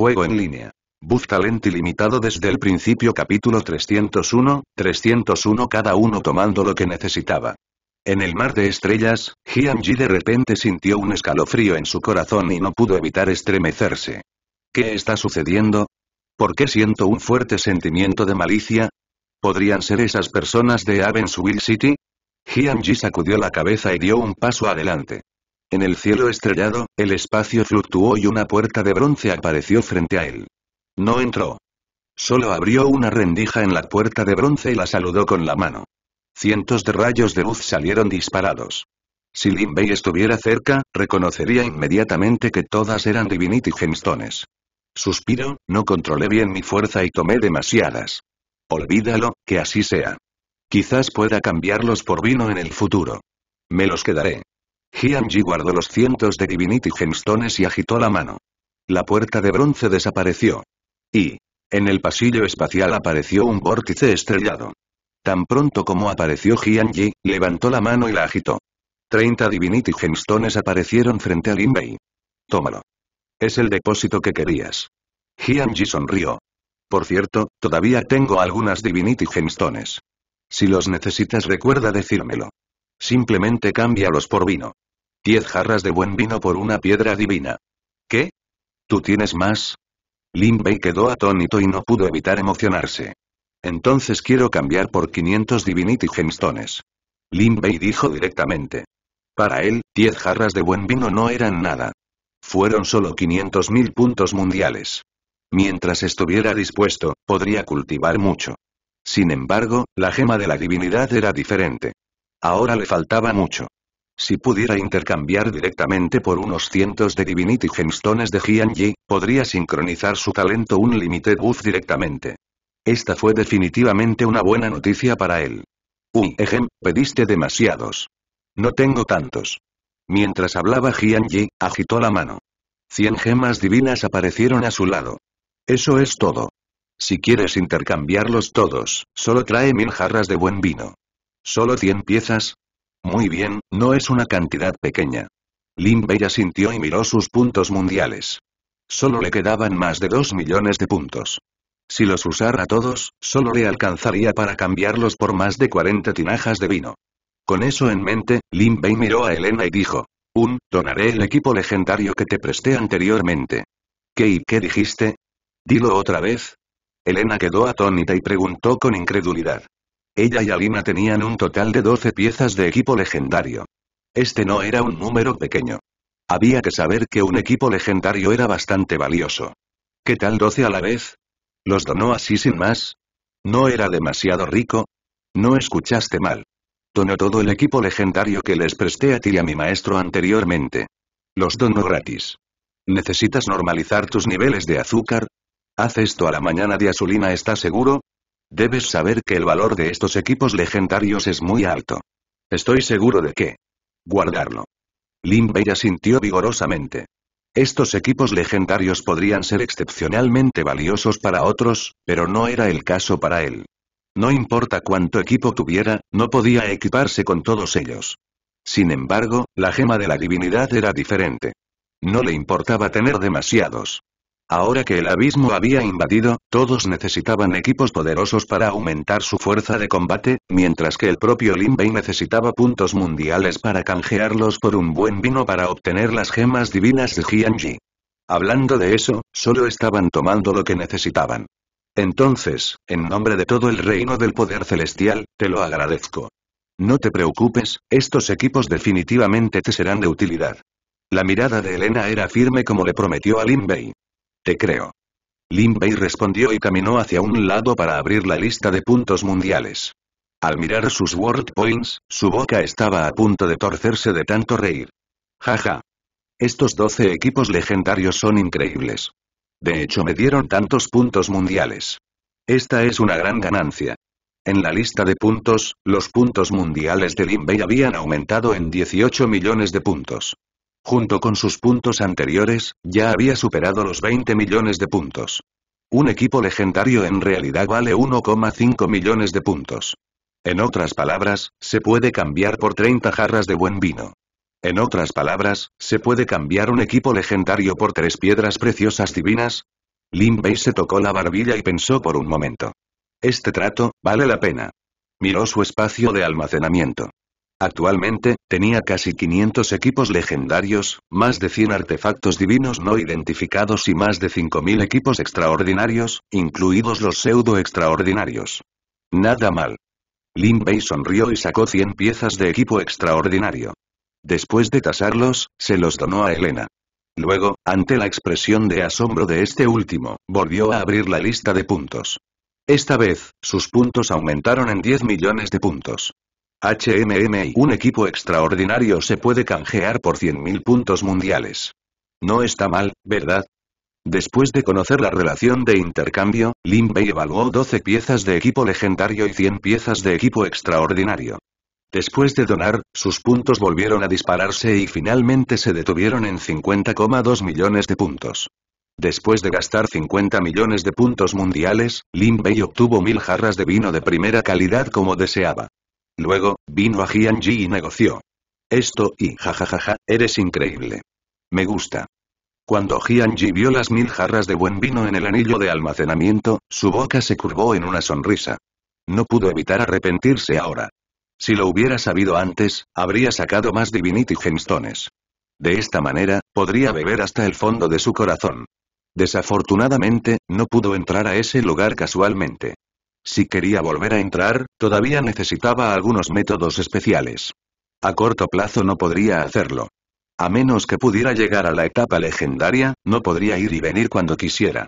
Juego en línea. Buff Talent ilimitado desde el principio capítulo 301, 301 cada uno tomando lo que necesitaba. En el mar de estrellas, Jiang Ji de repente sintió un escalofrío en su corazón y no pudo evitar estremecerse. ¿Qué está sucediendo? ¿Por qué siento un fuerte sentimiento de malicia? ¿Podrían ser esas personas de Avensville City? Jiang Ji sacudió la cabeza y dio un paso adelante. En el cielo estrellado, el espacio fluctuó y una puerta de bronce apareció frente a él. No entró. Solo abrió una rendija en la puerta de bronce y la saludó con la mano. Cientos de rayos de luz salieron disparados. Si Lin Bei estuviera cerca, reconocería inmediatamente que todas eran Divinity Gemstones. Suspiro, no controlé bien mi fuerza y tomé demasiadas. Olvídalo, que así sea. Quizás pueda cambiarlos por vino en el futuro. Me los quedaré. Hianji guardó los cientos de Divinity Gemstones y agitó la mano. La puerta de bronce desapareció. Y, en el pasillo espacial apareció un vórtice estrellado. Tan pronto como apareció Hianji, levantó la mano y la agitó. Treinta Divinity Gemstones aparecieron frente a Lin Tómalo. Es el depósito que querías. Hianji sonrió. Por cierto, todavía tengo algunas Divinity Gemstones. Si los necesitas recuerda decírmelo. Simplemente cámbialos por vino. Diez jarras de buen vino por una piedra divina. ¿Qué? ¿Tú tienes más? Lin quedó atónito y no pudo evitar emocionarse. Entonces quiero cambiar por 500 Divinity Gemstones. Lin dijo directamente. Para él, 10 jarras de buen vino no eran nada. Fueron solo 500.000 puntos mundiales. Mientras estuviera dispuesto, podría cultivar mucho. Sin embargo, la gema de la divinidad era diferente. Ahora le faltaba mucho. Si pudiera intercambiar directamente por unos cientos de Divinity Gemstones de Yi, podría sincronizar su talento un Limited directamente. Esta fue definitivamente una buena noticia para él. Un ejem, pediste demasiados. No tengo tantos. Mientras hablaba Yi, agitó la mano. Cien gemas divinas aparecieron a su lado. Eso es todo. Si quieres intercambiarlos todos, solo trae mil jarras de buen vino. Solo cien piezas, muy bien, no es una cantidad pequeña. Lin Bei asintió y miró sus puntos mundiales. Solo le quedaban más de dos millones de puntos. Si los usara todos, solo le alcanzaría para cambiarlos por más de 40 tinajas de vino. Con eso en mente, Lin Bei miró a Elena y dijo, Un, donaré el equipo legendario que te presté anteriormente. ¿Qué y qué dijiste? Dilo otra vez. Elena quedó atónita y preguntó con incredulidad. Ella y Alina tenían un total de 12 piezas de equipo legendario. Este no era un número pequeño. Había que saber que un equipo legendario era bastante valioso. ¿Qué tal 12 a la vez? ¿Los donó así sin más? ¿No era demasiado rico? No escuchaste mal. Donó todo el equipo legendario que les presté a ti y a mi maestro anteriormente. Los donó gratis. ¿Necesitas normalizar tus niveles de azúcar? Haz esto a la mañana de Azulina, ¿estás seguro? Debes saber que el valor de estos equipos legendarios es muy alto. Estoy seguro de que. Guardarlo. Lin Bei asintió vigorosamente. Estos equipos legendarios podrían ser excepcionalmente valiosos para otros, pero no era el caso para él. No importa cuánto equipo tuviera, no podía equiparse con todos ellos. Sin embargo, la gema de la divinidad era diferente. No le importaba tener demasiados. Ahora que el abismo había invadido, todos necesitaban equipos poderosos para aumentar su fuerza de combate, mientras que el propio Lin Bei necesitaba puntos mundiales para canjearlos por un buen vino para obtener las gemas divinas de Jianji. Hablando de eso, solo estaban tomando lo que necesitaban. Entonces, en nombre de todo el reino del poder celestial, te lo agradezco. No te preocupes, estos equipos definitivamente te serán de utilidad. La mirada de Elena era firme como le prometió a Lin Bei creo. Lin Bei respondió y caminó hacia un lado para abrir la lista de puntos mundiales. Al mirar sus World Points, su boca estaba a punto de torcerse de tanto reír. Jaja. Estos 12 equipos legendarios son increíbles. De hecho me dieron tantos puntos mundiales. Esta es una gran ganancia. En la lista de puntos, los puntos mundiales de Bei habían aumentado en 18 millones de puntos. Junto con sus puntos anteriores, ya había superado los 20 millones de puntos. Un equipo legendario en realidad vale 1,5 millones de puntos. En otras palabras, se puede cambiar por 30 jarras de buen vino. En otras palabras, ¿se puede cambiar un equipo legendario por tres piedras preciosas divinas? Lin Bei se tocó la barbilla y pensó por un momento. Este trato, vale la pena. Miró su espacio de almacenamiento. Actualmente, tenía casi 500 equipos legendarios, más de 100 artefactos divinos no identificados y más de 5.000 equipos extraordinarios, incluidos los pseudo-extraordinarios. Nada mal. Lin Bei sonrió y sacó 100 piezas de equipo extraordinario. Después de tasarlos, se los donó a Elena. Luego, ante la expresión de asombro de este último, volvió a abrir la lista de puntos. Esta vez, sus puntos aumentaron en 10 millones de puntos. HMMI. Un equipo extraordinario se puede canjear por 100.000 puntos mundiales. No está mal, ¿verdad? Después de conocer la relación de intercambio, Bei evaluó 12 piezas de equipo legendario y 100 piezas de equipo extraordinario. Después de donar, sus puntos volvieron a dispararse y finalmente se detuvieron en 50,2 millones de puntos. Después de gastar 50 millones de puntos mundiales, Bei obtuvo mil jarras de vino de primera calidad como deseaba. Luego, vino a Jianji y negoció. Esto y jajajaja, eres increíble. Me gusta. Cuando Hianji vio las mil jarras de buen vino en el anillo de almacenamiento, su boca se curvó en una sonrisa. No pudo evitar arrepentirse ahora. Si lo hubiera sabido antes, habría sacado más Divinity Gemstones. De esta manera, podría beber hasta el fondo de su corazón. Desafortunadamente, no pudo entrar a ese lugar casualmente. Si quería volver a entrar, todavía necesitaba algunos métodos especiales. A corto plazo no podría hacerlo. A menos que pudiera llegar a la etapa legendaria, no podría ir y venir cuando quisiera.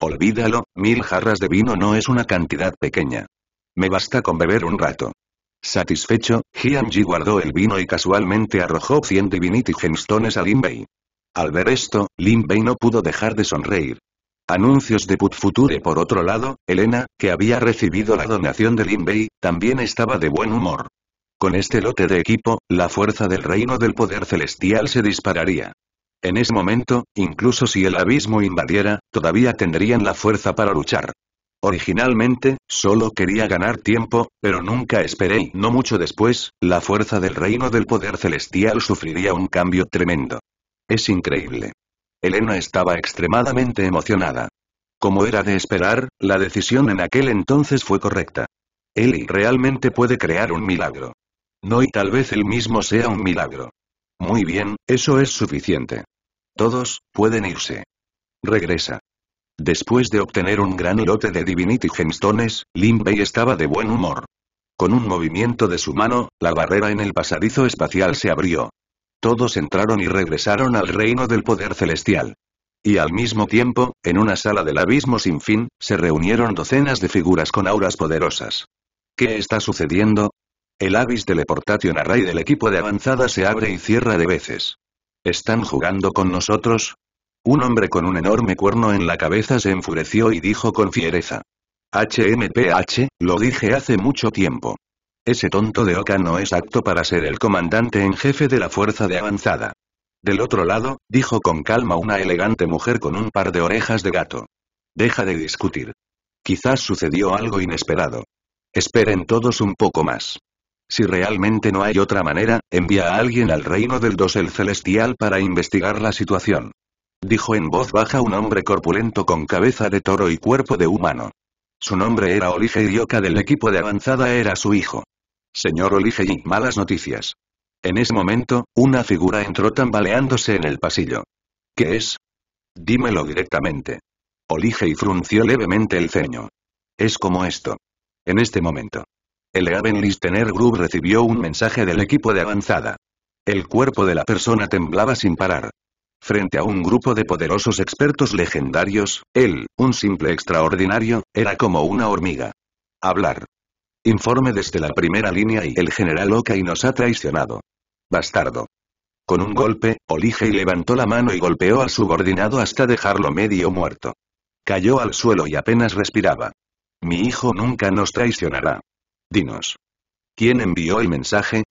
Olvídalo, mil jarras de vino no es una cantidad pequeña. Me basta con beber un rato. Satisfecho, Jianji guardó el vino y casualmente arrojó 100 Divinity Gemstones a Lin Bei. Al ver esto, Lin Bei no pudo dejar de sonreír. Anuncios de Put Future Por otro lado, Elena, que había recibido la donación de Lin también estaba de buen humor. Con este lote de equipo, la fuerza del reino del poder celestial se dispararía. En ese momento, incluso si el abismo invadiera, todavía tendrían la fuerza para luchar. Originalmente, solo quería ganar tiempo, pero nunca esperé y no mucho después, la fuerza del reino del poder celestial sufriría un cambio tremendo. Es increíble. Elena estaba extremadamente emocionada. Como era de esperar, la decisión en aquel entonces fue correcta. Eli realmente puede crear un milagro. No y tal vez él mismo sea un milagro. Muy bien, eso es suficiente. Todos, pueden irse. Regresa. Después de obtener un gran lote de Divinity Gemstones, Limbey estaba de buen humor. Con un movimiento de su mano, la barrera en el pasadizo espacial se abrió. Todos entraron y regresaron al reino del poder celestial. Y al mismo tiempo, en una sala del abismo sin fin, se reunieron docenas de figuras con auras poderosas. ¿Qué está sucediendo? El avis Teleportation Array del equipo de avanzada se abre y cierra de veces. ¿Están jugando con nosotros? Un hombre con un enorme cuerno en la cabeza se enfureció y dijo con fiereza. HMPH, lo dije hace mucho tiempo. Ese tonto de Oka no es apto para ser el comandante en jefe de la fuerza de avanzada. Del otro lado, dijo con calma una elegante mujer con un par de orejas de gato. Deja de discutir. Quizás sucedió algo inesperado. Esperen todos un poco más. Si realmente no hay otra manera, envía a alguien al reino del dosel celestial para investigar la situación. Dijo en voz baja un hombre corpulento con cabeza de toro y cuerpo de humano. Su nombre era Olige y Oka del equipo de avanzada era su hijo. Señor Olige y malas noticias. En ese momento, una figura entró tambaleándose en el pasillo. ¿Qué es? Dímelo directamente. Olige y frunció levemente el ceño. Es como esto. En este momento. El Haven Listener Group recibió un mensaje del equipo de avanzada. El cuerpo de la persona temblaba sin parar. Frente a un grupo de poderosos expertos legendarios, él, un simple extraordinario, era como una hormiga. Hablar. Informe desde la primera línea y el general y nos ha traicionado. Bastardo. Con un golpe, Olige levantó la mano y golpeó al subordinado hasta dejarlo medio muerto. Cayó al suelo y apenas respiraba. Mi hijo nunca nos traicionará. Dinos. ¿Quién envió el mensaje?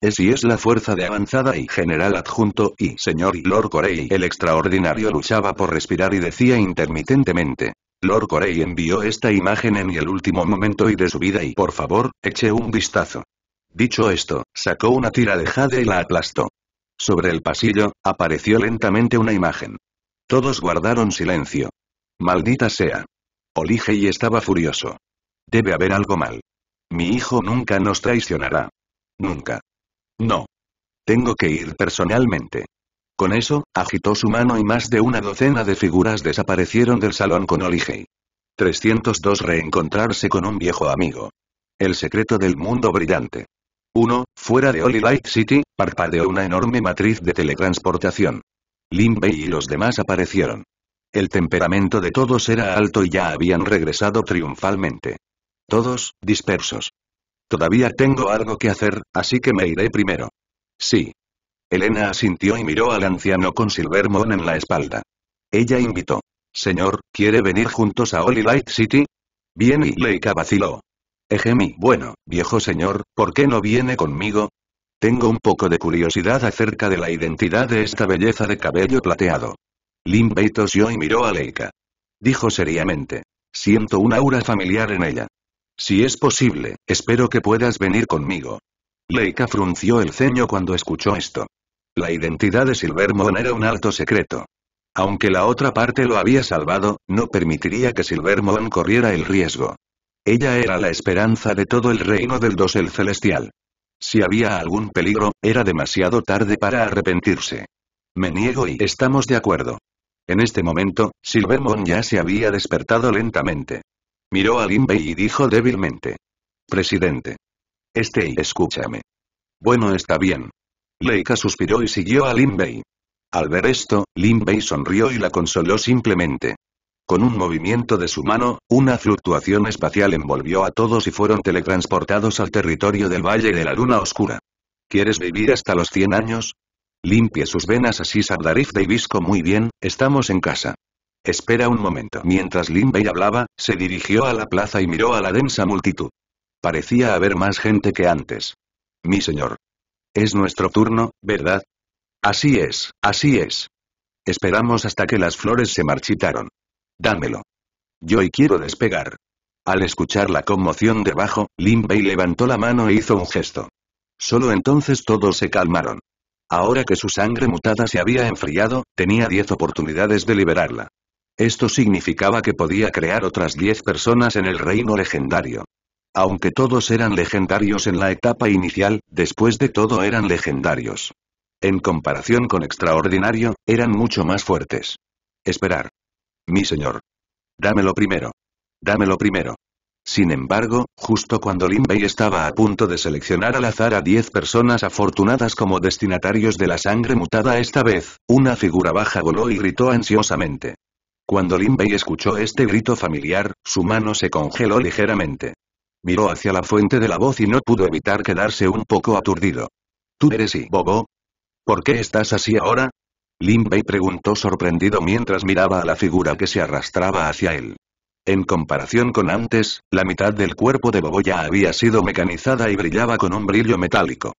Es y es la fuerza de avanzada y general adjunto y señor y Lord Corey. El extraordinario luchaba por respirar y decía intermitentemente. Lord Corey envió esta imagen en el último momento y de su vida y por favor, eche un vistazo. Dicho esto, sacó una tira de jade y la aplastó. Sobre el pasillo, apareció lentamente una imagen. Todos guardaron silencio. Maldita sea. y estaba furioso. Debe haber algo mal. Mi hijo nunca nos traicionará. Nunca. No. Tengo que ir personalmente. Con eso, agitó su mano y más de una docena de figuras desaparecieron del salón con Oligei. 302 Reencontrarse con un viejo amigo. El secreto del mundo brillante. 1. Fuera de Oli Light City, parpadeó una enorme matriz de teletransportación. Limbei y los demás aparecieron. El temperamento de todos era alto y ya habían regresado triunfalmente. Todos, dispersos. Todavía tengo algo que hacer, así que me iré primero. Sí, Elena asintió y miró al anciano con Silver en la espalda. Ella invitó. Señor, ¿quiere venir juntos a Holy Light City? Bien y Leica vaciló. Ejemi, eh, bueno, viejo señor, ¿por qué no viene conmigo? Tengo un poco de curiosidad acerca de la identidad de esta belleza de cabello plateado. Lin yo y miró a Leica. Dijo seriamente. Siento un aura familiar en ella. Si es posible, espero que puedas venir conmigo. Leica frunció el ceño cuando escuchó esto. La identidad de Silvermoon era un alto secreto. Aunque la otra parte lo había salvado, no permitiría que Silvermoon corriera el riesgo. Ella era la esperanza de todo el reino del dosel celestial. Si había algún peligro, era demasiado tarde para arrepentirse. Me niego y estamos de acuerdo. En este momento, Silvermoon ya se había despertado lentamente. Miró a Limbey y dijo débilmente. Presidente. Este y escúchame. Bueno está bien. Leica suspiró y siguió a Lin Bei. Al ver esto, Lin Bei sonrió y la consoló simplemente. Con un movimiento de su mano, una fluctuación espacial envolvió a todos y fueron teletransportados al territorio del Valle de la Luna Oscura. ¿Quieres vivir hasta los 100 años? Limpie sus venas así Sabdarif Davisco muy bien, estamos en casa. Espera un momento. Mientras Bei hablaba, se dirigió a la plaza y miró a la densa multitud. Parecía haber más gente que antes. Mi señor, es nuestro turno, ¿verdad? Así es, así es. Esperamos hasta que las flores se marchitaron. Dámelo. Yo y quiero despegar. Al escuchar la conmoción debajo, Lin Bei levantó la mano e hizo un gesto. Solo entonces todos se calmaron. Ahora que su sangre mutada se había enfriado, tenía diez oportunidades de liberarla. Esto significaba que podía crear otras diez personas en el reino legendario. Aunque todos eran legendarios en la etapa inicial, después de todo eran legendarios. En comparación con extraordinario, eran mucho más fuertes. Esperar. Mi señor. Dámelo primero. Dámelo primero. Sin embargo, justo cuando Lin Bei estaba a punto de seleccionar al azar a 10 personas afortunadas como destinatarios de la sangre mutada esta vez, una figura baja voló y gritó ansiosamente. Cuando Lin Bei escuchó este grito familiar, su mano se congeló ligeramente. Miró hacia la fuente de la voz y no pudo evitar quedarse un poco aturdido. ¿Tú eres y Bobo? ¿Por qué estás así ahora? Lin Bei preguntó sorprendido mientras miraba a la figura que se arrastraba hacia él. En comparación con antes, la mitad del cuerpo de Bobo ya había sido mecanizada y brillaba con un brillo metálico.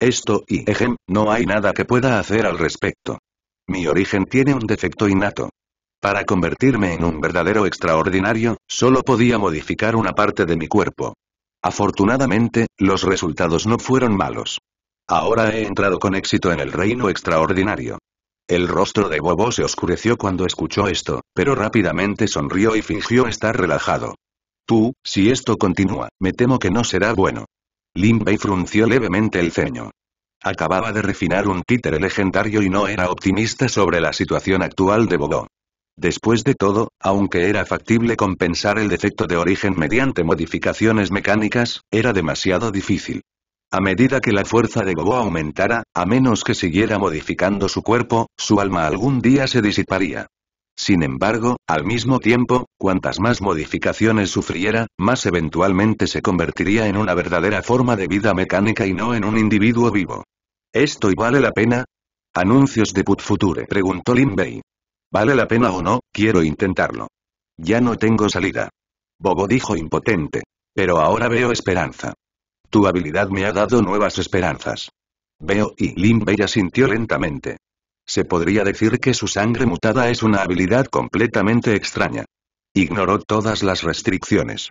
Esto y ejem, no hay nada que pueda hacer al respecto. Mi origen tiene un defecto innato. Para convertirme en un verdadero extraordinario, solo podía modificar una parte de mi cuerpo. Afortunadamente, los resultados no fueron malos. Ahora he entrado con éxito en el reino extraordinario. El rostro de Bobo se oscureció cuando escuchó esto, pero rápidamente sonrió y fingió estar relajado. Tú, si esto continúa, me temo que no será bueno. Lin frunció levemente el ceño. Acababa de refinar un títere legendario y no era optimista sobre la situación actual de Bobo. Después de todo, aunque era factible compensar el defecto de origen mediante modificaciones mecánicas, era demasiado difícil. A medida que la fuerza de Gobo aumentara, a menos que siguiera modificando su cuerpo, su alma algún día se disiparía. Sin embargo, al mismo tiempo, cuantas más modificaciones sufriera, más eventualmente se convertiría en una verdadera forma de vida mecánica y no en un individuo vivo. ¿Esto y vale la pena? Anuncios de Put Future preguntó Lin Bei. Vale la pena o no, quiero intentarlo. Ya no tengo salida. Bobo dijo impotente. Pero ahora veo esperanza. Tu habilidad me ha dado nuevas esperanzas. Veo y Lin Bella sintió lentamente. Se podría decir que su sangre mutada es una habilidad completamente extraña. Ignoró todas las restricciones.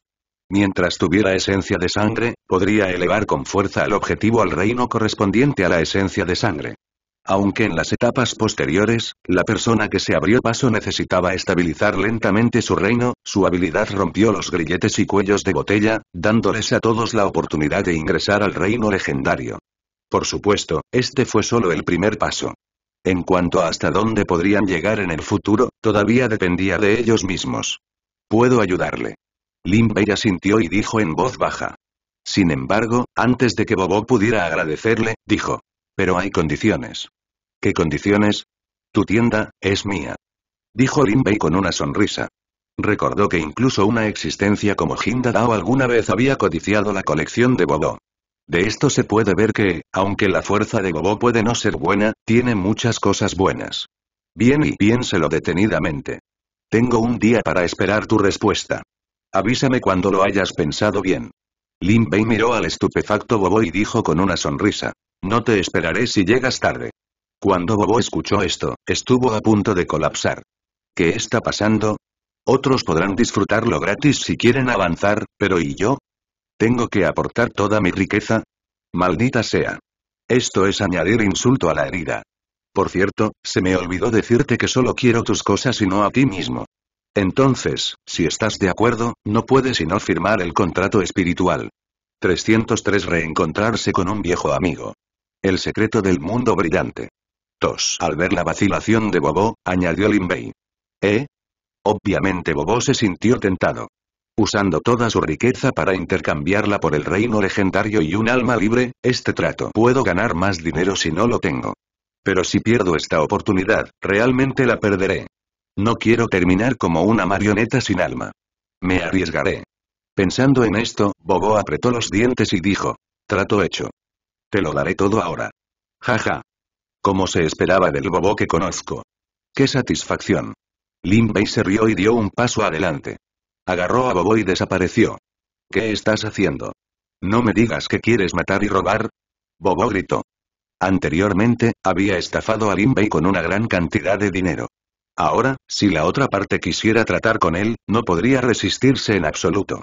Mientras tuviera esencia de sangre, podría elevar con fuerza al objetivo al reino correspondiente a la esencia de sangre. Aunque en las etapas posteriores, la persona que se abrió paso necesitaba estabilizar lentamente su reino, su habilidad rompió los grilletes y cuellos de botella, dándoles a todos la oportunidad de ingresar al reino legendario. Por supuesto, este fue solo el primer paso. En cuanto a hasta dónde podrían llegar en el futuro, todavía dependía de ellos mismos. Puedo ayudarle. Limbe ya sintió y dijo en voz baja. Sin embargo, antes de que Bobo pudiera agradecerle, dijo. Pero hay condiciones. ¿Qué condiciones? Tu tienda, es mía. Dijo Lin Bei con una sonrisa. Recordó que incluso una existencia como Hindadao alguna vez había codiciado la colección de Bobo. De esto se puede ver que, aunque la fuerza de Bobo puede no ser buena, tiene muchas cosas buenas. Bien y piénselo detenidamente. Tengo un día para esperar tu respuesta. Avísame cuando lo hayas pensado bien. Lin Bei miró al estupefacto Bobo y dijo con una sonrisa. No te esperaré si llegas tarde. Cuando Bobo escuchó esto, estuvo a punto de colapsar. ¿Qué está pasando? Otros podrán disfrutarlo gratis si quieren avanzar, pero ¿y yo? ¿Tengo que aportar toda mi riqueza? Maldita sea. Esto es añadir insulto a la herida. Por cierto, se me olvidó decirte que solo quiero tus cosas y no a ti mismo. Entonces, si estás de acuerdo, no puedes sino firmar el contrato espiritual. 303 Reencontrarse con un viejo amigo. El secreto del mundo brillante. Al ver la vacilación de Bobo, añadió Limbei. ¿Eh? Obviamente Bobo se sintió tentado. Usando toda su riqueza para intercambiarla por el reino legendario y un alma libre, este trato. Puedo ganar más dinero si no lo tengo. Pero si pierdo esta oportunidad, realmente la perderé. No quiero terminar como una marioneta sin alma. Me arriesgaré. Pensando en esto, Bobo apretó los dientes y dijo. Trato hecho. Te lo daré todo ahora. Jaja como se esperaba del bobo que conozco. ¡Qué satisfacción! Lin Bei se rió y dio un paso adelante. Agarró a Bobo y desapareció. ¿Qué estás haciendo? No me digas que quieres matar y robar. Bobo gritó. Anteriormente, había estafado a Lin con una gran cantidad de dinero. Ahora, si la otra parte quisiera tratar con él, no podría resistirse en absoluto.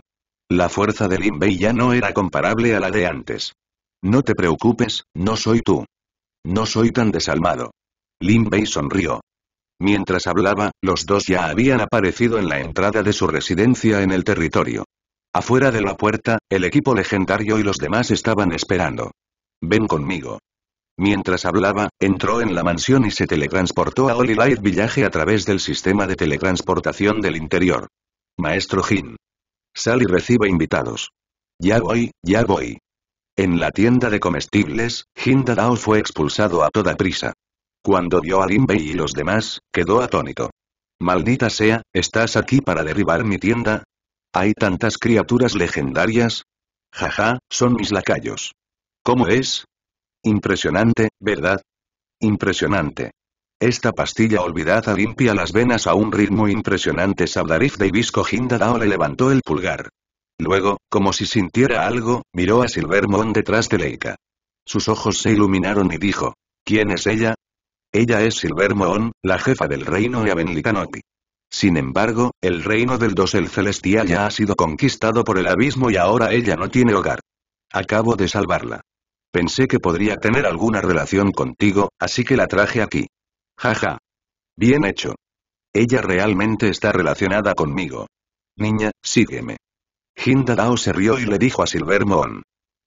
La fuerza de Lin ya no era comparable a la de antes. No te preocupes, no soy tú. No soy tan desalmado. Lin Bei sonrió. Mientras hablaba, los dos ya habían aparecido en la entrada de su residencia en el territorio. Afuera de la puerta, el equipo legendario y los demás estaban esperando. Ven conmigo. Mientras hablaba, entró en la mansión y se teletransportó a Holy Light Village a través del sistema de teletransportación del interior. Maestro Jin. Sal y recibe invitados. Ya voy, ya voy. En la tienda de comestibles, Hinda fue expulsado a toda prisa. Cuando vio a Lin y los demás, quedó atónito. Maldita sea, ¿estás aquí para derribar mi tienda? ¿Hay tantas criaturas legendarias? Jaja, son mis lacayos. ¿Cómo es? Impresionante, ¿verdad? Impresionante. Esta pastilla olvidada limpia las venas a un ritmo impresionante. Sabdarif de Hibisco Hindadao le levantó el pulgar. Luego, como si sintiera algo, miró a Silvermoon detrás de Leica. Sus ojos se iluminaron y dijo, ¿quién es ella? Ella es Silvermoon, la jefa del reino Yavenlicanoti. Sin embargo, el reino del dosel celestial ya ha sido conquistado por el abismo y ahora ella no tiene hogar. Acabo de salvarla. Pensé que podría tener alguna relación contigo, así que la traje aquí. Jaja. Bien hecho. Ella realmente está relacionada conmigo. Niña, sígueme. Hinda se rió y le dijo a Silvermoon.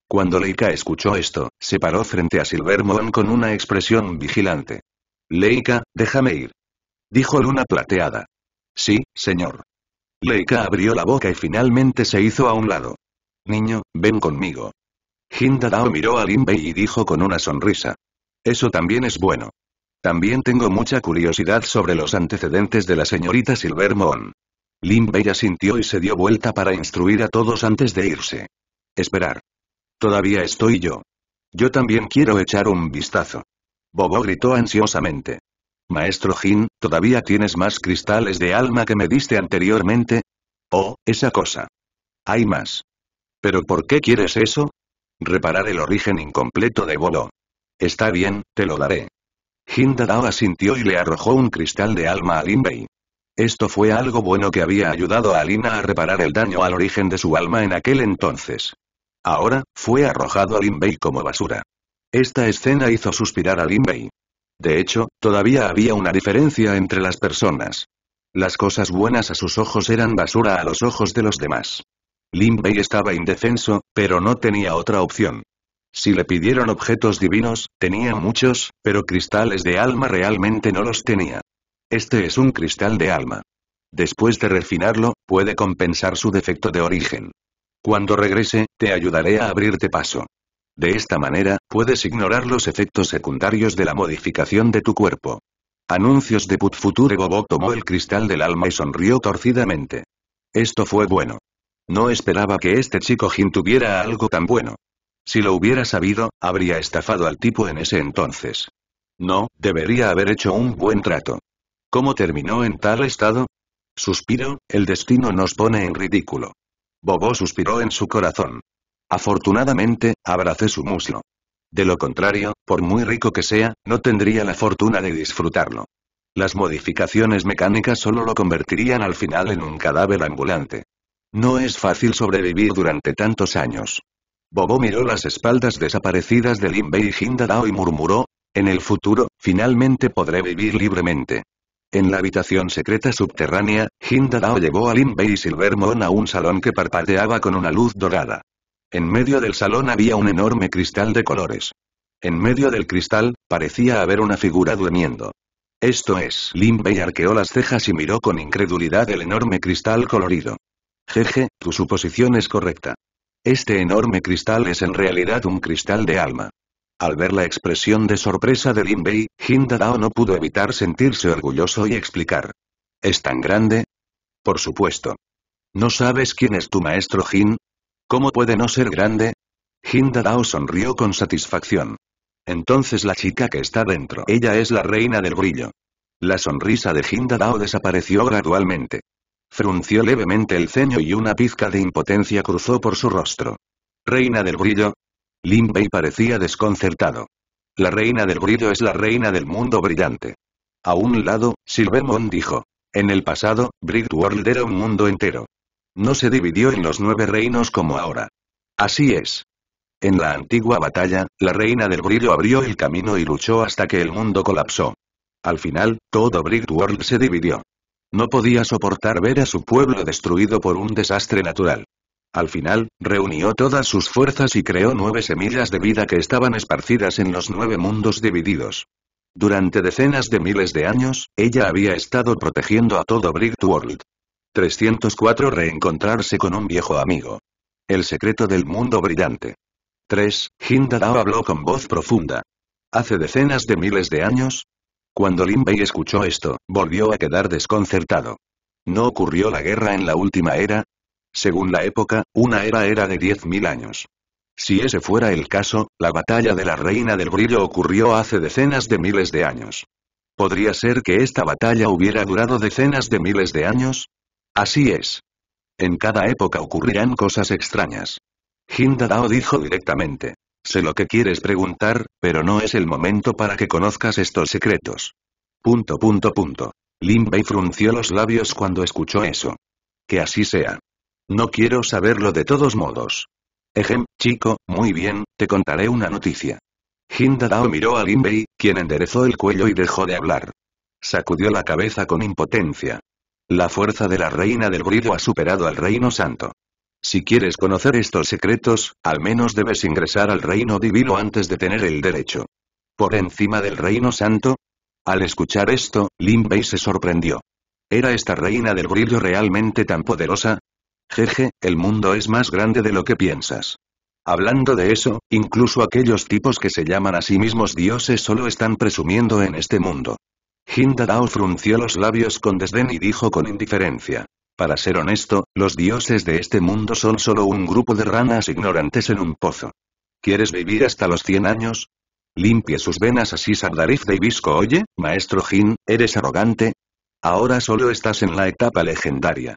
Cuando Leica escuchó esto, se paró frente a Silvermoon con una expresión vigilante. Leica, déjame ir. Dijo Luna plateada. Sí, señor. Leica abrió la boca y finalmente se hizo a un lado. Niño, ven conmigo. Hindadao miró a Limbei y dijo con una sonrisa. Eso también es bueno. También tengo mucha curiosidad sobre los antecedentes de la señorita Silvermoon. Lin Bei asintió y se dio vuelta para instruir a todos antes de irse. Esperar. Todavía estoy yo. Yo también quiero echar un vistazo. Bobo gritó ansiosamente. Maestro Jin, ¿todavía tienes más cristales de alma que me diste anteriormente? Oh, esa cosa. Hay más. ¿Pero por qué quieres eso? Reparar el origen incompleto de Bolo. Está bien, te lo daré. Jin Dadao asintió y le arrojó un cristal de alma a Bei. Esto fue algo bueno que había ayudado a Alina a reparar el daño al origen de su alma en aquel entonces. Ahora, fue arrojado a Lin Bei como basura. Esta escena hizo suspirar a Lin De hecho, todavía había una diferencia entre las personas. Las cosas buenas a sus ojos eran basura a los ojos de los demás. Lin estaba indefenso, pero no tenía otra opción. Si le pidieron objetos divinos, tenía muchos, pero cristales de alma realmente no los tenía. Este es un cristal de alma. Después de refinarlo, puede compensar su defecto de origen. Cuando regrese, te ayudaré a abrirte paso. De esta manera, puedes ignorar los efectos secundarios de la modificación de tu cuerpo. Anuncios de Put Future Bobo tomó el cristal del alma y sonrió torcidamente. Esto fue bueno. No esperaba que este chico Jin tuviera algo tan bueno. Si lo hubiera sabido, habría estafado al tipo en ese entonces. No, debería haber hecho un buen trato. ¿Cómo terminó en tal estado? Suspiro, el destino nos pone en ridículo. Bobo suspiró en su corazón. Afortunadamente, abracé su muslo. De lo contrario, por muy rico que sea, no tendría la fortuna de disfrutarlo. Las modificaciones mecánicas solo lo convertirían al final en un cadáver ambulante. No es fácil sobrevivir durante tantos años. Bobo miró las espaldas desaparecidas de Lin Bei y y murmuró, en el futuro, finalmente podré vivir libremente. En la habitación secreta subterránea, Hindadao llevó a Lin Bei y Moon a un salón que parpadeaba con una luz dorada. En medio del salón había un enorme cristal de colores. En medio del cristal, parecía haber una figura durmiendo. Esto es, Lin Bei arqueó las cejas y miró con incredulidad el enorme cristal colorido. Jeje, tu suposición es correcta. Este enorme cristal es en realidad un cristal de alma. Al ver la expresión de sorpresa de Lin Bei, Dao no pudo evitar sentirse orgulloso y explicar. ¿Es tan grande? Por supuesto. ¿No sabes quién es tu maestro Jin? ¿Cómo puede no ser grande? Dao sonrió con satisfacción. Entonces la chica que está dentro. Ella es la reina del brillo. La sonrisa de Dao desapareció gradualmente. Frunció levemente el ceño y una pizca de impotencia cruzó por su rostro. Reina del brillo, Lin parecía desconcertado. La reina del brillo es la reina del mundo brillante. A un lado, Silvermon dijo. En el pasado, Brick era un mundo entero. No se dividió en los nueve reinos como ahora. Así es. En la antigua batalla, la reina del brillo abrió el camino y luchó hasta que el mundo colapsó. Al final, todo Brick se dividió. No podía soportar ver a su pueblo destruido por un desastre natural. Al final, reunió todas sus fuerzas y creó nueve semillas de vida que estaban esparcidas en los nueve mundos divididos. Durante decenas de miles de años, ella había estado protegiendo a todo Brick World. 304 Reencontrarse con un viejo amigo. El secreto del mundo brillante. 3. Hindadao habló con voz profunda. Hace decenas de miles de años. Cuando Lin Bei escuchó esto, volvió a quedar desconcertado. ¿No ocurrió la guerra en la última era? Según la época, una era era de 10.000 años. Si ese fuera el caso, la batalla de la Reina del Brillo ocurrió hace decenas de miles de años. ¿Podría ser que esta batalla hubiera durado decenas de miles de años? Así es. En cada época ocurrirán cosas extrañas. Hindadao Dao dijo directamente. Sé lo que quieres preguntar, pero no es el momento para que conozcas estos secretos. Punto punto punto. Bei frunció los labios cuando escuchó eso. Que así sea. No quiero saberlo de todos modos. Ejem, chico, muy bien, te contaré una noticia. Hinda miró a Lin quien enderezó el cuello y dejó de hablar. Sacudió la cabeza con impotencia. La fuerza de la reina del brillo ha superado al reino santo. Si quieres conocer estos secretos, al menos debes ingresar al reino divino antes de tener el derecho. ¿Por encima del reino santo? Al escuchar esto, Lin se sorprendió. ¿Era esta reina del brillo realmente tan poderosa? Jeje, el mundo es más grande de lo que piensas. Hablando de eso, incluso aquellos tipos que se llaman a sí mismos dioses solo están presumiendo en este mundo. Hindadao frunció los labios con desdén y dijo con indiferencia. Para ser honesto, los dioses de este mundo son solo un grupo de ranas ignorantes en un pozo. ¿Quieres vivir hasta los 100 años? Limpie sus venas así Sardarif de Ibisco. Oye, maestro Jin, ¿eres arrogante? Ahora solo estás en la etapa legendaria.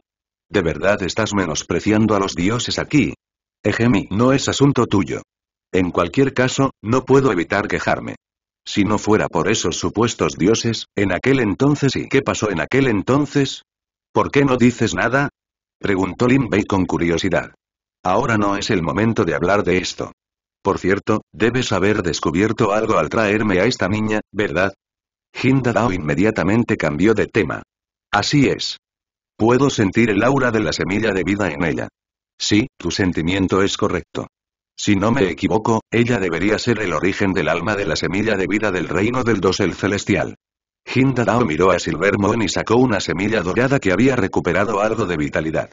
¿De verdad estás menospreciando a los dioses aquí? Ejemi, no es asunto tuyo. En cualquier caso, no puedo evitar quejarme. Si no fuera por esos supuestos dioses, en aquel entonces ¿y qué pasó en aquel entonces? ¿Por qué no dices nada? Preguntó Lin Bei con curiosidad. Ahora no es el momento de hablar de esto. Por cierto, debes haber descubierto algo al traerme a esta niña, ¿verdad? Hinda inmediatamente cambió de tema. Así es. Puedo sentir el aura de la semilla de vida en ella. Sí, tu sentimiento es correcto. Si no me equivoco, ella debería ser el origen del alma de la semilla de vida del reino del dosel celestial. Hindadao miró a Silvermoon y sacó una semilla dorada que había recuperado algo de vitalidad.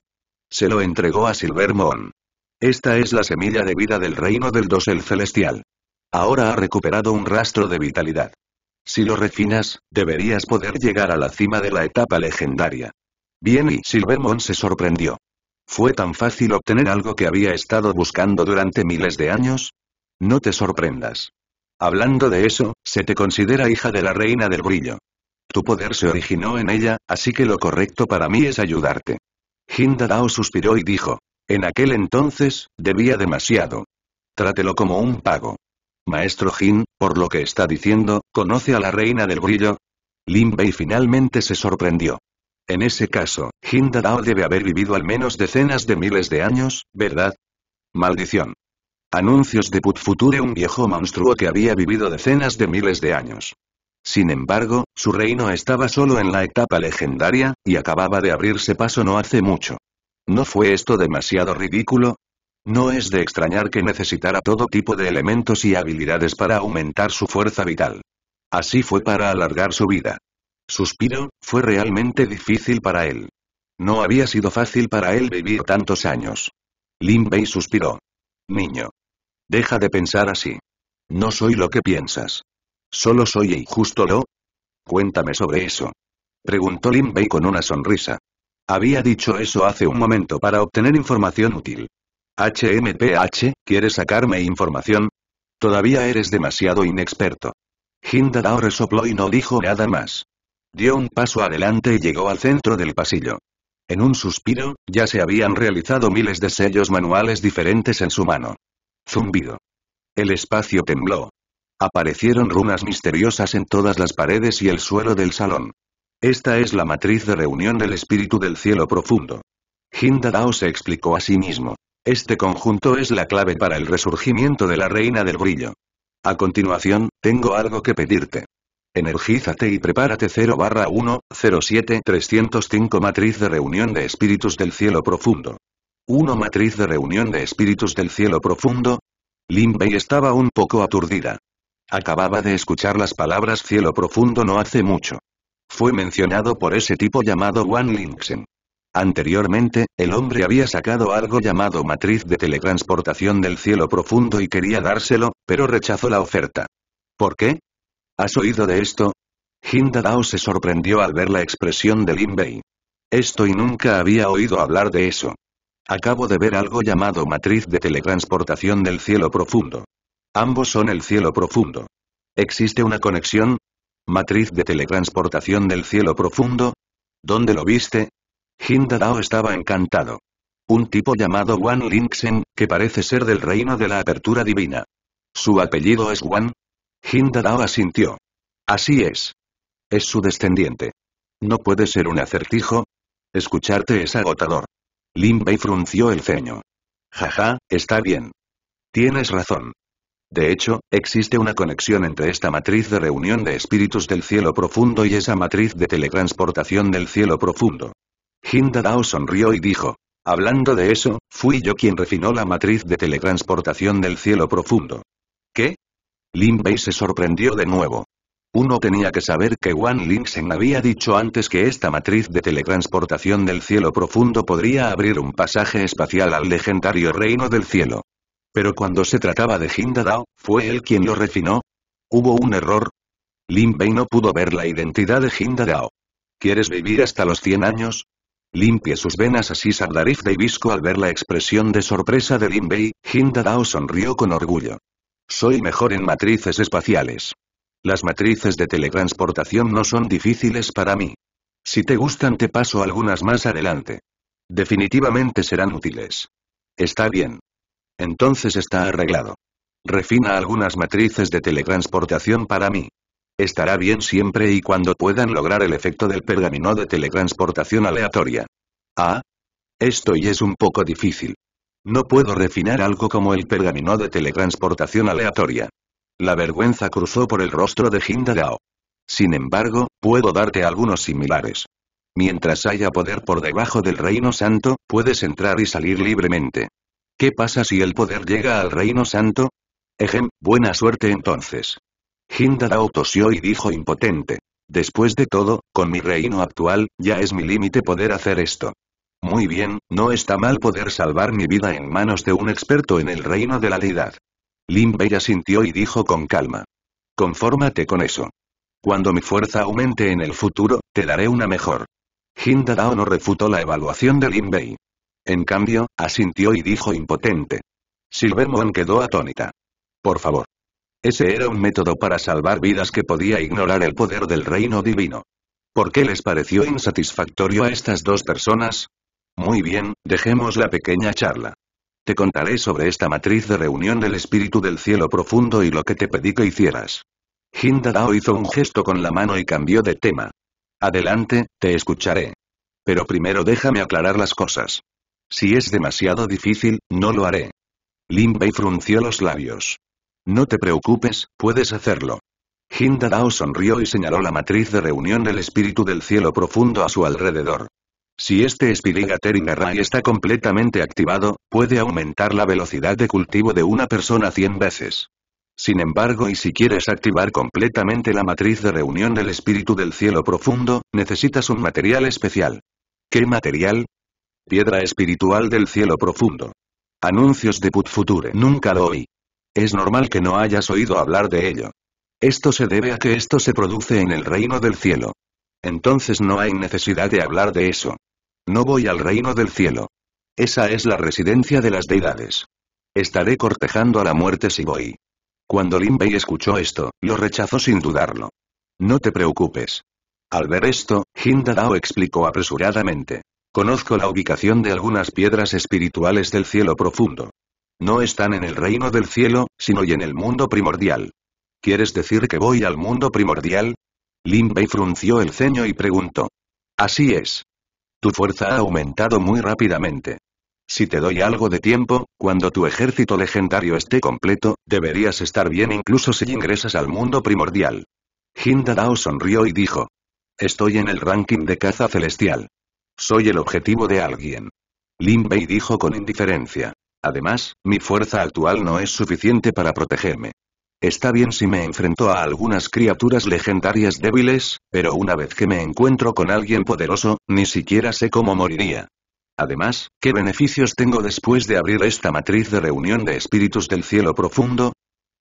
Se lo entregó a Silvermoon. Esta es la semilla de vida del reino del dosel celestial. Ahora ha recuperado un rastro de vitalidad. Si lo refinas, deberías poder llegar a la cima de la etapa legendaria. Bien y Silvermon se sorprendió. ¿Fue tan fácil obtener algo que había estado buscando durante miles de años? No te sorprendas. Hablando de eso, se te considera hija de la reina del brillo. Tu poder se originó en ella, así que lo correcto para mí es ayudarte. Hindadao suspiró y dijo. En aquel entonces, debía demasiado. Trátelo como un pago. Maestro Jin, por lo que está diciendo, ¿conoce a la reina del brillo? Lin finalmente se sorprendió. En ese caso, Hindadao debe haber vivido al menos decenas de miles de años, ¿verdad? Maldición. Anuncios de Putfuture un viejo monstruo que había vivido decenas de miles de años. Sin embargo, su reino estaba solo en la etapa legendaria, y acababa de abrirse paso no hace mucho. ¿No fue esto demasiado ridículo? No es de extrañar que necesitara todo tipo de elementos y habilidades para aumentar su fuerza vital. Así fue para alargar su vida. Suspiro, fue realmente difícil para él. No había sido fácil para él vivir tantos años. Lin Bei suspiró. Niño. Deja de pensar así. No soy lo que piensas. Solo soy injusto lo. Cuéntame sobre eso. Preguntó Lin Bei con una sonrisa. Había dicho eso hace un momento para obtener información útil. HMPH, ¿quieres sacarme información? Todavía eres demasiado inexperto. Hinda resopló y no dijo nada más. Dio un paso adelante y llegó al centro del pasillo. En un suspiro, ya se habían realizado miles de sellos manuales diferentes en su mano. Zumbido. El espacio tembló. Aparecieron runas misteriosas en todas las paredes y el suelo del salón. Esta es la matriz de reunión del espíritu del cielo profundo. Hindadao se explicó a sí mismo. Este conjunto es la clave para el resurgimiento de la reina del brillo. A continuación, tengo algo que pedirte. Energízate y prepárate 0 barra 1, 07 305 Matriz de Reunión de Espíritus del Cielo Profundo. 1 Matriz de Reunión de Espíritus del Cielo Profundo. Lin Bei estaba un poco aturdida. Acababa de escuchar las palabras cielo profundo no hace mucho. Fue mencionado por ese tipo llamado Wan Lingxen. Anteriormente, el hombre había sacado algo llamado matriz de teletransportación del cielo profundo y quería dárselo, pero rechazó la oferta. ¿Por qué? ¿Has oído de esto? Hindadao se sorprendió al ver la expresión de Lin Bei. Esto y nunca había oído hablar de eso. Acabo de ver algo llamado matriz de teletransportación del cielo profundo. Ambos son el cielo profundo. ¿Existe una conexión? ¿Matriz de teletransportación del cielo profundo? ¿Dónde lo viste? Hinda Dao estaba encantado. Un tipo llamado Wan Lingxen, que parece ser del reino de la apertura divina. Su apellido es Wan, Dao asintió. Así es. Es su descendiente. No puede ser un acertijo. Escucharte es agotador. Lin Bei frunció el ceño. Jaja, está bien. Tienes razón. De hecho, existe una conexión entre esta matriz de reunión de espíritus del cielo profundo y esa matriz de teletransportación del cielo profundo. Dao sonrió y dijo. Hablando de eso, fui yo quien refinó la matriz de teletransportación del cielo profundo. Lin Bei se sorprendió de nuevo. Uno tenía que saber que Wan Lingsen había dicho antes que esta matriz de teletransportación del cielo profundo podría abrir un pasaje espacial al legendario reino del cielo. Pero cuando se trataba de Hindadao, ¿fue él quien lo refinó? ¿Hubo un error? Lin Bei no pudo ver la identidad de Hindadao. ¿Quieres vivir hasta los 100 años? Limpie sus venas así Sardarif de Ibisco al ver la expresión de sorpresa de Lin Bei, Hindadao sonrió con orgullo. Soy mejor en matrices espaciales. Las matrices de teletransportación no son difíciles para mí. Si te gustan te paso algunas más adelante. Definitivamente serán útiles. Está bien. Entonces está arreglado. Refina algunas matrices de teletransportación para mí. Estará bien siempre y cuando puedan lograr el efecto del pergamino de teletransportación aleatoria. Ah. Esto y es un poco difícil. No puedo refinar algo como el pergamino de teletransportación aleatoria. La vergüenza cruzó por el rostro de Hinda Sin embargo, puedo darte algunos similares. Mientras haya poder por debajo del Reino Santo, puedes entrar y salir libremente. ¿Qué pasa si el poder llega al Reino Santo? Ejem, buena suerte entonces. Hinda tosió y dijo impotente. Después de todo, con mi reino actual, ya es mi límite poder hacer esto. Muy bien, no está mal poder salvar mi vida en manos de un experto en el reino de la deidad. Lin Bei asintió y dijo con calma. Confórmate con eso. Cuando mi fuerza aumente en el futuro, te daré una mejor. Hinda Dao no refutó la evaluación de Lin Bei. En cambio, asintió y dijo impotente. Silvermon quedó atónita. Por favor. Ese era un método para salvar vidas que podía ignorar el poder del reino divino. ¿Por qué les pareció insatisfactorio a estas dos personas? Muy bien, dejemos la pequeña charla. Te contaré sobre esta matriz de reunión del espíritu del cielo profundo y lo que te pedí que hicieras. Hindadao hizo un gesto con la mano y cambió de tema. Adelante, te escucharé. Pero primero déjame aclarar las cosas. Si es demasiado difícil, no lo haré. Lin Bei frunció los labios. No te preocupes, puedes hacerlo. Hindadao sonrió y señaló la matriz de reunión del espíritu del cielo profundo a su alrededor. Si este Spirit Array está completamente activado, puede aumentar la velocidad de cultivo de una persona 100 veces. Sin embargo y si quieres activar completamente la matriz de reunión del espíritu del cielo profundo, necesitas un material especial. ¿Qué material? Piedra espiritual del cielo profundo. Anuncios de Put Future. Nunca lo oí. Es normal que no hayas oído hablar de ello. Esto se debe a que esto se produce en el reino del cielo. Entonces no hay necesidad de hablar de eso. No voy al reino del cielo. Esa es la residencia de las deidades. Estaré cortejando a la muerte si voy. Cuando Lin Bei escuchó esto, lo rechazó sin dudarlo. No te preocupes. Al ver esto, Hindadao Dao explicó apresuradamente. Conozco la ubicación de algunas piedras espirituales del cielo profundo. No están en el reino del cielo, sino y en el mundo primordial. ¿Quieres decir que voy al mundo primordial? Lin Bei frunció el ceño y preguntó. Así es. Tu fuerza ha aumentado muy rápidamente. Si te doy algo de tiempo, cuando tu ejército legendario esté completo, deberías estar bien incluso si ingresas al mundo primordial. Hindadao sonrió y dijo. Estoy en el ranking de caza celestial. Soy el objetivo de alguien. Lin Bei dijo con indiferencia. Además, mi fuerza actual no es suficiente para protegerme. Está bien si me enfrento a algunas criaturas legendarias débiles, pero una vez que me encuentro con alguien poderoso, ni siquiera sé cómo moriría. Además, ¿qué beneficios tengo después de abrir esta matriz de reunión de espíritus del cielo profundo?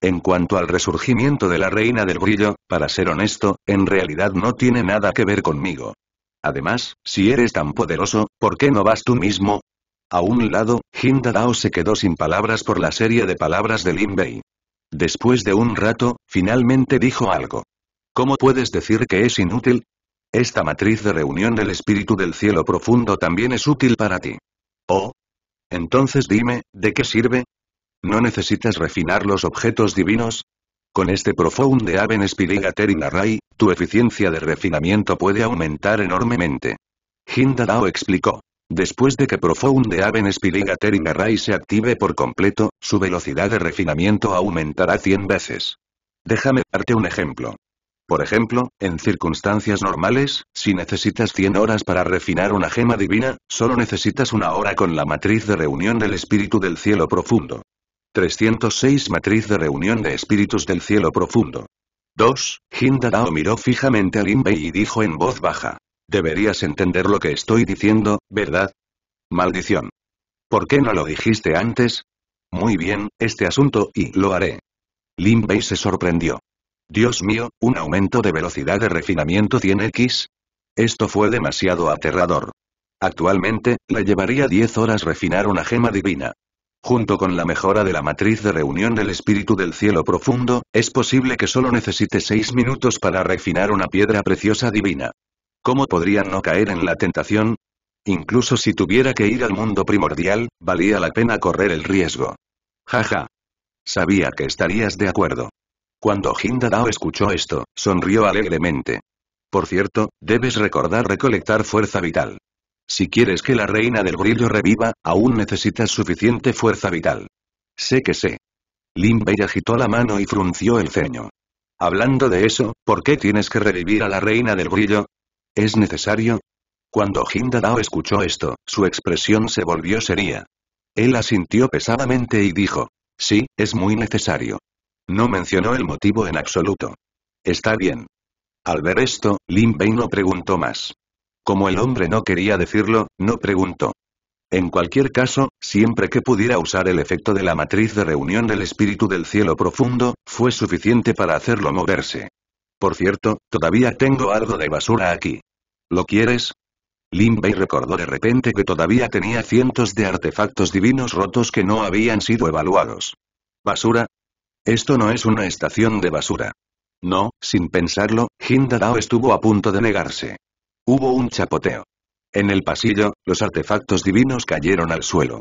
En cuanto al resurgimiento de la Reina del Brillo, para ser honesto, en realidad no tiene nada que ver conmigo. Además, si eres tan poderoso, ¿por qué no vas tú mismo? A un lado, Hindadao se quedó sin palabras por la serie de palabras de Lin Bei. Después de un rato, finalmente dijo algo. ¿Cómo puedes decir que es inútil? Esta matriz de reunión del espíritu del cielo profundo también es útil para ti. Oh. Entonces dime, ¿de qué sirve? ¿No necesitas refinar los objetos divinos? Con este profound Aven y Array, tu eficiencia de refinamiento puede aumentar enormemente. Hindadao explicó. Después de que Profound Aven Spilling Array se active por completo, su velocidad de refinamiento aumentará 100 veces. Déjame darte un ejemplo. Por ejemplo, en circunstancias normales, si necesitas 100 horas para refinar una gema divina, solo necesitas una hora con la matriz de reunión del espíritu del cielo profundo. 306 Matriz de reunión de espíritus del cielo profundo. 2. Hindadao miró fijamente a Limbei y dijo en voz baja. Deberías entender lo que estoy diciendo, ¿verdad? Maldición. ¿Por qué no lo dijiste antes? Muy bien, este asunto, y lo haré. Lin Bei se sorprendió. Dios mío, un aumento de velocidad de refinamiento 100x. Esto fue demasiado aterrador. Actualmente, le llevaría 10 horas refinar una gema divina. Junto con la mejora de la matriz de reunión del espíritu del cielo profundo, es posible que solo necesite 6 minutos para refinar una piedra preciosa divina. ¿Cómo podrían no caer en la tentación? Incluso si tuviera que ir al mundo primordial, valía la pena correr el riesgo. Jaja. Sabía que estarías de acuerdo. Cuando Hindadao escuchó esto, sonrió alegremente. Por cierto, debes recordar recolectar fuerza vital. Si quieres que la reina del brillo reviva, aún necesitas suficiente fuerza vital. Sé que sé. Lin Bei agitó la mano y frunció el ceño. Hablando de eso, ¿por qué tienes que revivir a la reina del brillo? ¿Es necesario? Cuando Hinda Dao escuchó esto, su expresión se volvió seria. Él asintió pesadamente y dijo. Sí, es muy necesario. No mencionó el motivo en absoluto. Está bien. Al ver esto, Lin Bei no preguntó más. Como el hombre no quería decirlo, no preguntó. En cualquier caso, siempre que pudiera usar el efecto de la matriz de reunión del espíritu del cielo profundo, fue suficiente para hacerlo moverse. Por cierto, todavía tengo algo de basura aquí. ¿Lo quieres? Lin recordó de repente que todavía tenía cientos de artefactos divinos rotos que no habían sido evaluados. ¿Basura? Esto no es una estación de basura. No, sin pensarlo, Hindadao estuvo a punto de negarse. Hubo un chapoteo. En el pasillo, los artefactos divinos cayeron al suelo.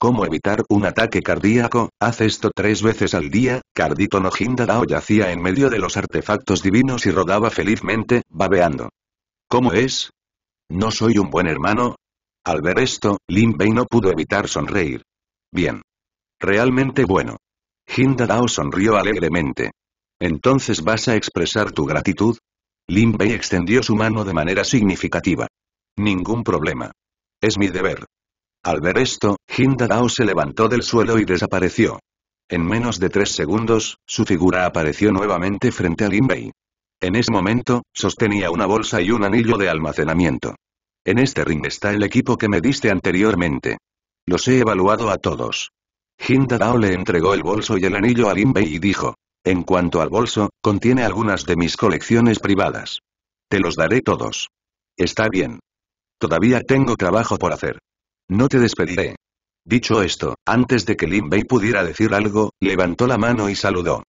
¿Cómo evitar un ataque cardíaco? Haz esto tres veces al día. Cardito no Hindadao yacía en medio de los artefactos divinos y rodaba felizmente, babeando. ¿Cómo es? ¿No soy un buen hermano? Al ver esto, Lin Bei no pudo evitar sonreír. Bien. Realmente bueno. Hindadao sonrió alegremente. ¿Entonces vas a expresar tu gratitud? Lin Bei extendió su mano de manera significativa. Ningún problema. Es mi deber. Al ver esto, Hindadao se levantó del suelo y desapareció. En menos de tres segundos, su figura apareció nuevamente frente a Lin Bei. En ese momento, sostenía una bolsa y un anillo de almacenamiento. En este ring está el equipo que me diste anteriormente. Los he evaluado a todos. Hinda le entregó el bolso y el anillo a Limbei y dijo. En cuanto al bolso, contiene algunas de mis colecciones privadas. Te los daré todos. Está bien. Todavía tengo trabajo por hacer. No te despediré. Dicho esto, antes de que Lin Bei pudiera decir algo, levantó la mano y saludó.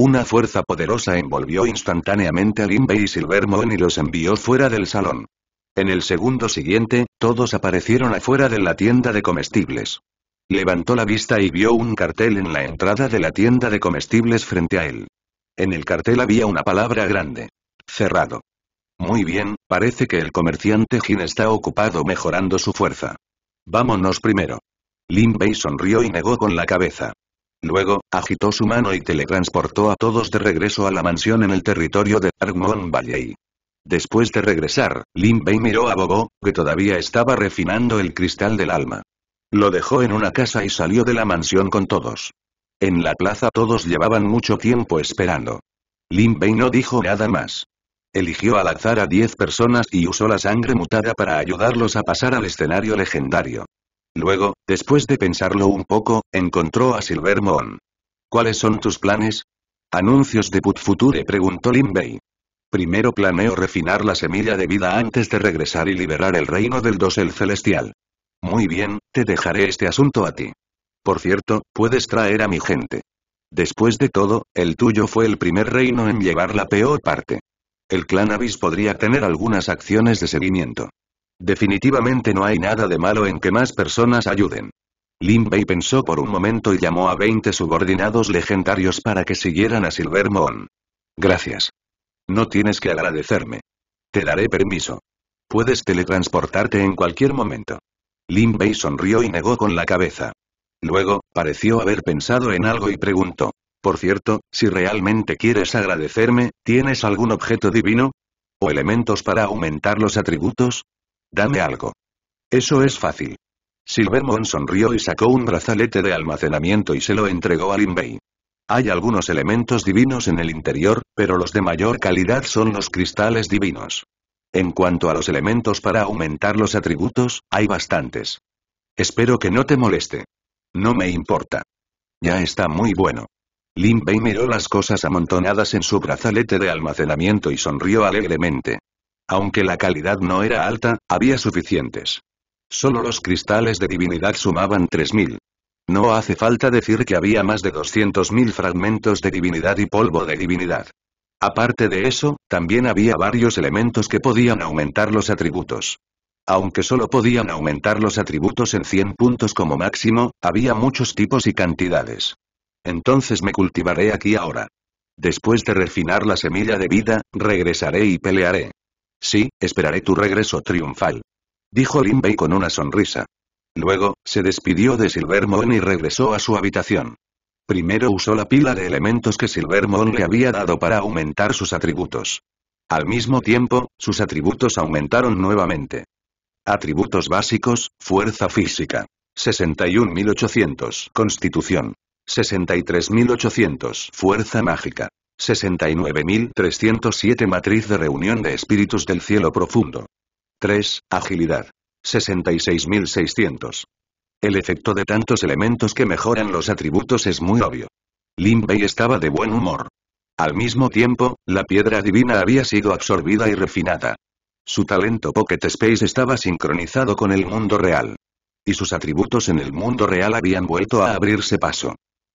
Una fuerza poderosa envolvió instantáneamente a Bei y Silvermoon y los envió fuera del salón. En el segundo siguiente, todos aparecieron afuera de la tienda de comestibles. Levantó la vista y vio un cartel en la entrada de la tienda de comestibles frente a él. En el cartel había una palabra grande. Cerrado. Muy bien, parece que el comerciante Jin está ocupado mejorando su fuerza. Vámonos primero. Lin Bei sonrió y negó con la cabeza. Luego, agitó su mano y teletransportó a todos de regreso a la mansión en el territorio de Argmon Valley. Después de regresar, Lin Bei miró a Bobo, que todavía estaba refinando el cristal del alma. Lo dejó en una casa y salió de la mansión con todos. En la plaza todos llevaban mucho tiempo esperando. Lin Bei no dijo nada más. Eligió al azar a diez personas y usó la sangre mutada para ayudarlos a pasar al escenario legendario. Luego, después de pensarlo un poco, encontró a Silver ¿Cuáles son tus planes? Anuncios de Put Future preguntó Lin Primero planeo refinar la semilla de vida antes de regresar y liberar el reino del dosel celestial. Muy bien, te dejaré este asunto a ti. Por cierto, puedes traer a mi gente. Después de todo, el tuyo fue el primer reino en llevar la peor parte. El clan Abyss podría tener algunas acciones de seguimiento. Definitivamente no hay nada de malo en que más personas ayuden. Lin Bei pensó por un momento y llamó a 20 subordinados legendarios para que siguieran a Silver Gracias. No tienes que agradecerme. Te daré permiso. Puedes teletransportarte en cualquier momento. Lin Bei sonrió y negó con la cabeza. Luego, pareció haber pensado en algo y preguntó. Por cierto, si realmente quieres agradecerme, ¿tienes algún objeto divino? ¿O elementos para aumentar los atributos? Dame algo. Eso es fácil. Silvermon sonrió y sacó un brazalete de almacenamiento y se lo entregó a Linbei. Hay algunos elementos divinos en el interior, pero los de mayor calidad son los cristales divinos. En cuanto a los elementos para aumentar los atributos, hay bastantes. Espero que no te moleste. No me importa. Ya está muy bueno. Lin Bei miró las cosas amontonadas en su brazalete de almacenamiento y sonrió alegremente. Aunque la calidad no era alta, había suficientes. Solo los cristales de divinidad sumaban 3.000. No hace falta decir que había más de 200.000 fragmentos de divinidad y polvo de divinidad. Aparte de eso, también había varios elementos que podían aumentar los atributos. Aunque solo podían aumentar los atributos en 100 puntos como máximo, había muchos tipos y cantidades. Entonces me cultivaré aquí ahora. Después de refinar la semilla de vida, regresaré y pelearé. Sí, esperaré tu regreso triunfal. Dijo Lin con una sonrisa. Luego, se despidió de Silvermoon y regresó a su habitación. Primero usó la pila de elementos que Silvermoon le había dado para aumentar sus atributos. Al mismo tiempo, sus atributos aumentaron nuevamente. Atributos básicos, fuerza física. 61.800. Constitución. 63.800. Fuerza mágica. 69307 Matriz de reunión de espíritus del cielo profundo. 3. Agilidad. 66600. El efecto de tantos elementos que mejoran los atributos es muy obvio. Lin Bei estaba de buen humor. Al mismo tiempo, la piedra divina había sido absorbida y refinada. Su talento Pocket Space estaba sincronizado con el mundo real. Y sus atributos en el mundo real habían vuelto a abrirse paso.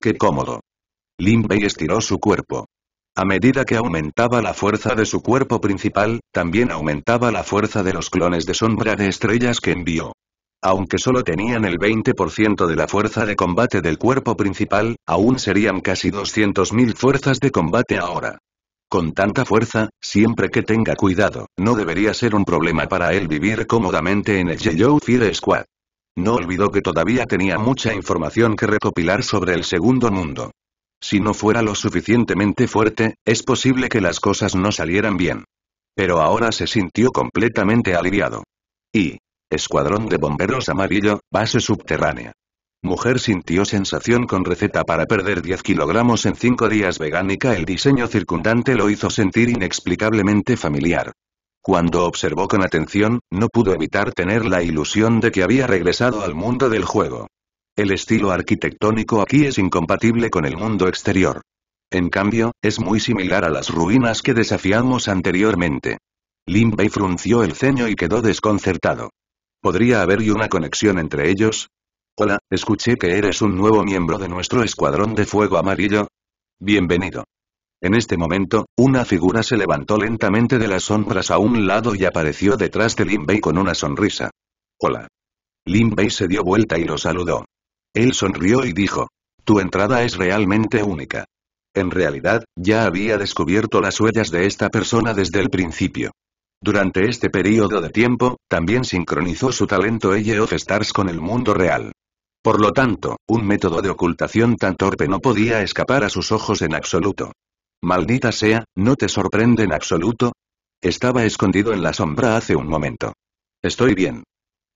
¡Qué cómodo! Lin Bei estiró su cuerpo. A medida que aumentaba la fuerza de su cuerpo principal, también aumentaba la fuerza de los clones de sombra de estrellas que envió. Aunque solo tenían el 20% de la fuerza de combate del cuerpo principal, aún serían casi 200.000 fuerzas de combate ahora. Con tanta fuerza, siempre que tenga cuidado, no debería ser un problema para él vivir cómodamente en el Jeyou Fire Squad. No olvidó que todavía tenía mucha información que recopilar sobre el segundo mundo. Si no fuera lo suficientemente fuerte, es posible que las cosas no salieran bien. Pero ahora se sintió completamente aliviado. Y. Escuadrón de Bomberos Amarillo, base subterránea. Mujer sintió sensación con receta para perder 10 kilogramos en 5 días vegánica. El diseño circundante lo hizo sentir inexplicablemente familiar. Cuando observó con atención, no pudo evitar tener la ilusión de que había regresado al mundo del juego. El estilo arquitectónico aquí es incompatible con el mundo exterior. En cambio, es muy similar a las ruinas que desafiamos anteriormente. Lin Bei frunció el ceño y quedó desconcertado. ¿Podría haber una conexión entre ellos? Hola, escuché que eres un nuevo miembro de nuestro escuadrón de fuego amarillo. Bienvenido. En este momento, una figura se levantó lentamente de las sombras a un lado y apareció detrás de Lin Bei con una sonrisa. Hola. Lin Bei se dio vuelta y lo saludó. Él sonrió y dijo. Tu entrada es realmente única. En realidad, ya había descubierto las huellas de esta persona desde el principio. Durante este periodo de tiempo, también sincronizó su talento Eye of Stars con el mundo real. Por lo tanto, un método de ocultación tan torpe no podía escapar a sus ojos en absoluto. Maldita sea, no te sorprende en absoluto. Estaba escondido en la sombra hace un momento. Estoy bien.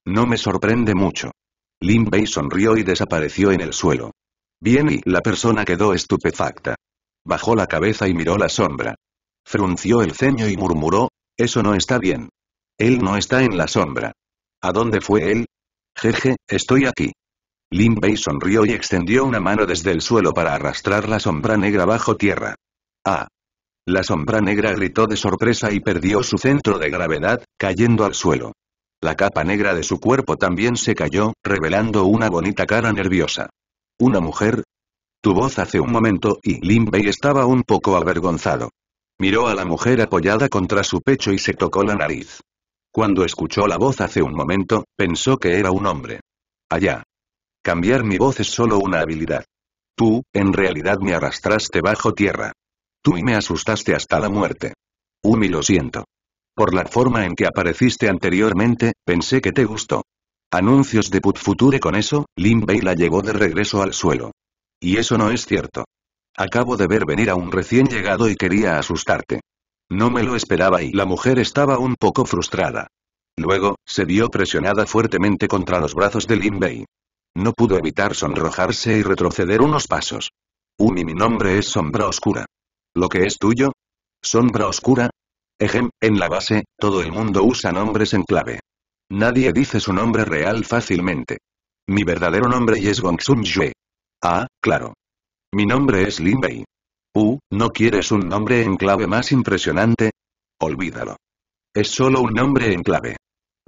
No me sorprende mucho. Lin Bei sonrió y desapareció en el suelo. Bien y la persona quedó estupefacta. Bajó la cabeza y miró la sombra. Frunció el ceño y murmuró, eso no está bien. Él no está en la sombra. ¿A dónde fue él? Jeje, estoy aquí. Lin Bei sonrió y extendió una mano desde el suelo para arrastrar la sombra negra bajo tierra. ¡Ah! La sombra negra gritó de sorpresa y perdió su centro de gravedad, cayendo al suelo. La capa negra de su cuerpo también se cayó, revelando una bonita cara nerviosa. ¿Una mujer? Tu voz hace un momento y Lin estaba un poco avergonzado. Miró a la mujer apoyada contra su pecho y se tocó la nariz. Cuando escuchó la voz hace un momento, pensó que era un hombre. Allá. Cambiar mi voz es solo una habilidad. Tú, en realidad me arrastraste bajo tierra. Tú y me asustaste hasta la muerte. Umi lo siento. Por la forma en que apareciste anteriormente, pensé que te gustó. Anuncios de Put Future con eso, Lin Bei la llevó de regreso al suelo. Y eso no es cierto. Acabo de ver venir a un recién llegado y quería asustarte. No me lo esperaba y la mujer estaba un poco frustrada. Luego, se vio presionada fuertemente contra los brazos de Lin Bei. No pudo evitar sonrojarse y retroceder unos pasos. Umi mi nombre es Sombra Oscura. ¿Lo que es tuyo? ¿Sombra oscura? Ejem, en la base, todo el mundo usa nombres en clave. Nadie dice su nombre real fácilmente. Mi verdadero nombre es Gongsun Yue. Ah, claro. Mi nombre es Lin Bei. U, uh, ¿no quieres un nombre en clave más impresionante? Olvídalo. Es solo un nombre en clave.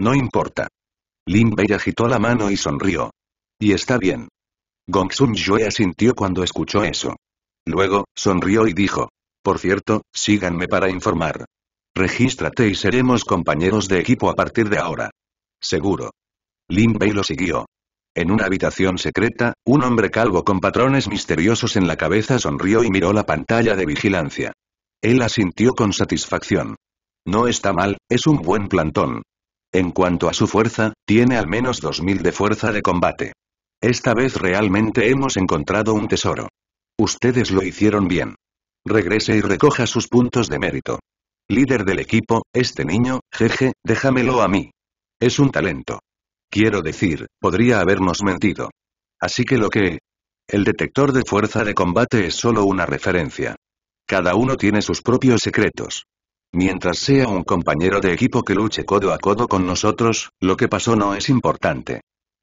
No importa. Lin Bei agitó la mano y sonrió. Y está bien. Gongsun Yue asintió cuando escuchó eso. Luego, sonrió y dijo. Por cierto, síganme para informar. Regístrate y seremos compañeros de equipo a partir de ahora. Seguro. Lin Bei lo siguió. En una habitación secreta, un hombre calvo con patrones misteriosos en la cabeza sonrió y miró la pantalla de vigilancia. Él asintió con satisfacción. No está mal, es un buen plantón. En cuanto a su fuerza, tiene al menos 2000 de fuerza de combate. Esta vez realmente hemos encontrado un tesoro. Ustedes lo hicieron bien. Regrese y recoja sus puntos de mérito. Líder del equipo, este niño, jeje, déjamelo a mí. Es un talento. Quiero decir, podría habernos mentido. Así que lo que... El detector de fuerza de combate es solo una referencia. Cada uno tiene sus propios secretos. Mientras sea un compañero de equipo que luche codo a codo con nosotros, lo que pasó no es importante.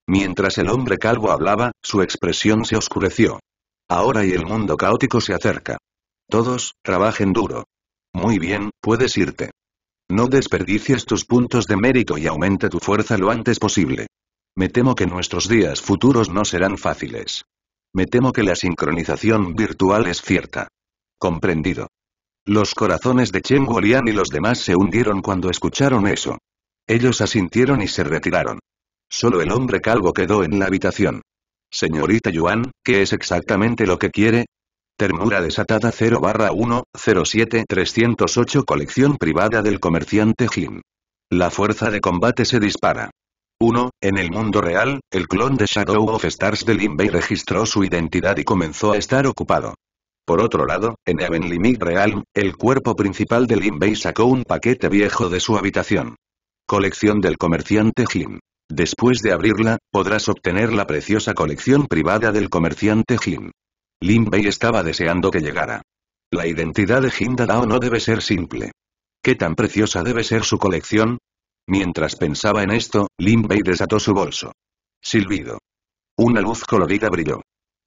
Mientras el hombre calvo hablaba, su expresión se oscureció. Ahora y el mundo caótico se acerca. Todos, trabajen duro. Muy bien, puedes irte. No desperdicies tus puntos de mérito y aumente tu fuerza lo antes posible. Me temo que nuestros días futuros no serán fáciles. Me temo que la sincronización virtual es cierta. Comprendido. Los corazones de Chen Wolian y los demás se hundieron cuando escucharon eso. Ellos asintieron y se retiraron. Solo el hombre calvo quedó en la habitación. Señorita Yuan, ¿qué es exactamente lo que quiere? Termura desatada 0-1, 07-308 Colección privada del comerciante Jin. La fuerza de combate se dispara. 1. En el mundo real, el clon de Shadow of Stars de Linbei registró su identidad y comenzó a estar ocupado. Por otro lado, en Even Limit Realm, el cuerpo principal de Bei sacó un paquete viejo de su habitación. Colección del comerciante Jin. Después de abrirla, podrás obtener la preciosa colección privada del comerciante Jim. Lin Bei estaba deseando que llegara. La identidad de Jim Dadao no debe ser simple. ¿Qué tan preciosa debe ser su colección? Mientras pensaba en esto, Lin Bei desató su bolso. Silbido. Una luz colorida brilló.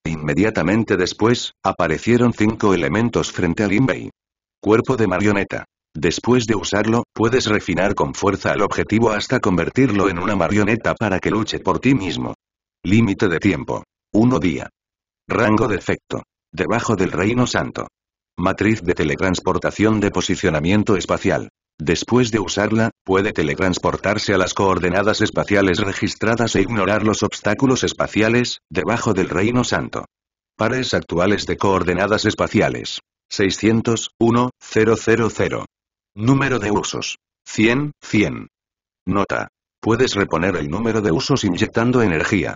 Inmediatamente después, aparecieron cinco elementos frente a Lin Bei. Cuerpo de marioneta. Después de usarlo, puedes refinar con fuerza al objetivo hasta convertirlo en una marioneta para que luche por ti mismo. Límite de tiempo. 1 día. Rango de efecto. Debajo del Reino Santo. Matriz de teletransportación de posicionamiento espacial. Después de usarla, puede teletransportarse a las coordenadas espaciales registradas e ignorar los obstáculos espaciales, debajo del Reino Santo. Pares actuales de coordenadas espaciales. 600, Número de usos. 100, 100. Nota. Puedes reponer el número de usos inyectando energía.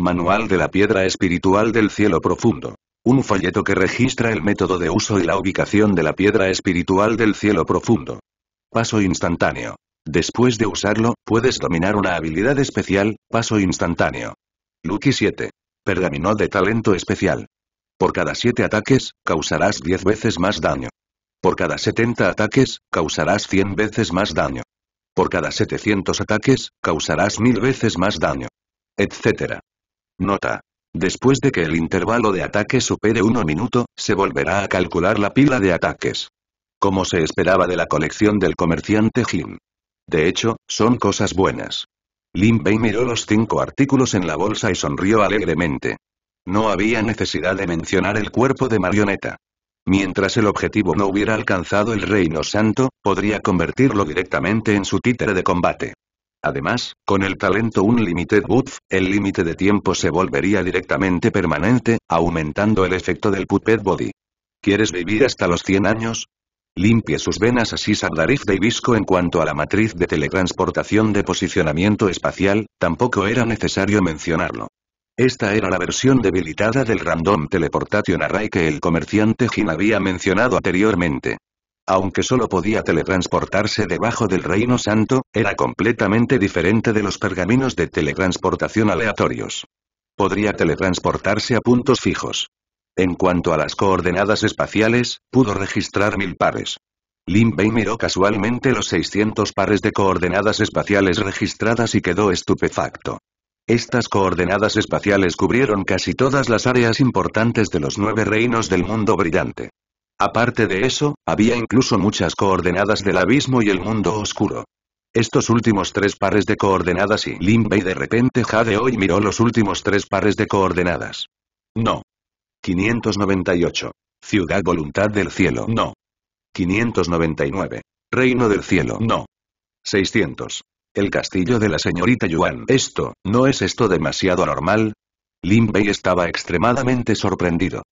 Manual de la piedra espiritual del cielo profundo. Un folleto que registra el método de uso y la ubicación de la piedra espiritual del cielo profundo. Paso instantáneo. Después de usarlo, puedes dominar una habilidad especial, paso instantáneo. Lucky 7. Pergamino de talento especial. Por cada 7 ataques, causarás 10 veces más daño. Por cada 70 ataques, causarás 100 veces más daño. Por cada 700 ataques, causarás 1000 veces más daño. Etcétera. Nota. Después de que el intervalo de ataque supere 1 minuto, se volverá a calcular la pila de ataques. Como se esperaba de la colección del comerciante Jim. De hecho, son cosas buenas. Lin Bei miró los cinco artículos en la bolsa y sonrió alegremente. No había necesidad de mencionar el cuerpo de marioneta. Mientras el objetivo no hubiera alcanzado el Reino Santo, podría convertirlo directamente en su títere de combate. Además, con el talento Unlimited Booth, el límite de tiempo se volvería directamente permanente, aumentando el efecto del Puppet Body. ¿Quieres vivir hasta los 100 años? Limpie sus venas así Sardarif de Ibisco en cuanto a la matriz de teletransportación de posicionamiento espacial, tampoco era necesario mencionarlo. Esta era la versión debilitada del Random Teleportation Array que el comerciante Jin había mencionado anteriormente. Aunque solo podía teletransportarse debajo del Reino Santo, era completamente diferente de los pergaminos de teletransportación aleatorios. Podría teletransportarse a puntos fijos. En cuanto a las coordenadas espaciales, pudo registrar mil pares. Lin Bei miró casualmente los 600 pares de coordenadas espaciales registradas y quedó estupefacto. Estas coordenadas espaciales cubrieron casi todas las áreas importantes de los nueve reinos del mundo brillante. Aparte de eso, había incluso muchas coordenadas del abismo y el mundo oscuro. Estos últimos tres pares de coordenadas y y de repente Jade hoy miró los últimos tres pares de coordenadas. No. 598. Ciudad Voluntad del Cielo. No. 599. Reino del Cielo. No. 600. El castillo de la señorita Yuan. Esto, ¿no es esto demasiado normal Lin Bei estaba extremadamente sorprendido.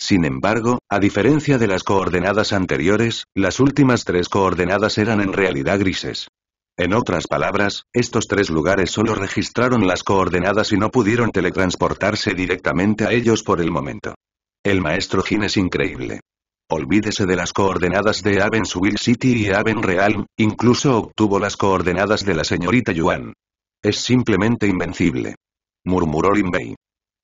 Sin embargo, a diferencia de las coordenadas anteriores, las últimas tres coordenadas eran en realidad grises. En otras palabras, estos tres lugares solo registraron las coordenadas y no pudieron teletransportarse directamente a ellos por el momento. El maestro Jin es increíble. Olvídese de las coordenadas de Avensville City y Aven Realm, incluso obtuvo las coordenadas de la señorita Yuan. Es simplemente invencible. Murmuró Lin Bei.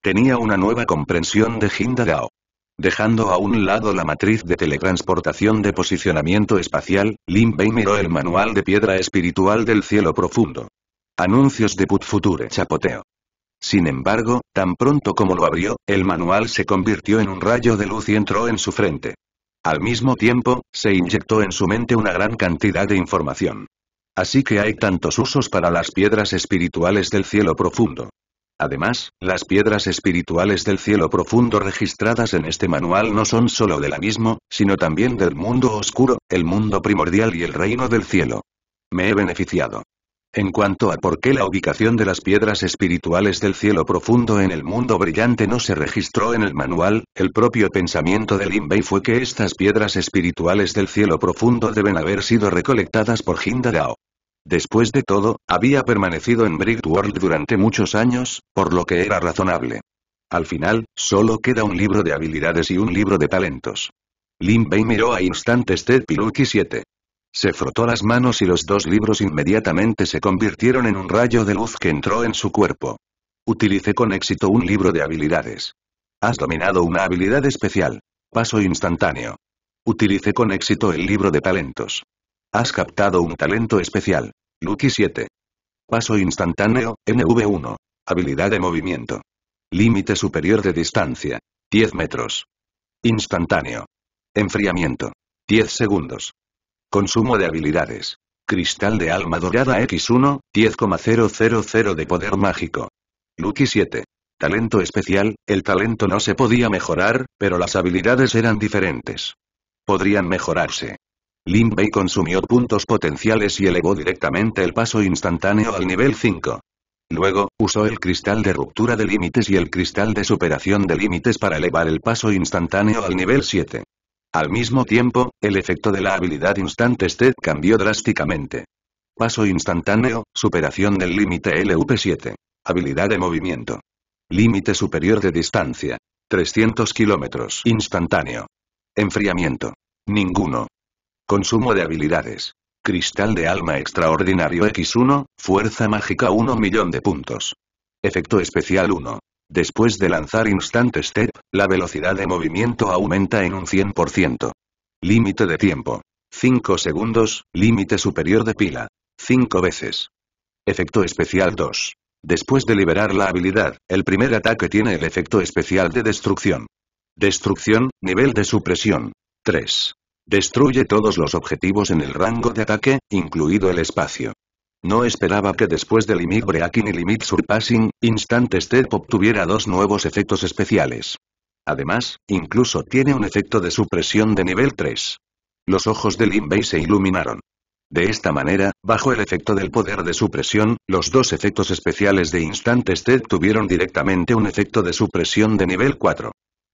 Tenía una nueva comprensión de Hindagao. Dejando a un lado la matriz de teletransportación de posicionamiento espacial, Lin Bei miró el manual de piedra espiritual del cielo profundo. Anuncios de Put Future Chapoteo. Sin embargo, tan pronto como lo abrió, el manual se convirtió en un rayo de luz y entró en su frente. Al mismo tiempo, se inyectó en su mente una gran cantidad de información. Así que hay tantos usos para las piedras espirituales del cielo profundo. Además, las piedras espirituales del cielo profundo registradas en este manual no son solo del abismo, sino también del mundo oscuro, el mundo primordial y el reino del cielo. Me he beneficiado. En cuanto a por qué la ubicación de las piedras espirituales del cielo profundo en el mundo brillante no se registró en el manual, el propio pensamiento de Lin Bei fue que estas piedras espirituales del cielo profundo deben haber sido recolectadas por Hindagao. Dao. Después de todo, había permanecido en Brick World durante muchos años, por lo que era razonable. Al final, solo queda un libro de habilidades y un libro de talentos. Lin Bei miró a instantes Ted Piluki 7. Se frotó las manos y los dos libros inmediatamente se convirtieron en un rayo de luz que entró en su cuerpo. Utilicé con éxito un libro de habilidades. Has dominado una habilidad especial. Paso instantáneo. Utilicé con éxito el libro de talentos. Has captado un talento especial. Lucky 7. Paso instantáneo, NV1. Habilidad de movimiento. Límite superior de distancia. 10 metros. Instantáneo. Enfriamiento. 10 segundos. Consumo de habilidades. Cristal de alma dorada X1, 10,000 de poder mágico. Lucky 7. Talento especial, el talento no se podía mejorar, pero las habilidades eran diferentes. Podrían mejorarse. Lin Bei consumió puntos potenciales y elevó directamente el paso instantáneo al nivel 5. Luego, usó el cristal de ruptura de límites y el cristal de superación de límites para elevar el paso instantáneo al nivel 7. Al mismo tiempo, el efecto de la habilidad Instant Stead cambió drásticamente. Paso instantáneo, superación del límite LUP7. Habilidad de movimiento. Límite superior de distancia. 300 kilómetros. Instantáneo. Enfriamiento. Ninguno. Consumo de habilidades. Cristal de alma extraordinario X1, fuerza mágica 1 millón de puntos. Efecto especial 1. Después de lanzar Instant Step, la velocidad de movimiento aumenta en un 100%. Límite de tiempo. 5 segundos, límite superior de pila. 5 veces. Efecto especial 2. Después de liberar la habilidad, el primer ataque tiene el efecto especial de destrucción. Destrucción, nivel de supresión. 3. Destruye todos los objetivos en el rango de ataque, incluido el espacio. No esperaba que después de Limit Breaking y Limit Surpassing, Instant Step obtuviera dos nuevos efectos especiales. Además, incluso tiene un efecto de supresión de nivel 3. Los ojos de Limbey se iluminaron. De esta manera, bajo el efecto del poder de supresión, los dos efectos especiales de Instant Step tuvieron directamente un efecto de supresión de nivel 4.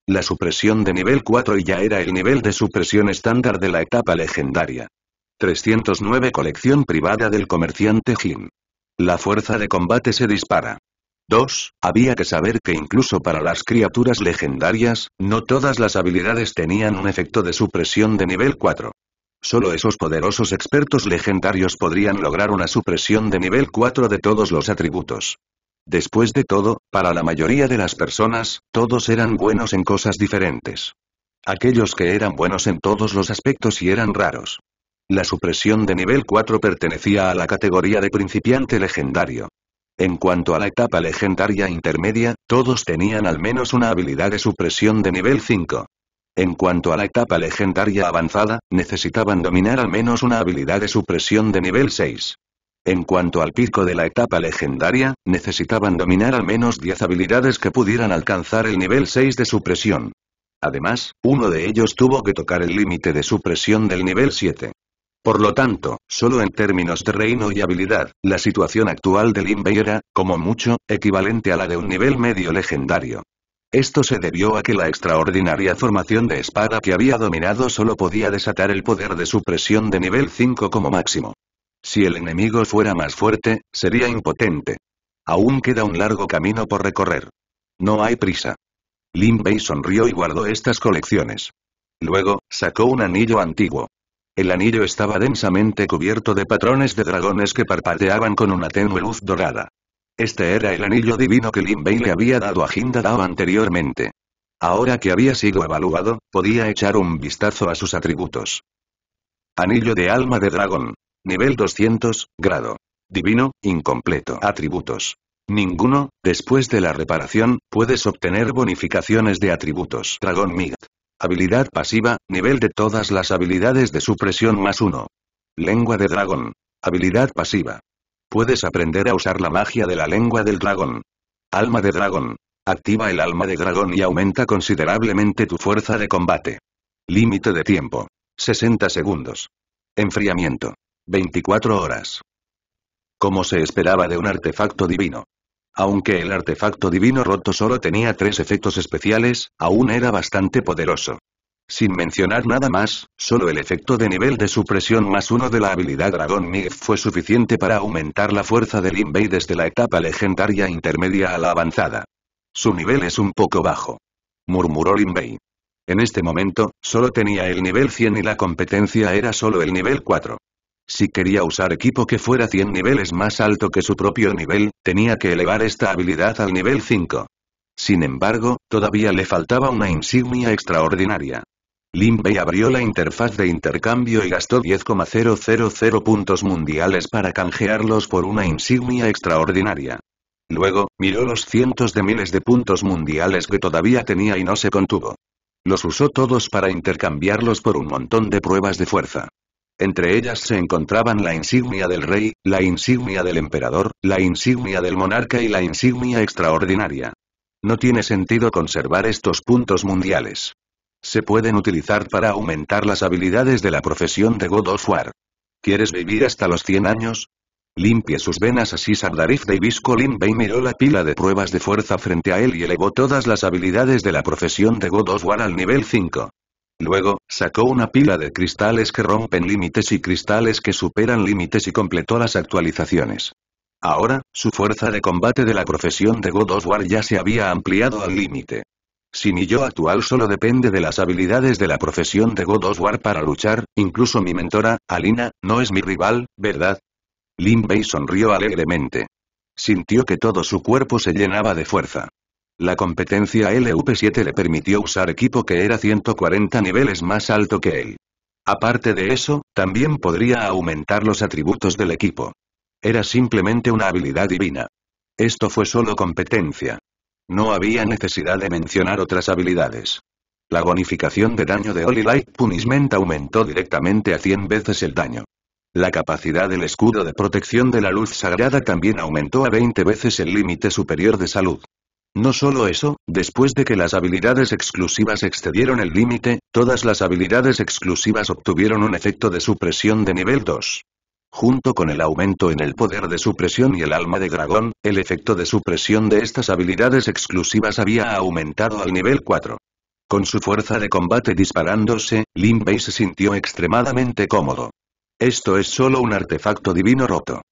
La supresión de nivel 4 ya era el nivel de supresión estándar de la etapa legendaria. 309 Colección privada del comerciante Jim. La fuerza de combate se dispara. 2. Había que saber que incluso para las criaturas legendarias, no todas las habilidades tenían un efecto de supresión de nivel 4. Solo esos poderosos expertos legendarios podrían lograr una supresión de nivel 4 de todos los atributos. Después de todo, para la mayoría de las personas, todos eran buenos en cosas diferentes. Aquellos que eran buenos en todos los aspectos y eran raros. La supresión de nivel 4 pertenecía a la categoría de principiante legendario. En cuanto a la etapa legendaria intermedia, todos tenían al menos una habilidad de supresión de nivel 5. En cuanto a la etapa legendaria avanzada, necesitaban dominar al menos una habilidad de supresión de nivel 6. En cuanto al pico de la etapa legendaria, necesitaban dominar al menos 10 habilidades que pudieran alcanzar el nivel 6 de supresión. Además, uno de ellos tuvo que tocar el límite de supresión del nivel 7. Por lo tanto, solo en términos de reino y habilidad, la situación actual de Bei era, como mucho, equivalente a la de un nivel medio legendario. Esto se debió a que la extraordinaria formación de espada que había dominado solo podía desatar el poder de su presión de nivel 5 como máximo. Si el enemigo fuera más fuerte, sería impotente. Aún queda un largo camino por recorrer. No hay prisa. Lin Bei sonrió y guardó estas colecciones. Luego, sacó un anillo antiguo. El anillo estaba densamente cubierto de patrones de dragones que parpadeaban con una tenue luz dorada. Este era el anillo divino que Lin le había dado a Hindadao anteriormente. Ahora que había sido evaluado, podía echar un vistazo a sus atributos. Anillo de alma de dragón. Nivel 200, grado. Divino, incompleto. Atributos. Ninguno, después de la reparación, puedes obtener bonificaciones de atributos. Dragón Mig. Habilidad pasiva, nivel de todas las habilidades de supresión más 1. Lengua de dragón. Habilidad pasiva. Puedes aprender a usar la magia de la lengua del dragón. Alma de dragón. Activa el alma de dragón y aumenta considerablemente tu fuerza de combate. Límite de tiempo. 60 segundos. Enfriamiento. 24 horas. Como se esperaba de un artefacto divino. Aunque el artefacto divino roto solo tenía tres efectos especiales, aún era bastante poderoso. Sin mencionar nada más, solo el efecto de nivel de supresión más uno de la habilidad Dragon Mig fue suficiente para aumentar la fuerza del Inbei desde la etapa legendaria intermedia a la avanzada. Su nivel es un poco bajo. Murmuró Limbei. En este momento, solo tenía el nivel 100 y la competencia era solo el nivel 4. Si quería usar equipo que fuera 100 niveles más alto que su propio nivel, tenía que elevar esta habilidad al nivel 5. Sin embargo, todavía le faltaba una insignia extraordinaria. Lin abrió la interfaz de intercambio y gastó 10,000 puntos mundiales para canjearlos por una insignia extraordinaria. Luego, miró los cientos de miles de puntos mundiales que todavía tenía y no se contuvo. Los usó todos para intercambiarlos por un montón de pruebas de fuerza. Entre ellas se encontraban la insignia del rey, la insignia del emperador, la insignia del monarca y la insignia extraordinaria. No tiene sentido conservar estos puntos mundiales. Se pueden utilizar para aumentar las habilidades de la profesión de God of War. ¿Quieres vivir hasta los 100 años? Limpie sus venas así Sardarif de Colin Bay miró la pila de pruebas de fuerza frente a él y elevó todas las habilidades de la profesión de God of War al nivel 5. Luego, sacó una pila de cristales que rompen límites y cristales que superan límites y completó las actualizaciones. Ahora, su fuerza de combate de la profesión de God of War ya se había ampliado al límite. Si mi yo actual solo depende de las habilidades de la profesión de God of War para luchar, incluso mi mentora, Alina, no es mi rival, ¿verdad? Lin Bei sonrió alegremente. Sintió que todo su cuerpo se llenaba de fuerza. La competencia LV7 le permitió usar equipo que era 140 niveles más alto que él. Aparte de eso, también podría aumentar los atributos del equipo. Era simplemente una habilidad divina. Esto fue solo competencia. No había necesidad de mencionar otras habilidades. La bonificación de daño de Holy Light Punishment aumentó directamente a 100 veces el daño. La capacidad del escudo de protección de la luz sagrada también aumentó a 20 veces el límite superior de salud. No solo eso, después de que las habilidades exclusivas excedieron el límite, todas las habilidades exclusivas obtuvieron un efecto de supresión de nivel 2. Junto con el aumento en el poder de supresión y el alma de dragón, el efecto de supresión de estas habilidades exclusivas había aumentado al nivel 4. Con su fuerza de combate disparándose, Lin se sintió extremadamente cómodo. Esto es solo un artefacto divino roto.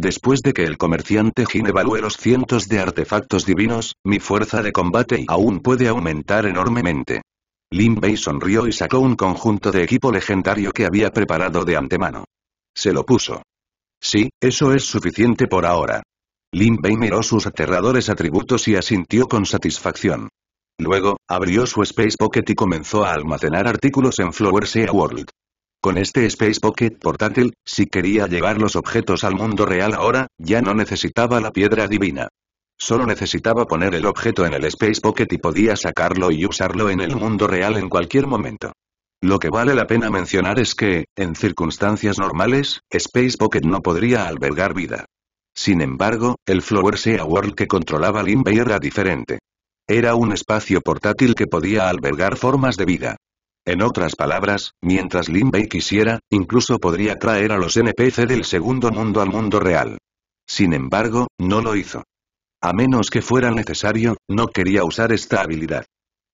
Después de que el comerciante Jin evalúe los cientos de artefactos divinos, mi fuerza de combate aún puede aumentar enormemente. Lin Bei sonrió y sacó un conjunto de equipo legendario que había preparado de antemano. Se lo puso. Sí, eso es suficiente por ahora. Lin Bei miró sus aterradores atributos y asintió con satisfacción. Luego, abrió su Space Pocket y comenzó a almacenar artículos en Flower Sea World. Con este Space Pocket portátil, si quería llevar los objetos al mundo real ahora, ya no necesitaba la piedra divina. Solo necesitaba poner el objeto en el Space Pocket y podía sacarlo y usarlo en el mundo real en cualquier momento. Lo que vale la pena mencionar es que, en circunstancias normales, Space Pocket no podría albergar vida. Sin embargo, el Flower Sea World que controlaba Limbe era diferente. Era un espacio portátil que podía albergar formas de vida. En otras palabras, mientras Lin quisiera, incluso podría traer a los NPC del segundo mundo al mundo real. Sin embargo, no lo hizo. A menos que fuera necesario, no quería usar esta habilidad.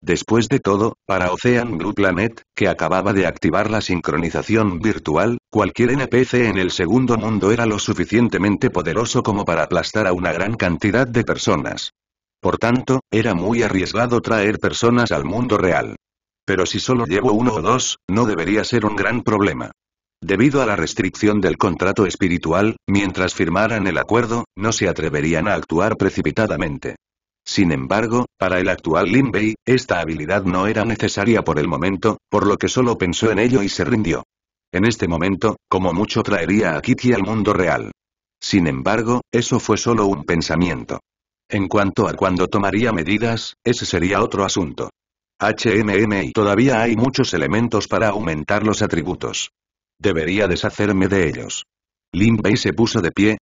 Después de todo, para Ocean Blue Planet, que acababa de activar la sincronización virtual, cualquier NPC en el segundo mundo era lo suficientemente poderoso como para aplastar a una gran cantidad de personas. Por tanto, era muy arriesgado traer personas al mundo real. Pero si solo llevo uno o dos, no debería ser un gran problema. Debido a la restricción del contrato espiritual, mientras firmaran el acuerdo, no se atreverían a actuar precipitadamente. Sin embargo, para el actual Lin Bei, esta habilidad no era necesaria por el momento, por lo que solo pensó en ello y se rindió. En este momento, como mucho traería a Kitty al mundo real. Sin embargo, eso fue solo un pensamiento. En cuanto a cuándo tomaría medidas, ese sería otro asunto. HMM y todavía hay muchos elementos para aumentar los atributos. Debería deshacerme de ellos. Lin se puso de pie.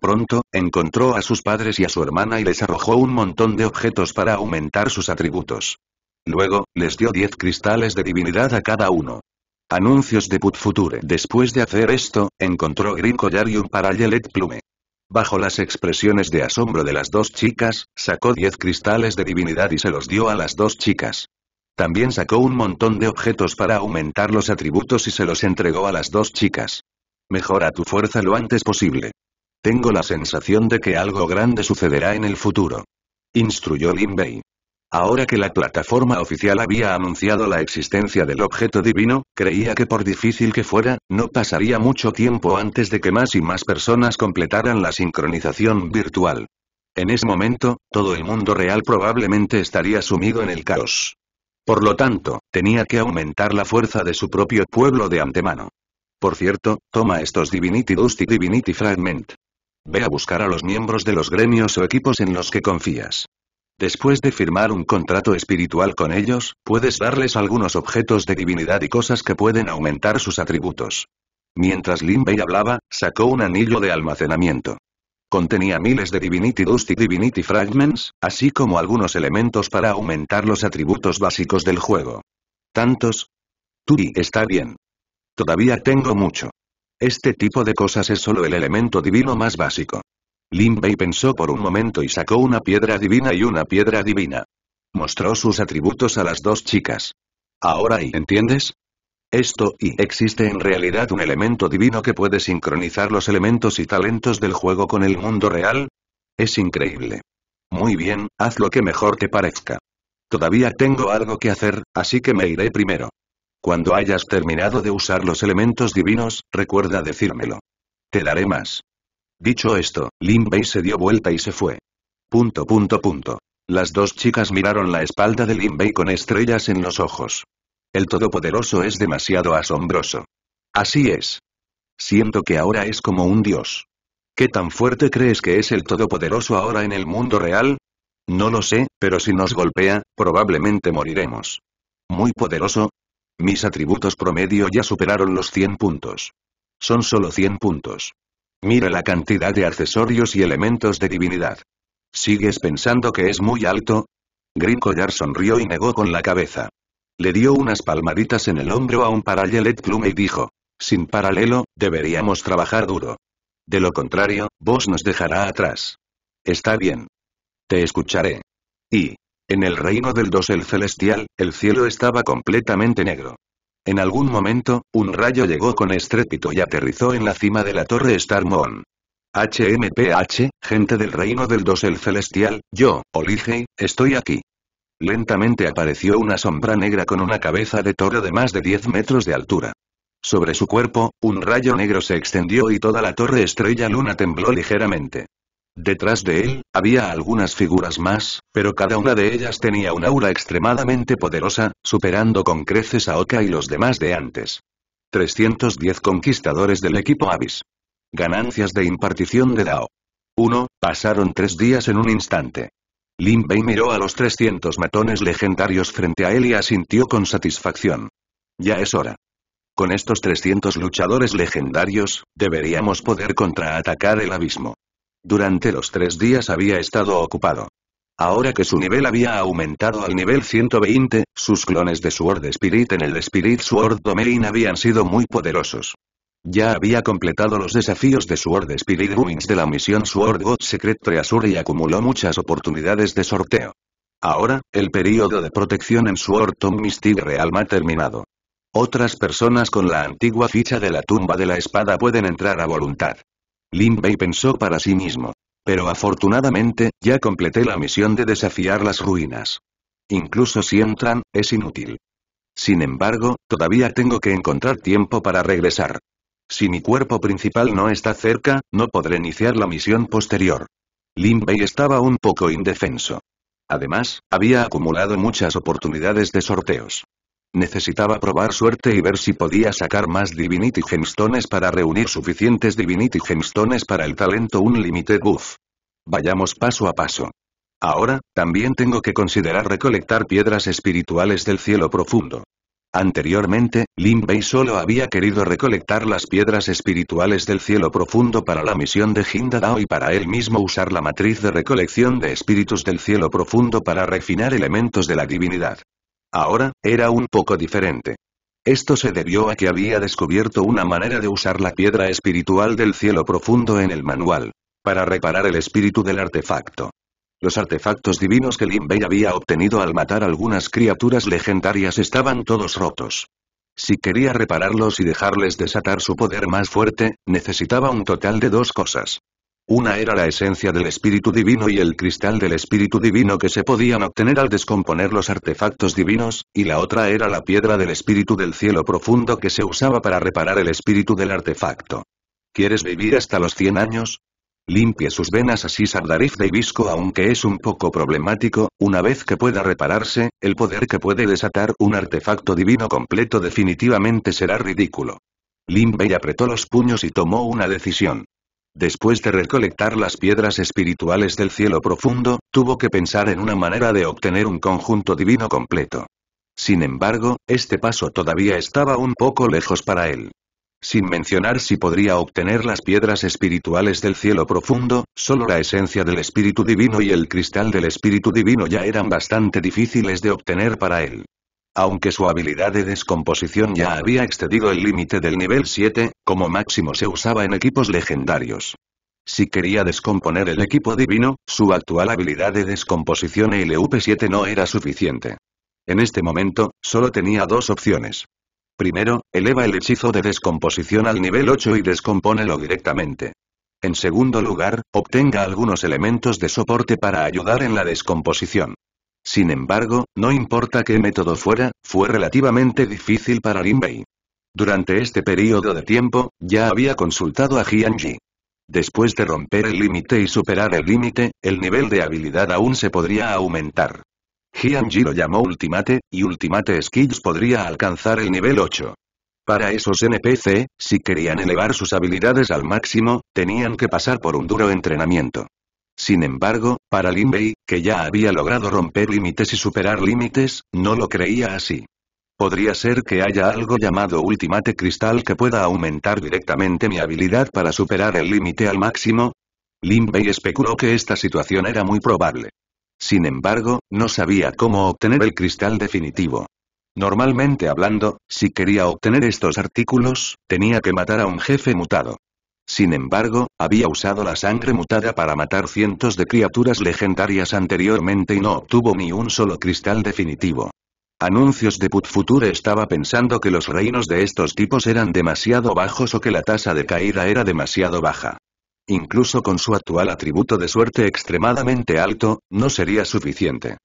Pronto, encontró a sus padres y a su hermana y les arrojó un montón de objetos para aumentar sus atributos. Luego, les dio 10 cristales de divinidad a cada uno. Anuncios de Put Future. Después de hacer esto, encontró Green Collar para un Plume. Bajo las expresiones de asombro de las dos chicas, sacó diez cristales de divinidad y se los dio a las dos chicas. También sacó un montón de objetos para aumentar los atributos y se los entregó a las dos chicas. Mejora tu fuerza lo antes posible. Tengo la sensación de que algo grande sucederá en el futuro. Instruyó Lin Bei. Ahora que la plataforma oficial había anunciado la existencia del objeto divino, creía que por difícil que fuera, no pasaría mucho tiempo antes de que más y más personas completaran la sincronización virtual. En ese momento, todo el mundo real probablemente estaría sumido en el caos. Por lo tanto, tenía que aumentar la fuerza de su propio pueblo de antemano. Por cierto, toma estos Divinity Dust y Divinity Fragment. Ve a buscar a los miembros de los gremios o equipos en los que confías. Después de firmar un contrato espiritual con ellos, puedes darles algunos objetos de divinidad y cosas que pueden aumentar sus atributos. Mientras Lin hablaba, sacó un anillo de almacenamiento. Contenía miles de Divinity Dust y Divinity Fragments, así como algunos elementos para aumentar los atributos básicos del juego. ¿Tantos? Turi está bien. Todavía tengo mucho. Este tipo de cosas es solo el elemento divino más básico. Bei pensó por un momento y sacó una piedra divina y una piedra divina. Mostró sus atributos a las dos chicas. Ahora y ¿entiendes? Esto y existe en realidad un elemento divino que puede sincronizar los elementos y talentos del juego con el mundo real. Es increíble. Muy bien, haz lo que mejor te parezca. Todavía tengo algo que hacer, así que me iré primero. Cuando hayas terminado de usar los elementos divinos, recuerda decírmelo. Te daré más. Dicho esto, Lin Bei se dio vuelta y se fue. Punto punto punto. Las dos chicas miraron la espalda de Lin Bei con estrellas en los ojos. El Todopoderoso es demasiado asombroso. Así es. Siento que ahora es como un dios. ¿Qué tan fuerte crees que es el Todopoderoso ahora en el mundo real? No lo sé, pero si nos golpea, probablemente moriremos. ¿Muy poderoso? Mis atributos promedio ya superaron los 100 puntos. Son solo 100 puntos. Mira la cantidad de accesorios y elementos de divinidad. ¿Sigues pensando que es muy alto? Green sonrió y negó con la cabeza. Le dio unas palmaditas en el hombro a un paralelet plume y dijo, sin paralelo, deberíamos trabajar duro. De lo contrario, vos nos dejará atrás. Está bien. Te escucharé. Y, en el reino del dosel celestial, el cielo estaba completamente negro. En algún momento, un rayo llegó con estrépito y aterrizó en la cima de la torre Starmon. HMPH, gente del reino del dosel celestial, yo, Olige, estoy aquí. Lentamente apareció una sombra negra con una cabeza de toro de más de 10 metros de altura. Sobre su cuerpo, un rayo negro se extendió y toda la torre estrella luna tembló ligeramente. Detrás de él, había algunas figuras más, pero cada una de ellas tenía un aura extremadamente poderosa, superando con creces a Oka y los demás de antes. 310 conquistadores del equipo Avis. Ganancias de impartición de Dao. 1. Pasaron tres días en un instante. Lin Bei miró a los 300 matones legendarios frente a él y asintió con satisfacción. Ya es hora. Con estos 300 luchadores legendarios, deberíamos poder contraatacar el abismo. Durante los tres días había estado ocupado. Ahora que su nivel había aumentado al nivel 120, sus clones de Sword Spirit en el Spirit Sword Domain habían sido muy poderosos. Ya había completado los desafíos de Sword Spirit Ruins de la misión Sword God Secret Treasure y acumuló muchas oportunidades de sorteo. Ahora, el período de protección en Sword Tom Mystique Realm ha terminado. Otras personas con la antigua ficha de la tumba de la espada pueden entrar a voluntad. Lin Bei pensó para sí mismo. Pero afortunadamente, ya completé la misión de desafiar las ruinas. Incluso si entran, es inútil. Sin embargo, todavía tengo que encontrar tiempo para regresar. Si mi cuerpo principal no está cerca, no podré iniciar la misión posterior. Lin Bei estaba un poco indefenso. Además, había acumulado muchas oportunidades de sorteos. Necesitaba probar suerte y ver si podía sacar más Divinity Gemstones para reunir suficientes Divinity Gemstones para el talento Unlimited Buff. Vayamos paso a paso. Ahora, también tengo que considerar recolectar piedras espirituales del cielo profundo. Anteriormente, Lin Bei solo había querido recolectar las piedras espirituales del cielo profundo para la misión de Hindadao y para él mismo usar la matriz de recolección de espíritus del cielo profundo para refinar elementos de la divinidad. Ahora, era un poco diferente. Esto se debió a que había descubierto una manera de usar la piedra espiritual del cielo profundo en el manual, para reparar el espíritu del artefacto. Los artefactos divinos que Lin Bei había obtenido al matar algunas criaturas legendarias estaban todos rotos. Si quería repararlos y dejarles desatar su poder más fuerte, necesitaba un total de dos cosas. Una era la esencia del espíritu divino y el cristal del espíritu divino que se podían obtener al descomponer los artefactos divinos, y la otra era la piedra del espíritu del cielo profundo que se usaba para reparar el espíritu del artefacto. ¿Quieres vivir hasta los 100 años? Limpie sus venas así Sardarif de Hibisco aunque es un poco problemático, una vez que pueda repararse, el poder que puede desatar un artefacto divino completo definitivamente será ridículo. Limbey apretó los puños y tomó una decisión. Después de recolectar las piedras espirituales del cielo profundo, tuvo que pensar en una manera de obtener un conjunto divino completo. Sin embargo, este paso todavía estaba un poco lejos para él. Sin mencionar si podría obtener las piedras espirituales del cielo profundo, solo la esencia del espíritu divino y el cristal del espíritu divino ya eran bastante difíciles de obtener para él. Aunque su habilidad de descomposición ya había excedido el límite del nivel 7, como máximo se usaba en equipos legendarios. Si quería descomponer el equipo divino, su actual habilidad de descomposición LUP7 no era suficiente. En este momento, solo tenía dos opciones. Primero, eleva el hechizo de descomposición al nivel 8 y descompónelo directamente. En segundo lugar, obtenga algunos elementos de soporte para ayudar en la descomposición. Sin embargo, no importa qué método fuera, fue relativamente difícil para Lin Bei. Durante este periodo de tiempo, ya había consultado a Jian Ji. Después de romper el límite y superar el límite, el nivel de habilidad aún se podría aumentar. Jian Ji lo llamó Ultimate, y Ultimate Skills podría alcanzar el nivel 8. Para esos NPC, si querían elevar sus habilidades al máximo, tenían que pasar por un duro entrenamiento. Sin embargo, para Lin que ya había logrado romper límites y superar límites, no lo creía así. Podría ser que haya algo llamado Ultimate Cristal que pueda aumentar directamente mi habilidad para superar el límite al máximo. Lin especuló que esta situación era muy probable. Sin embargo, no sabía cómo obtener el cristal definitivo. Normalmente hablando, si quería obtener estos artículos, tenía que matar a un jefe mutado. Sin embargo, había usado la sangre mutada para matar cientos de criaturas legendarias anteriormente y no obtuvo ni un solo cristal definitivo. Anuncios de Putfuture estaba pensando que los reinos de estos tipos eran demasiado bajos o que la tasa de caída era demasiado baja. Incluso con su actual atributo de suerte extremadamente alto, no sería suficiente.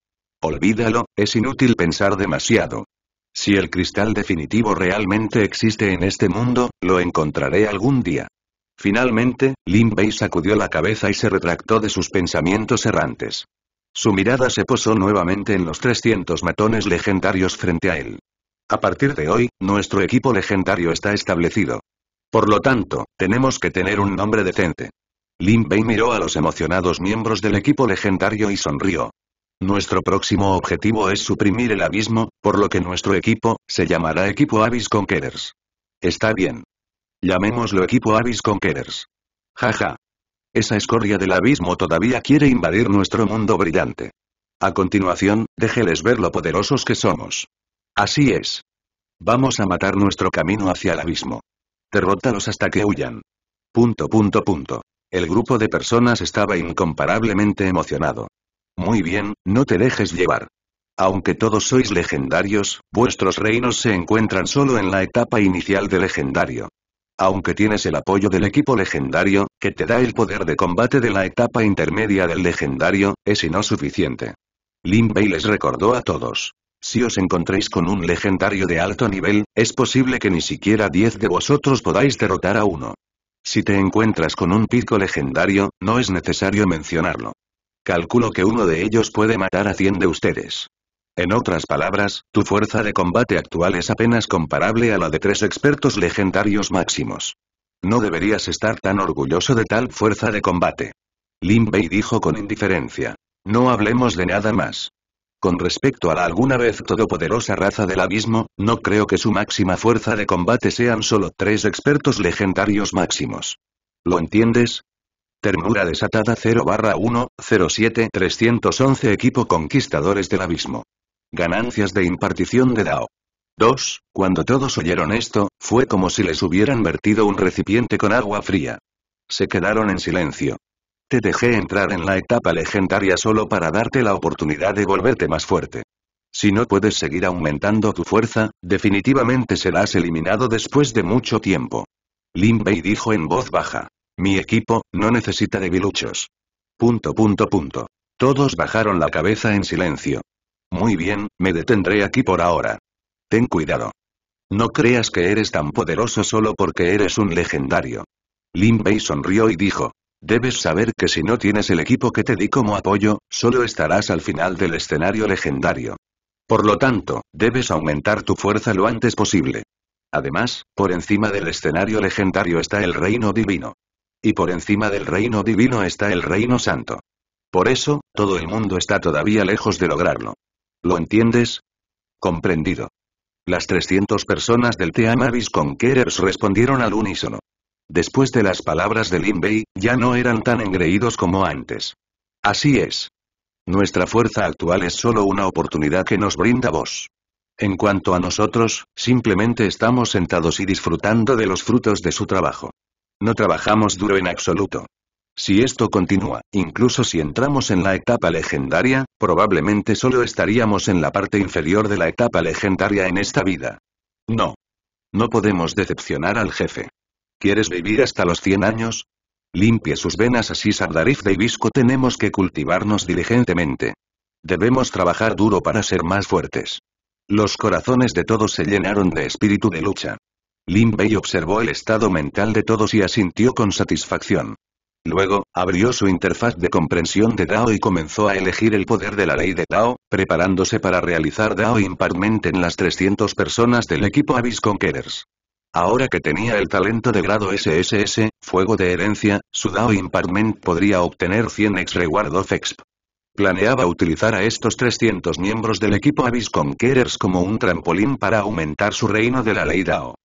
Olvídalo, es inútil pensar demasiado, si el cristal definitivo realmente existe en este mundo, lo encontraré algún día. Finalmente, Lin Bei sacudió la cabeza y se retractó de sus pensamientos errantes. Su mirada se posó nuevamente en los 300 matones legendarios frente a él. A partir de hoy, nuestro equipo legendario está establecido. Por lo tanto, tenemos que tener un nombre decente. Lin Bei miró a los emocionados miembros del equipo legendario y sonrió. Nuestro próximo objetivo es suprimir el abismo, por lo que nuestro equipo, se llamará Equipo Abyss Conquerors. Está bien. Llamémoslo equipo Abyss Conquerors. Jaja. Esa escoria del abismo todavía quiere invadir nuestro mundo brillante. A continuación, déjeles ver lo poderosos que somos. Así es. Vamos a matar nuestro camino hacia el abismo. Derrótalos hasta que huyan. Punto punto punto. El grupo de personas estaba incomparablemente emocionado. Muy bien, no te dejes llevar. Aunque todos sois legendarios, vuestros reinos se encuentran solo en la etapa inicial de legendario. Aunque tienes el apoyo del equipo legendario, que te da el poder de combate de la etapa intermedia del legendario, es insuficiente. Lin Bei les recordó a todos. Si os encontréis con un legendario de alto nivel, es posible que ni siquiera 10 de vosotros podáis derrotar a uno. Si te encuentras con un pico legendario, no es necesario mencionarlo. Calculo que uno de ellos puede matar a 100 de ustedes. En otras palabras, tu fuerza de combate actual es apenas comparable a la de tres expertos legendarios máximos. No deberías estar tan orgulloso de tal fuerza de combate. Lin Bei dijo con indiferencia. No hablemos de nada más. Con respecto a la alguna vez todopoderosa raza del abismo, no creo que su máxima fuerza de combate sean solo tres expertos legendarios máximos. ¿Lo entiendes? Ternura desatada 0 barra 1, 07 311 Equipo Conquistadores del Abismo. Ganancias de impartición de Dao. 2. Cuando todos oyeron esto, fue como si les hubieran vertido un recipiente con agua fría. Se quedaron en silencio. Te dejé entrar en la etapa legendaria solo para darte la oportunidad de volverte más fuerte. Si no puedes seguir aumentando tu fuerza, definitivamente serás eliminado después de mucho tiempo. Lin Bei dijo en voz baja. Mi equipo, no necesita debiluchos. Punto punto punto. Todos bajaron la cabeza en silencio. Muy bien, me detendré aquí por ahora. Ten cuidado. No creas que eres tan poderoso solo porque eres un legendario. Lin Bei sonrió y dijo. Debes saber que si no tienes el equipo que te di como apoyo, solo estarás al final del escenario legendario. Por lo tanto, debes aumentar tu fuerza lo antes posible. Además, por encima del escenario legendario está el reino divino. Y por encima del reino divino está el reino santo. Por eso, todo el mundo está todavía lejos de lograrlo. ¿Lo entiendes? Comprendido. Las 300 personas del Team Conquerors respondieron al unísono. Después de las palabras de Lin Bei, ya no eran tan engreídos como antes. Así es. Nuestra fuerza actual es solo una oportunidad que nos brinda vos. En cuanto a nosotros, simplemente estamos sentados y disfrutando de los frutos de su trabajo. No trabajamos duro en absoluto. Si esto continúa, incluso si entramos en la etapa legendaria, probablemente solo estaríamos en la parte inferior de la etapa legendaria en esta vida. No. No podemos decepcionar al jefe. ¿Quieres vivir hasta los 100 años? Limpie sus venas así Sardarif de Ibisco tenemos que cultivarnos diligentemente. Debemos trabajar duro para ser más fuertes. Los corazones de todos se llenaron de espíritu de lucha. Lin observó el estado mental de todos y asintió con satisfacción. Luego, abrió su interfaz de comprensión de Dao y comenzó a elegir el poder de la ley de Dao, preparándose para realizar Dao Impartment en las 300 personas del equipo Abyss Conquerors. Ahora que tenía el talento de grado SSS, Fuego de Herencia, su Dao Impartment podría obtener 100 ex Reward of Exp. Planeaba utilizar a estos 300 miembros del equipo Abyss Conquerors como un trampolín para aumentar su reino de la ley Dao.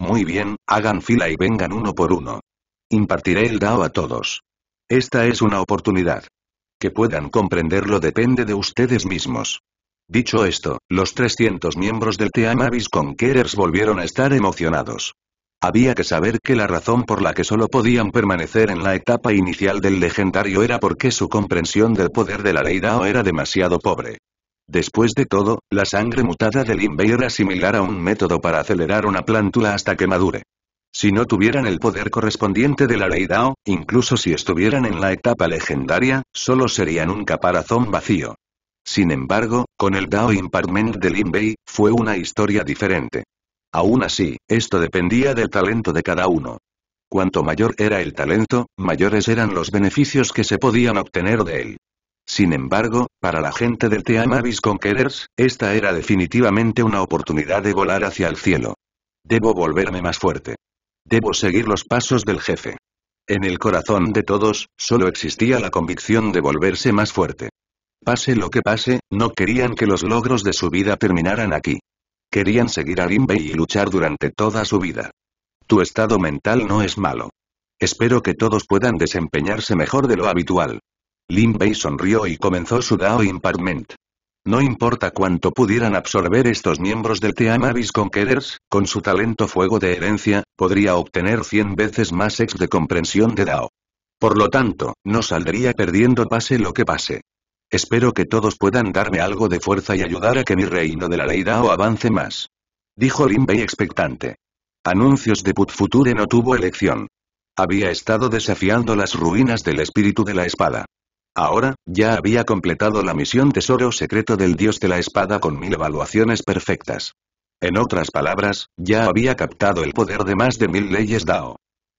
Muy bien, hagan fila y vengan uno por uno. Impartiré el Dao a todos. Esta es una oportunidad. Que puedan comprenderlo depende de ustedes mismos. Dicho esto, los 300 miembros del Team Avis Conquerors volvieron a estar emocionados. Había que saber que la razón por la que solo podían permanecer en la etapa inicial del legendario era porque su comprensión del poder de la ley Dao era demasiado pobre. Después de todo, la sangre mutada del Inbei era similar a un método para acelerar una plántula hasta que madure. Si no tuvieran el poder correspondiente de la ley Dao, incluso si estuvieran en la etapa legendaria, solo serían un caparazón vacío. Sin embargo, con el Dao Impartment de Lin Bei, fue una historia diferente. Aún así, esto dependía del talento de cada uno. Cuanto mayor era el talento, mayores eran los beneficios que se podían obtener de él. Sin embargo, para la gente del Abyss Conquerers, esta era definitivamente una oportunidad de volar hacia el cielo. Debo volverme más fuerte. Debo seguir los pasos del jefe. En el corazón de todos, solo existía la convicción de volverse más fuerte. Pase lo que pase, no querían que los logros de su vida terminaran aquí. Querían seguir a Bei y luchar durante toda su vida. Tu estado mental no es malo. Espero que todos puedan desempeñarse mejor de lo habitual. Lin Bei sonrió y comenzó su Dao Impartment. No importa cuánto pudieran absorber estos miembros del Team Abyss Conquerors, con su talento fuego de herencia, podría obtener 100 veces más ex de comprensión de Dao. Por lo tanto, no saldría perdiendo pase lo que pase. Espero que todos puedan darme algo de fuerza y ayudar a que mi reino de la ley Dao avance más. Dijo Lin expectante. Anuncios de Put Future no tuvo elección. Había estado desafiando las ruinas del espíritu de la espada. Ahora, ya había completado la misión Tesoro Secreto del Dios de la Espada con mil evaluaciones perfectas. En otras palabras, ya había captado el poder de más de mil leyes Dao.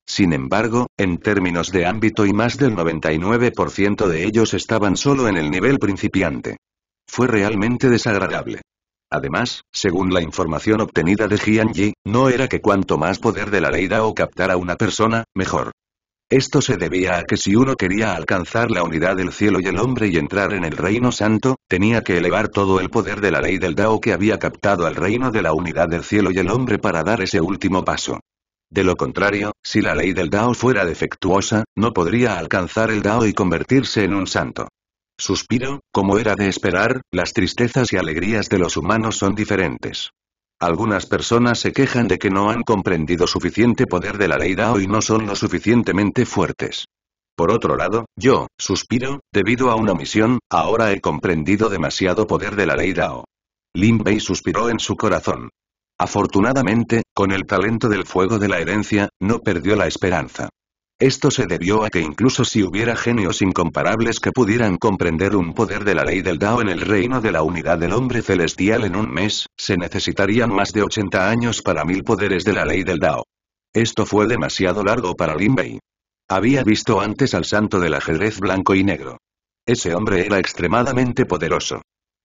Sin embargo, en términos de ámbito y más del 99% de ellos estaban solo en el nivel principiante. Fue realmente desagradable. Además, según la información obtenida de Jian Yi, no era que cuanto más poder de la ley Dao captara una persona, mejor. Esto se debía a que si uno quería alcanzar la unidad del cielo y el hombre y entrar en el reino santo, tenía que elevar todo el poder de la ley del Dao que había captado al reino de la unidad del cielo y el hombre para dar ese último paso. De lo contrario, si la ley del Dao fuera defectuosa, no podría alcanzar el Dao y convertirse en un santo. Suspiro, como era de esperar, las tristezas y alegrías de los humanos son diferentes. Algunas personas se quejan de que no han comprendido suficiente poder de la ley Dao y no son lo suficientemente fuertes. Por otro lado, yo, suspiro, debido a una omisión, ahora he comprendido demasiado poder de la ley Dao. Lin Bei suspiró en su corazón. Afortunadamente, con el talento del fuego de la herencia, no perdió la esperanza. Esto se debió a que incluso si hubiera genios incomparables que pudieran comprender un poder de la ley del Dao en el reino de la unidad del hombre celestial en un mes, se necesitarían más de 80 años para mil poderes de la ley del Dao. Esto fue demasiado largo para Lin Bei. Había visto antes al santo del ajedrez blanco y negro. Ese hombre era extremadamente poderoso.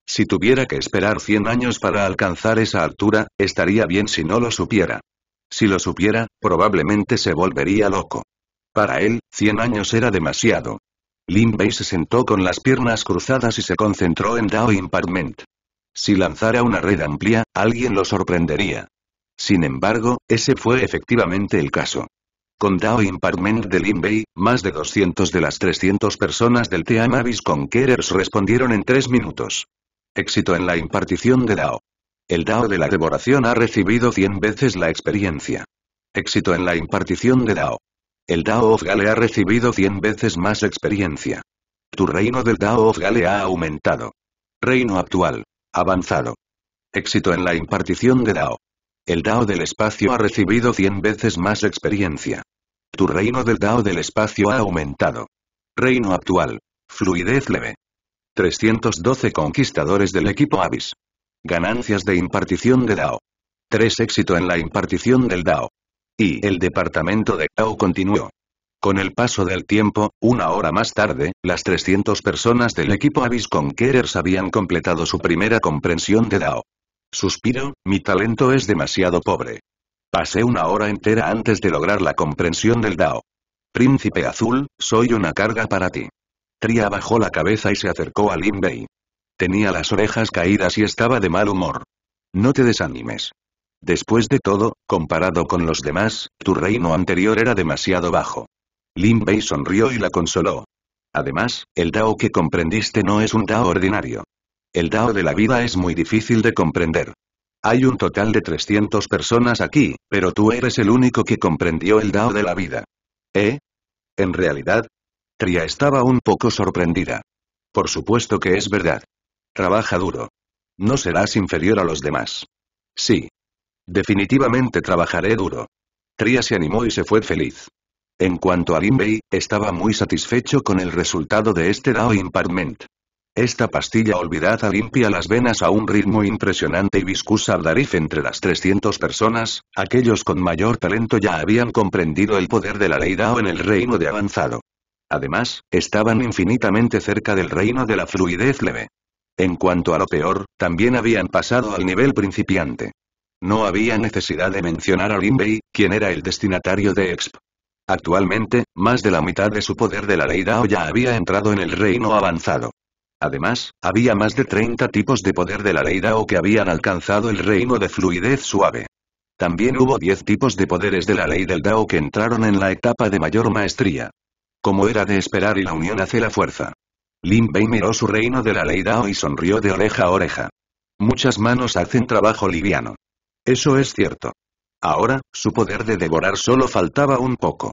Si tuviera que esperar 100 años para alcanzar esa altura, estaría bien si no lo supiera. Si lo supiera, probablemente se volvería loco. Para él, 100 años era demasiado. Lin Bei se sentó con las piernas cruzadas y se concentró en Dao Impartment. Si lanzara una red amplia, alguien lo sorprendería. Sin embargo, ese fue efectivamente el caso. Con Dao Impartment de Lin Bei, más de 200 de las 300 personas del Team Abyss Conquerors respondieron en tres minutos. Éxito en la impartición de Dao. El Dao de la devoración ha recibido 100 veces la experiencia. Éxito en la impartición de Dao. El Dao of Gale ha recibido 100 veces más experiencia. Tu reino del Dao of Gale ha aumentado. Reino actual. Avanzado. Éxito en la impartición de Dao. El Dao del espacio ha recibido 100 veces más experiencia. Tu reino del Dao del espacio ha aumentado. Reino actual. Fluidez leve. 312 conquistadores del equipo Avis. Ganancias de impartición de Dao. 3 éxito en la impartición del Dao y el departamento de Dao continuó. Con el paso del tiempo, una hora más tarde, las 300 personas del equipo Abyss Conquerors habían completado su primera comprensión de Dao. Suspiro, mi talento es demasiado pobre. Pasé una hora entera antes de lograr la comprensión del Dao. Príncipe Azul, soy una carga para ti. Tria bajó la cabeza y se acercó a Lin Bei. Tenía las orejas caídas y estaba de mal humor. No te desanimes. Después de todo, comparado con los demás, tu reino anterior era demasiado bajo. Lin Bei sonrió y la consoló. Además, el Dao que comprendiste no es un Dao ordinario. El Dao de la vida es muy difícil de comprender. Hay un total de 300 personas aquí, pero tú eres el único que comprendió el Dao de la vida. ¿Eh? En realidad, Tria estaba un poco sorprendida. Por supuesto que es verdad. Trabaja duro. No serás inferior a los demás. Sí, Definitivamente trabajaré duro. Tria se animó y se fue feliz. En cuanto a Linbei, estaba muy satisfecho con el resultado de este Dao Imparment. Esta pastilla olvidada limpia las venas a un ritmo impresionante y viscusa Darif entre las 300 personas, aquellos con mayor talento ya habían comprendido el poder de la ley Dao en el reino de avanzado. Además, estaban infinitamente cerca del reino de la fluidez leve. En cuanto a lo peor, también habían pasado al nivel principiante. No había necesidad de mencionar a Lin Bei, quien era el destinatario de Exp. Actualmente, más de la mitad de su poder de la ley Dao ya había entrado en el reino avanzado. Además, había más de 30 tipos de poder de la ley Dao que habían alcanzado el reino de fluidez suave. También hubo 10 tipos de poderes de la ley del Dao que entraron en la etapa de mayor maestría. Como era de esperar y la unión hace la fuerza. Lin Bei miró su reino de la ley Dao y sonrió de oreja a oreja. Muchas manos hacen trabajo liviano. Eso es cierto. Ahora, su poder de devorar solo faltaba un poco.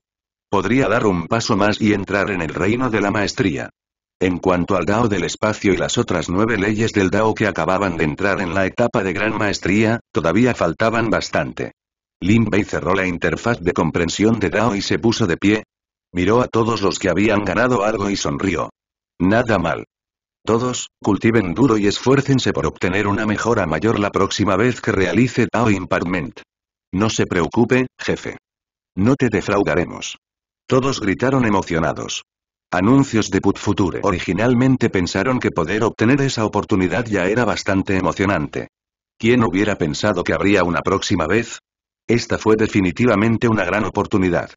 Podría dar un paso más y entrar en el reino de la maestría. En cuanto al Dao del espacio y las otras nueve leyes del Dao que acababan de entrar en la etapa de gran maestría, todavía faltaban bastante. Lin Bei cerró la interfaz de comprensión de Dao y se puso de pie. Miró a todos los que habían ganado algo y sonrió. Nada mal. Todos, cultiven duro y esfuércense por obtener una mejora mayor la próxima vez que realice Tao Impartment. No se preocupe, jefe. No te defraudaremos. Todos gritaron emocionados. Anuncios de Put Future originalmente pensaron que poder obtener esa oportunidad ya era bastante emocionante. ¿Quién hubiera pensado que habría una próxima vez? Esta fue definitivamente una gran oportunidad.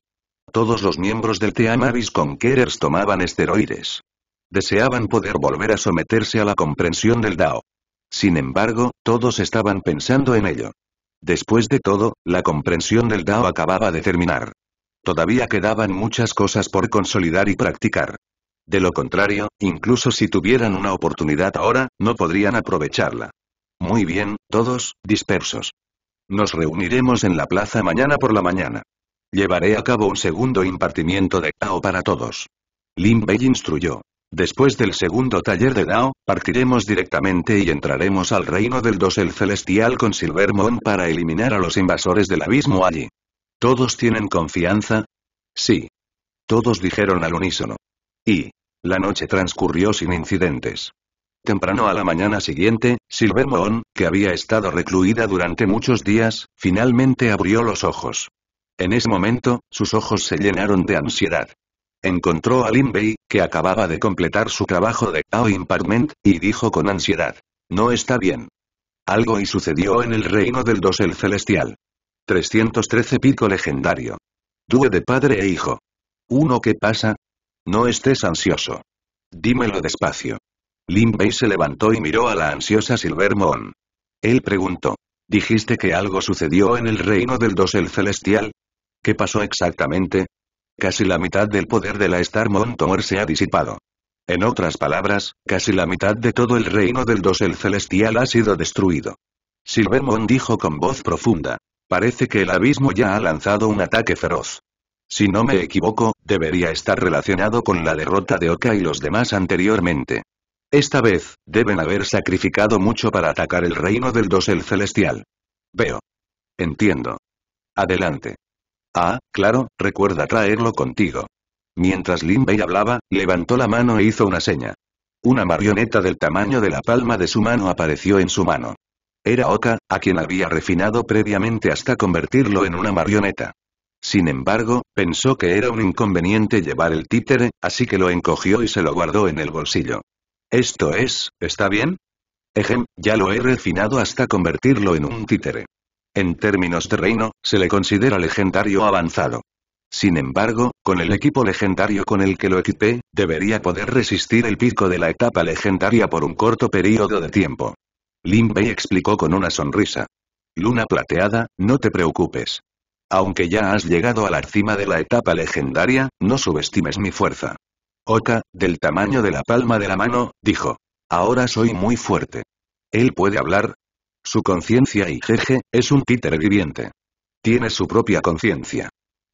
Todos los miembros del Team Avis Conquerors tomaban esteroides. Deseaban poder volver a someterse a la comprensión del Dao. Sin embargo, todos estaban pensando en ello. Después de todo, la comprensión del Dao acababa de terminar. Todavía quedaban muchas cosas por consolidar y practicar. De lo contrario, incluso si tuvieran una oportunidad ahora, no podrían aprovecharla. Muy bien, todos, dispersos. Nos reuniremos en la plaza mañana por la mañana. Llevaré a cabo un segundo impartimiento de Dao para todos. Lin Bei instruyó. Después del segundo taller de Dao, partiremos directamente y entraremos al reino del dosel celestial con Moon para eliminar a los invasores del abismo allí. ¿Todos tienen confianza? Sí. Todos dijeron al unísono. Y. La noche transcurrió sin incidentes. Temprano a la mañana siguiente, Moon, que había estado recluida durante muchos días, finalmente abrió los ojos. En ese momento, sus ojos se llenaron de ansiedad encontró a Lin Bei, que acababa de completar su trabajo de Ao Imparment, y dijo con ansiedad. No está bien. Algo y sucedió en el reino del dosel celestial. 313 pico legendario. Due de padre e hijo. ¿Uno ¿qué pasa? No estés ansioso. Dímelo despacio. Lin Bei se levantó y miró a la ansiosa Silver Moon. Él preguntó. ¿Dijiste que algo sucedió en el reino del dosel celestial? ¿Qué pasó exactamente? casi la mitad del poder de la Star Tower se ha disipado. En otras palabras, casi la mitad de todo el reino del dosel celestial ha sido destruido. Silvermon dijo con voz profunda. Parece que el abismo ya ha lanzado un ataque feroz. Si no me equivoco, debería estar relacionado con la derrota de Oka y los demás anteriormente. Esta vez, deben haber sacrificado mucho para atacar el reino del dosel celestial. Veo. Entiendo. Adelante. Ah, claro, recuerda traerlo contigo. Mientras Lin hablaba, levantó la mano e hizo una seña. Una marioneta del tamaño de la palma de su mano apareció en su mano. Era Oka, a quien había refinado previamente hasta convertirlo en una marioneta. Sin embargo, pensó que era un inconveniente llevar el títere, así que lo encogió y se lo guardó en el bolsillo. Esto es, ¿está bien? Ejem, ya lo he refinado hasta convertirlo en un títere. En términos de reino, se le considera legendario avanzado. Sin embargo, con el equipo legendario con el que lo equipé, debería poder resistir el pico de la etapa legendaria por un corto periodo de tiempo. Lin Bei explicó con una sonrisa. Luna plateada, no te preocupes. Aunque ya has llegado a la cima de la etapa legendaria, no subestimes mi fuerza. Oka, del tamaño de la palma de la mano, dijo. Ahora soy muy fuerte. Él puede hablar, su conciencia y Jeje, es un títer viviente. Tiene su propia conciencia.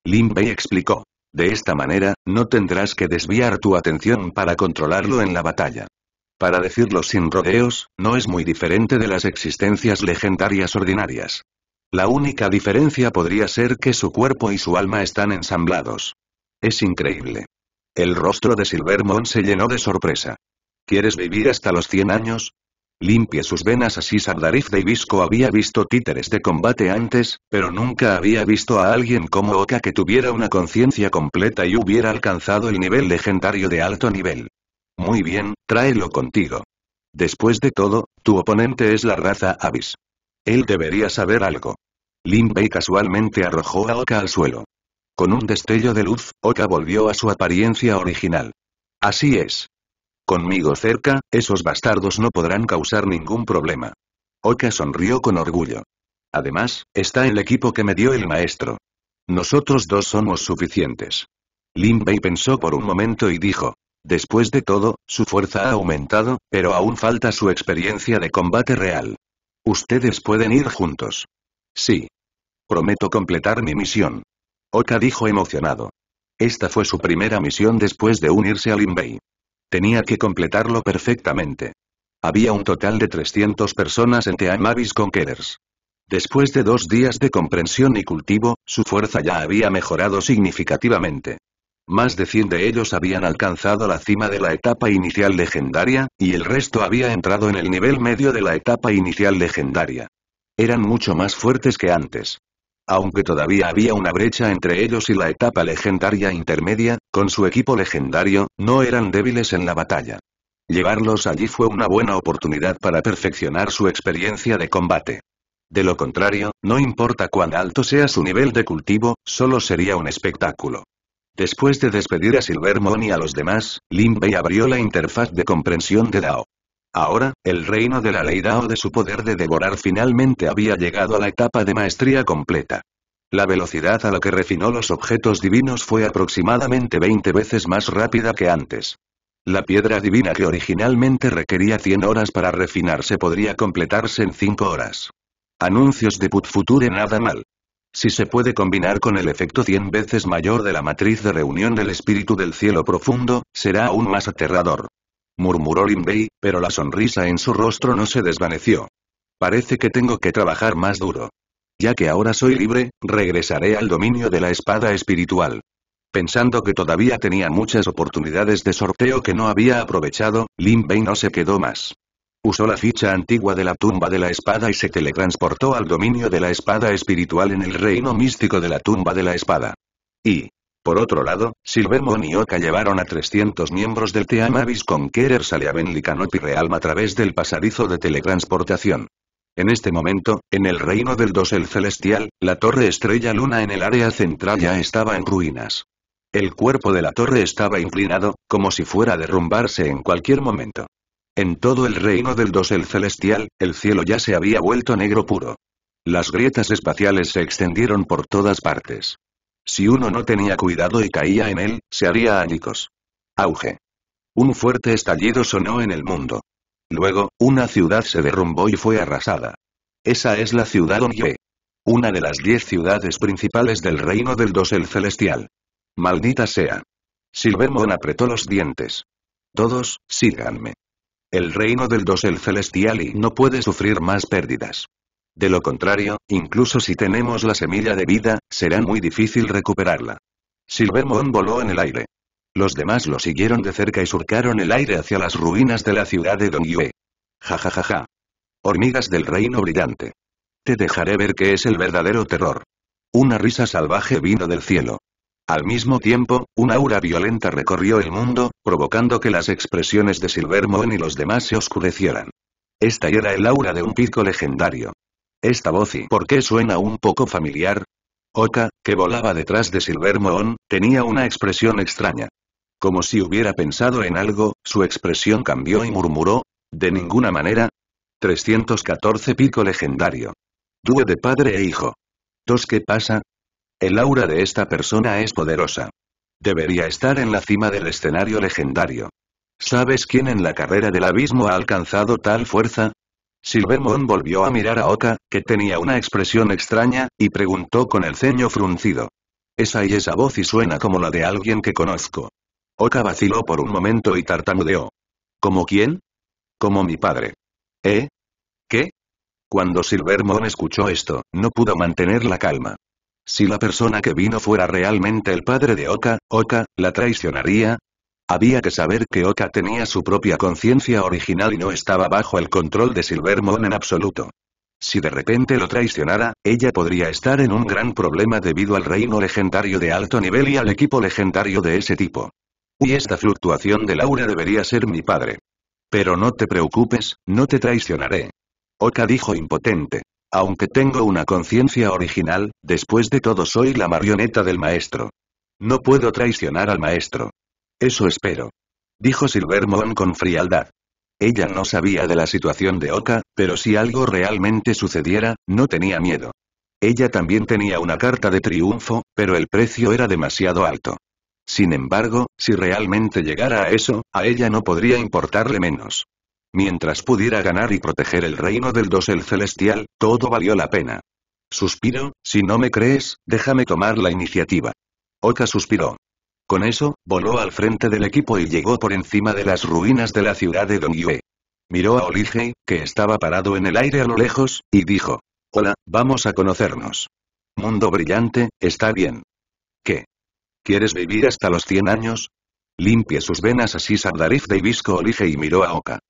Lin Bei explicó. De esta manera, no tendrás que desviar tu atención para controlarlo en la batalla. Para decirlo sin rodeos, no es muy diferente de las existencias legendarias ordinarias. La única diferencia podría ser que su cuerpo y su alma están ensamblados. Es increíble. El rostro de Silvermon se llenó de sorpresa. ¿Quieres vivir hasta los 100 años? Limpie sus venas así Sardarif Davisco había visto títeres de combate antes, pero nunca había visto a alguien como Oka que tuviera una conciencia completa y hubiera alcanzado el nivel legendario de alto nivel. Muy bien, tráelo contigo. Después de todo, tu oponente es la raza Avis. Él debería saber algo. Limbey casualmente arrojó a Oka al suelo. Con un destello de luz, Oka volvió a su apariencia original. Así es. Conmigo cerca, esos bastardos no podrán causar ningún problema. Oka sonrió con orgullo. Además, está el equipo que me dio el maestro. Nosotros dos somos suficientes. Lin Bei pensó por un momento y dijo. Después de todo, su fuerza ha aumentado, pero aún falta su experiencia de combate real. Ustedes pueden ir juntos. Sí. Prometo completar mi misión. Oka dijo emocionado. Esta fue su primera misión después de unirse a Lin Bei. Tenía que completarlo perfectamente. Había un total de 300 personas en Teamavis Conquerors. Después de dos días de comprensión y cultivo, su fuerza ya había mejorado significativamente. Más de 100 de ellos habían alcanzado la cima de la etapa inicial legendaria, y el resto había entrado en el nivel medio de la etapa inicial legendaria. Eran mucho más fuertes que antes. Aunque todavía había una brecha entre ellos y la etapa legendaria intermedia, con su equipo legendario, no eran débiles en la batalla. Llevarlos allí fue una buena oportunidad para perfeccionar su experiencia de combate. De lo contrario, no importa cuán alto sea su nivel de cultivo, solo sería un espectáculo. Después de despedir a Silvermon y a los demás, Bei abrió la interfaz de comprensión de DAO. Ahora, el reino de la ley o de su poder de devorar finalmente había llegado a la etapa de maestría completa. La velocidad a la que refinó los objetos divinos fue aproximadamente 20 veces más rápida que antes. La piedra divina que originalmente requería 100 horas para refinarse podría completarse en 5 horas. Anuncios de Put Future nada mal. Si se puede combinar con el efecto 100 veces mayor de la matriz de reunión del espíritu del cielo profundo, será aún más aterrador murmuró Lin Bei, pero la sonrisa en su rostro no se desvaneció. Parece que tengo que trabajar más duro. Ya que ahora soy libre, regresaré al dominio de la espada espiritual. Pensando que todavía tenía muchas oportunidades de sorteo que no había aprovechado, Lin Bei no se quedó más. Usó la ficha antigua de la tumba de la espada y se teletransportó al dominio de la espada espiritual en el reino místico de la tumba de la espada. Y, por otro lado, Silvermon y Oka llevaron a 300 miembros del Team Abyss Conquerors a y Canopy Realm a través del pasadizo de teletransportación. En este momento, en el reino del dosel celestial, la torre estrella luna en el área central ya estaba en ruinas. El cuerpo de la torre estaba inclinado, como si fuera a derrumbarse en cualquier momento. En todo el reino del dosel celestial, el cielo ya se había vuelto negro puro. Las grietas espaciales se extendieron por todas partes. Si uno no tenía cuidado y caía en él, se haría ánicos. Auge. Un fuerte estallido sonó en el mundo. Luego, una ciudad se derrumbó y fue arrasada. Esa es la ciudad Onye. Una de las diez ciudades principales del reino del dosel celestial. Maldita sea. Silvermon apretó los dientes. Todos, síganme. El reino del dosel celestial y no puede sufrir más pérdidas. De lo contrario, incluso si tenemos la semilla de vida, será muy difícil recuperarla. Silvermoon voló en el aire. Los demás lo siguieron de cerca y surcaron el aire hacia las ruinas de la ciudad de Dongyue. Ja ja Hormigas del reino brillante. Te dejaré ver qué es el verdadero terror. Una risa salvaje vino del cielo. Al mismo tiempo, una aura violenta recorrió el mundo, provocando que las expresiones de Silvermoon y los demás se oscurecieran. Esta era el aura de un pico legendario. Esta voz y ¿por qué suena un poco familiar? Oka, que volaba detrás de Silver Moon, tenía una expresión extraña. Como si hubiera pensado en algo, su expresión cambió y murmuró, de ninguna manera. 314 Pico Legendario. due de padre e hijo. ¿Tos qué pasa? El aura de esta persona es poderosa. Debería estar en la cima del escenario legendario. ¿Sabes quién en la carrera del abismo ha alcanzado tal fuerza? Silvermon volvió a mirar a Oka, que tenía una expresión extraña, y preguntó con el ceño fruncido. Esa y esa voz y suena como la de alguien que conozco. Oka vaciló por un momento y tartamudeó. ¿Como quién? Como mi padre. ¿Eh? ¿Qué? Cuando Silvermon escuchó esto, no pudo mantener la calma. Si la persona que vino fuera realmente el padre de Oka, Oka, la traicionaría, había que saber que Oka tenía su propia conciencia original y no estaba bajo el control de Silvermoon en absoluto. Si de repente lo traicionara, ella podría estar en un gran problema debido al reino legendario de alto nivel y al equipo legendario de ese tipo. Y esta fluctuación de Laura debería ser mi padre. Pero no te preocupes, no te traicionaré. Oka dijo impotente. Aunque tengo una conciencia original, después de todo soy la marioneta del maestro. No puedo traicionar al maestro. Eso espero. Dijo Silvermoon con frialdad. Ella no sabía de la situación de Oka, pero si algo realmente sucediera, no tenía miedo. Ella también tenía una carta de triunfo, pero el precio era demasiado alto. Sin embargo, si realmente llegara a eso, a ella no podría importarle menos. Mientras pudiera ganar y proteger el reino del dosel celestial, todo valió la pena. Suspiro, si no me crees, déjame tomar la iniciativa. Oka suspiró. Con eso, voló al frente del equipo y llegó por encima de las ruinas de la ciudad de Dongyue. Miró a Olige, que estaba parado en el aire a lo lejos, y dijo. Hola, vamos a conocernos. Mundo brillante, está bien. ¿Qué? ¿Quieres vivir hasta los 100 años? Limpie sus venas así Sabdarif de Ibisco Olige y miró a Oka.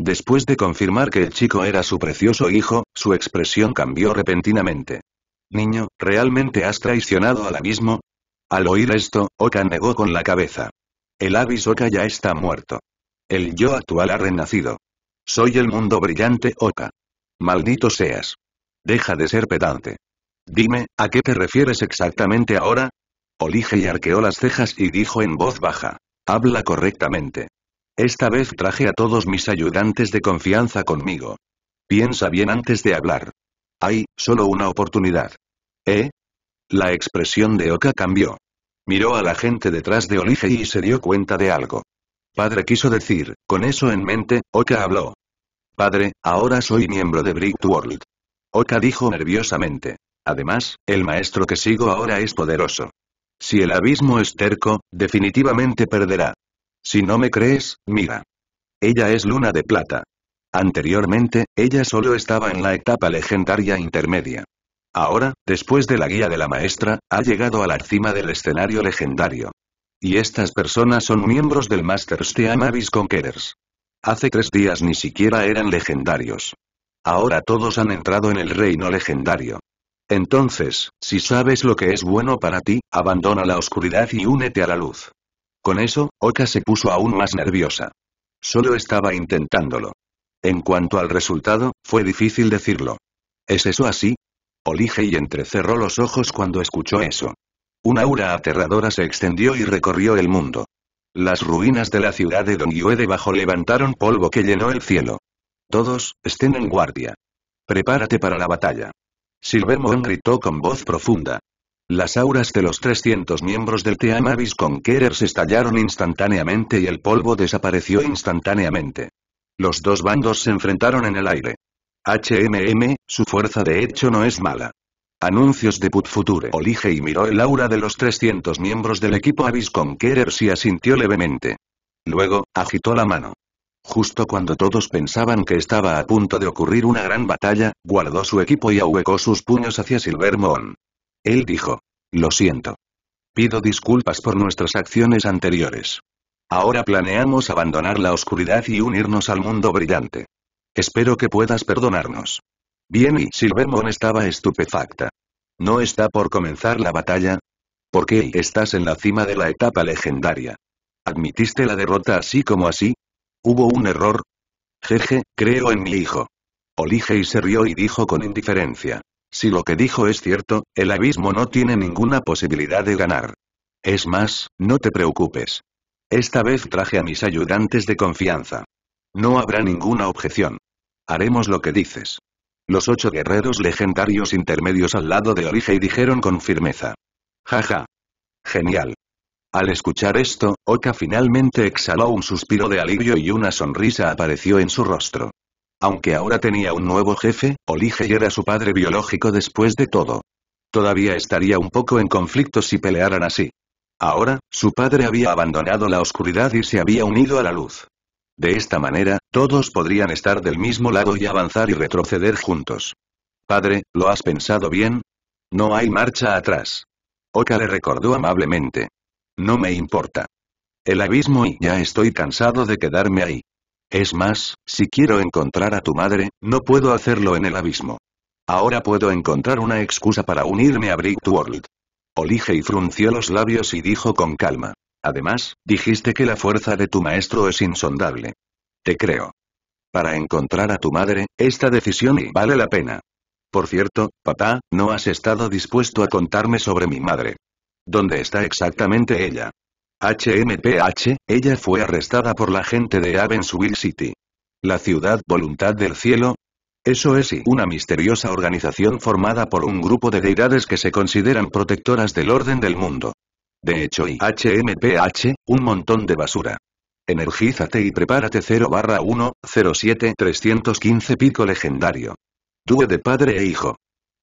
Después de confirmar que el chico era su precioso hijo, su expresión cambió repentinamente. Niño, ¿realmente has traicionado al abismo? Al oír esto, Oka negó con la cabeza. El abis Oka ya está muerto. El yo actual ha renacido. Soy el mundo brillante Oka. Maldito seas. Deja de ser pedante. Dime, ¿a qué te refieres exactamente ahora? Olige y arqueó las cejas y dijo en voz baja. Habla correctamente. Esta vez traje a todos mis ayudantes de confianza conmigo. Piensa bien antes de hablar. Hay, solo una oportunidad. ¿Eh? La expresión de Oka cambió. Miró a la gente detrás de Olige y se dio cuenta de algo. Padre quiso decir, con eso en mente, Oka habló. Padre, ahora soy miembro de Brick World. Oka dijo nerviosamente. Además, el maestro que sigo ahora es poderoso. Si el abismo es terco, definitivamente perderá. Si no me crees, mira. Ella es luna de plata. Anteriormente, ella solo estaba en la etapa legendaria intermedia. Ahora, después de la guía de la maestra, ha llegado a la cima del escenario legendario. Y estas personas son miembros del Masters Team Abyss Conquerors. Hace tres días ni siquiera eran legendarios. Ahora todos han entrado en el reino legendario. Entonces, si sabes lo que es bueno para ti, abandona la oscuridad y únete a la luz. Con eso, Oka se puso aún más nerviosa. Solo estaba intentándolo. En cuanto al resultado, fue difícil decirlo. ¿Es eso así? Olige y entrecerró los ojos cuando escuchó eso. Una aura aterradora se extendió y recorrió el mundo. Las ruinas de la ciudad de Don Dongyue debajo levantaron polvo que llenó el cielo. Todos, estén en guardia. Prepárate para la batalla. Silvermon gritó con voz profunda. Las auras de los 300 miembros del Team Abyss se estallaron instantáneamente y el polvo desapareció instantáneamente. Los dos bandos se enfrentaron en el aire. HMM, su fuerza de hecho no es mala. Anuncios de Put Future Olige y miró el aura de los 300 miembros del equipo Abyss Conquerors y asintió levemente. Luego, agitó la mano. Justo cuando todos pensaban que estaba a punto de ocurrir una gran batalla, guardó su equipo y ahuecó sus puños hacia Moon. Él dijo. Lo siento. Pido disculpas por nuestras acciones anteriores. Ahora planeamos abandonar la oscuridad y unirnos al mundo brillante. Espero que puedas perdonarnos. Bien y Silvermon estaba estupefacta. ¿No está por comenzar la batalla? ¿Por qué estás en la cima de la etapa legendaria? ¿Admitiste la derrota así como así? ¿Hubo un error? Jeje, creo en mi hijo. Olige y se rió y dijo con indiferencia. Si lo que dijo es cierto, el abismo no tiene ninguna posibilidad de ganar. Es más, no te preocupes. Esta vez traje a mis ayudantes de confianza. No habrá ninguna objeción. Haremos lo que dices. Los ocho guerreros legendarios intermedios al lado de Orige dijeron con firmeza. Jaja. Genial. Al escuchar esto, Oka finalmente exhaló un suspiro de alivio y una sonrisa apareció en su rostro. Aunque ahora tenía un nuevo jefe, Olige era su padre biológico después de todo. Todavía estaría un poco en conflicto si pelearan así. Ahora, su padre había abandonado la oscuridad y se había unido a la luz. De esta manera, todos podrían estar del mismo lado y avanzar y retroceder juntos. Padre, ¿lo has pensado bien? No hay marcha atrás. Oka le recordó amablemente. No me importa. El abismo y ya estoy cansado de quedarme ahí. Es más, si quiero encontrar a tu madre, no puedo hacerlo en el abismo. Ahora puedo encontrar una excusa para unirme a Brick World. Olige y frunció los labios y dijo con calma. Además, dijiste que la fuerza de tu maestro es insondable. Te creo. Para encontrar a tu madre, esta decisión vale la pena. Por cierto, papá, no has estado dispuesto a contarme sobre mi madre. ¿Dónde está exactamente ella? HMPH, ella fue arrestada por la gente de Avensville City. La ciudad voluntad del cielo. Eso es y una misteriosa organización formada por un grupo de deidades que se consideran protectoras del orden del mundo. De hecho y HMPH, un montón de basura. Energízate y prepárate 0 barra 1, 07 315 pico legendario. Tuve de padre e hijo.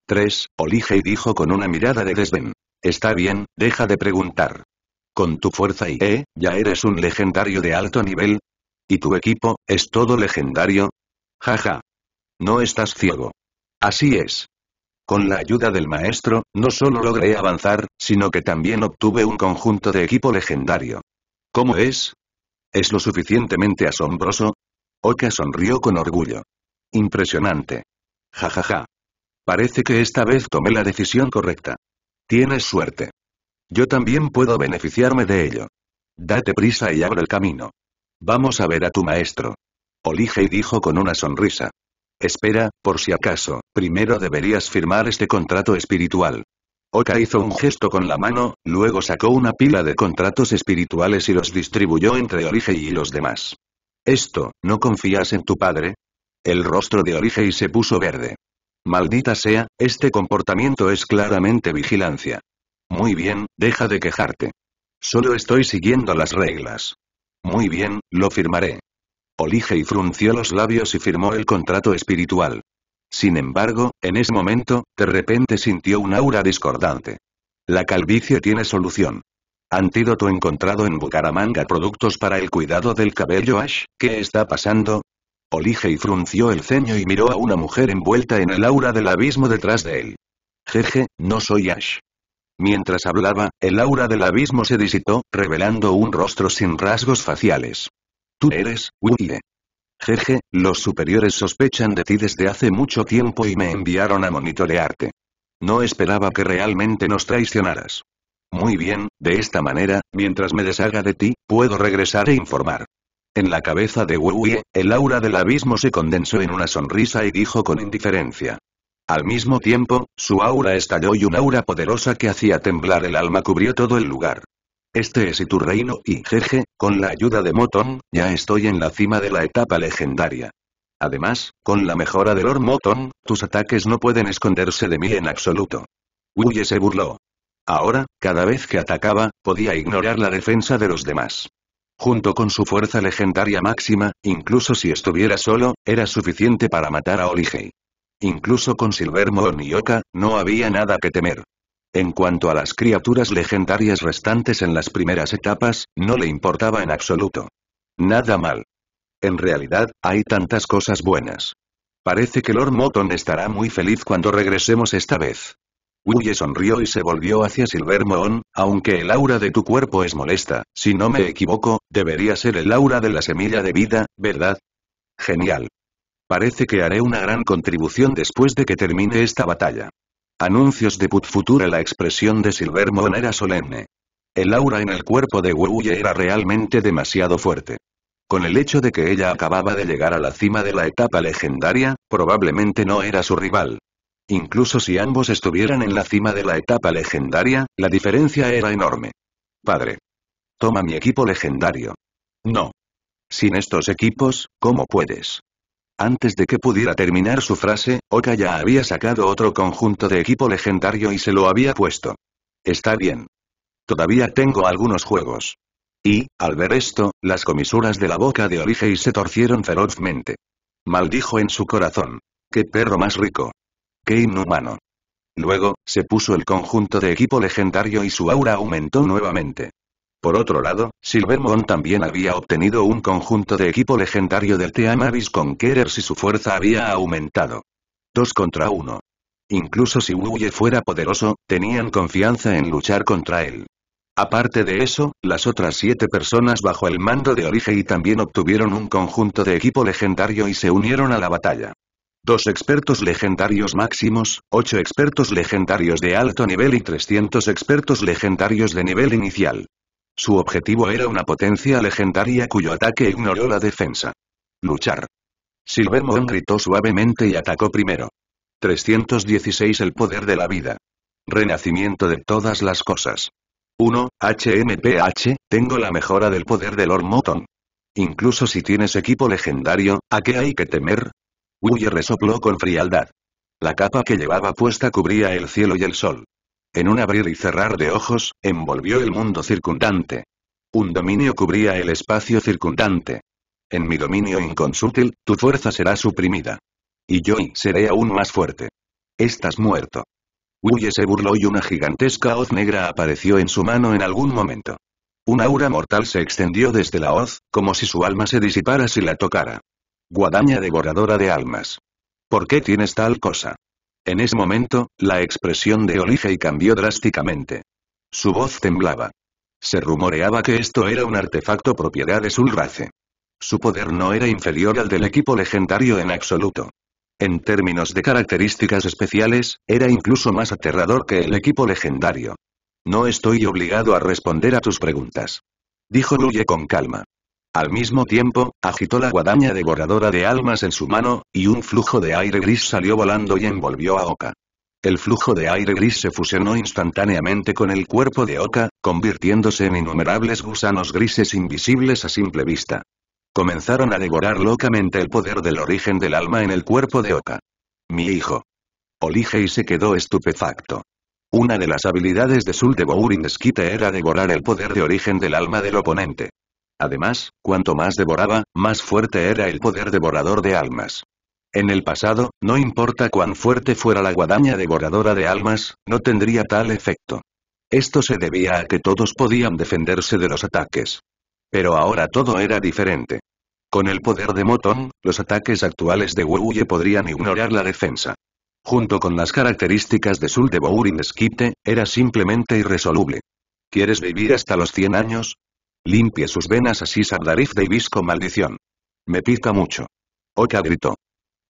3. Olige y dijo con una mirada de desdén. Está bien, deja de preguntar. Con tu fuerza y E, ya eres un legendario de alto nivel. ¿Y tu equipo, es todo legendario? Jaja. No estás ciego. Así es. Con la ayuda del maestro, no solo logré avanzar, sino que también obtuve un conjunto de equipo legendario. ¿Cómo es? ¿Es lo suficientemente asombroso? Oka sonrió con orgullo. Impresionante. Jajaja. Ja, ja. Parece que esta vez tomé la decisión correcta. Tienes suerte. Yo también puedo beneficiarme de ello. Date prisa y abre el camino. Vamos a ver a tu maestro. y dijo con una sonrisa. Espera, por si acaso, primero deberías firmar este contrato espiritual. Oka hizo un gesto con la mano, luego sacó una pila de contratos espirituales y los distribuyó entre Orige y los demás. Esto, ¿no confías en tu padre? El rostro de Orige se puso verde. Maldita sea, este comportamiento es claramente vigilancia. Muy bien, deja de quejarte. Solo estoy siguiendo las reglas. Muy bien, lo firmaré y frunció los labios y firmó el contrato espiritual. Sin embargo, en ese momento, de repente sintió un aura discordante. La calvicie tiene solución. Antídoto encontrado en Bucaramanga Productos para el cuidado del cabello Ash, ¿qué está pasando? Olige y frunció el ceño y miró a una mujer envuelta en el aura del abismo detrás de él. Jeje, no soy Ash. Mientras hablaba, el aura del abismo se disitó, revelando un rostro sin rasgos faciales. Tú eres, Willie. Jeje, los superiores sospechan de ti desde hace mucho tiempo y me enviaron a monitorearte. No esperaba que realmente nos traicionaras. Muy bien, de esta manera, mientras me deshaga de ti, puedo regresar e informar. En la cabeza de Wuye, el aura del abismo se condensó en una sonrisa y dijo con indiferencia. Al mismo tiempo, su aura estalló y una aura poderosa que hacía temblar el alma cubrió todo el lugar. Este es tu reino y Jeje, con la ayuda de Moton, ya estoy en la cima de la etapa legendaria. Además, con la mejora de Lord Moton, tus ataques no pueden esconderse de mí en absoluto. Huye se burló. Ahora, cada vez que atacaba, podía ignorar la defensa de los demás. Junto con su fuerza legendaria máxima, incluso si estuviera solo, era suficiente para matar a Oligei. Incluso con Silver y Oka, no había nada que temer. En cuanto a las criaturas legendarias restantes en las primeras etapas, no le importaba en absoluto. Nada mal. En realidad, hay tantas cosas buenas. Parece que Lord Moton estará muy feliz cuando regresemos esta vez. Huye sonrió y se volvió hacia Silvermoon, aunque el aura de tu cuerpo es molesta, si no me equivoco, debería ser el aura de la semilla de vida, ¿verdad? Genial. Parece que haré una gran contribución después de que termine esta batalla. Anuncios de Put Futura La expresión de Silver Moon era solemne. El aura en el cuerpo de Wuye era realmente demasiado fuerte. Con el hecho de que ella acababa de llegar a la cima de la etapa legendaria, probablemente no era su rival. Incluso si ambos estuvieran en la cima de la etapa legendaria, la diferencia era enorme. Padre. Toma mi equipo legendario. No. Sin estos equipos, ¿cómo puedes? Antes de que pudiera terminar su frase, Oka ya había sacado otro conjunto de equipo legendario y se lo había puesto. Está bien. Todavía tengo algunos juegos. Y, al ver esto, las comisuras de la boca de Orige se torcieron ferozmente. Maldijo en su corazón. ¡Qué perro más rico! ¡Qué inhumano! Luego, se puso el conjunto de equipo legendario y su aura aumentó nuevamente. Por otro lado, Silvermoon también había obtenido un conjunto de equipo legendario del Team Abyss Conquerors y su fuerza había aumentado. Dos contra uno. Incluso si Wuye fuera poderoso, tenían confianza en luchar contra él. Aparte de eso, las otras siete personas bajo el mando de Orige también obtuvieron un conjunto de equipo legendario y se unieron a la batalla. Dos expertos legendarios máximos, ocho expertos legendarios de alto nivel y 300 expertos legendarios de nivel inicial. Su objetivo era una potencia legendaria cuyo ataque ignoró la defensa. Luchar. Silvermon gritó suavemente y atacó primero. 316 El poder de la vida. Renacimiento de todas las cosas. 1. HMPH, tengo la mejora del poder de Lord Moton. Incluso si tienes equipo legendario, ¿a qué hay que temer? Huye resopló con frialdad. La capa que llevaba puesta cubría el cielo y el sol. En un abrir y cerrar de ojos, envolvió el mundo circundante. Un dominio cubría el espacio circundante. En mi dominio inconsútil, tu fuerza será suprimida. Y yo seré aún más fuerte. Estás muerto. Huye se burló y una gigantesca hoz negra apareció en su mano en algún momento. Un aura mortal se extendió desde la hoz, como si su alma se disipara si la tocara. Guadaña devoradora de almas. ¿Por qué tienes tal cosa? En ese momento, la expresión de Oligei cambió drásticamente. Su voz temblaba. Se rumoreaba que esto era un artefacto propiedad de Sulrace. Su poder no era inferior al del equipo legendario en absoluto. En términos de características especiales, era incluso más aterrador que el equipo legendario. No estoy obligado a responder a tus preguntas. Dijo Luye con calma. Al mismo tiempo, agitó la guadaña devoradora de almas en su mano, y un flujo de aire gris salió volando y envolvió a Oka. El flujo de aire gris se fusionó instantáneamente con el cuerpo de Oka, convirtiéndose en innumerables gusanos grises invisibles a simple vista. Comenzaron a devorar locamente el poder del origen del alma en el cuerpo de Oka. Mi hijo. Olige y se quedó estupefacto. Una de las habilidades de Sul de Bourin era devorar el poder de origen del alma del oponente. Además, cuanto más devoraba, más fuerte era el poder devorador de almas. En el pasado, no importa cuán fuerte fuera la guadaña devoradora de almas, no tendría tal efecto. Esto se debía a que todos podían defenderse de los ataques. Pero ahora todo era diferente. Con el poder de Moton, los ataques actuales de Wuye podrían ignorar la defensa. Junto con las características de Sul de Bourin era simplemente irresoluble. ¿Quieres vivir hasta los 100 años? Limpie sus venas así Sabdarif Davis con maldición. Me pica mucho. Oka gritó.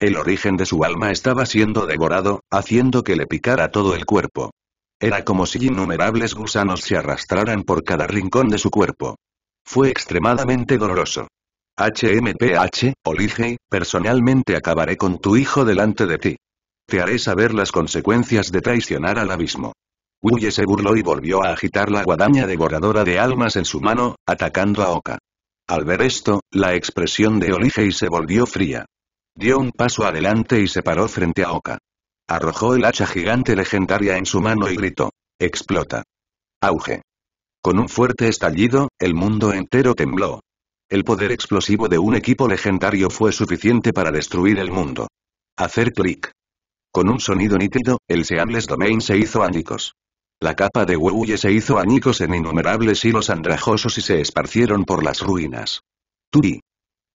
El origen de su alma estaba siendo devorado, haciendo que le picara todo el cuerpo. Era como si innumerables gusanos se arrastraran por cada rincón de su cuerpo. Fue extremadamente doloroso. HMPH, Olige, personalmente acabaré con tu hijo delante de ti. Te haré saber las consecuencias de traicionar al abismo. Huye se burló y volvió a agitar la guadaña devoradora de almas en su mano, atacando a Oka. Al ver esto, la expresión de y se volvió fría. Dio un paso adelante y se paró frente a Oka. Arrojó el hacha gigante legendaria en su mano y gritó. Explota. Auge. Con un fuerte estallido, el mundo entero tembló. El poder explosivo de un equipo legendario fue suficiente para destruir el mundo. Hacer clic. Con un sonido nítido, el Seamless Domain se hizo ánicos. La capa de Huye se hizo añicos en innumerables hilos andrajosos y se esparcieron por las ruinas. Turi.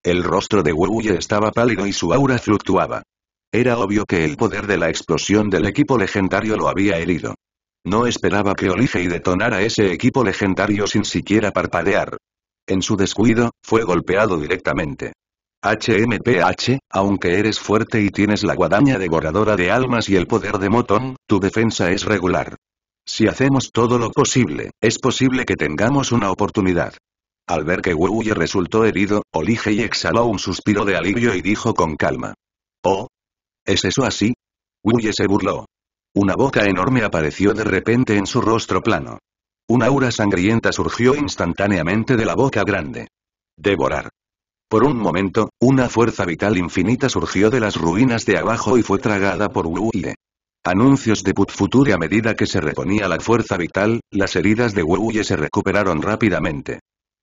El rostro de Huye estaba pálido y su aura fluctuaba. Era obvio que el poder de la explosión del equipo legendario lo había herido. No esperaba que Olige y detonara ese equipo legendario sin siquiera parpadear. En su descuido, fue golpeado directamente. HMPH, aunque eres fuerte y tienes la guadaña devoradora de almas y el poder de Moton, tu defensa es regular. Si hacemos todo lo posible, es posible que tengamos una oportunidad. Al ver que Wuye resultó herido, Olige y exhaló un suspiro de alivio y dijo con calma. Oh. ¿Es eso así? Wuye se burló. Una boca enorme apareció de repente en su rostro plano. Una aura sangrienta surgió instantáneamente de la boca grande. Devorar. Por un momento, una fuerza vital infinita surgió de las ruinas de abajo y fue tragada por Wuye. Anuncios de Put Future A medida que se reponía la fuerza vital, las heridas de Wuye se recuperaron rápidamente.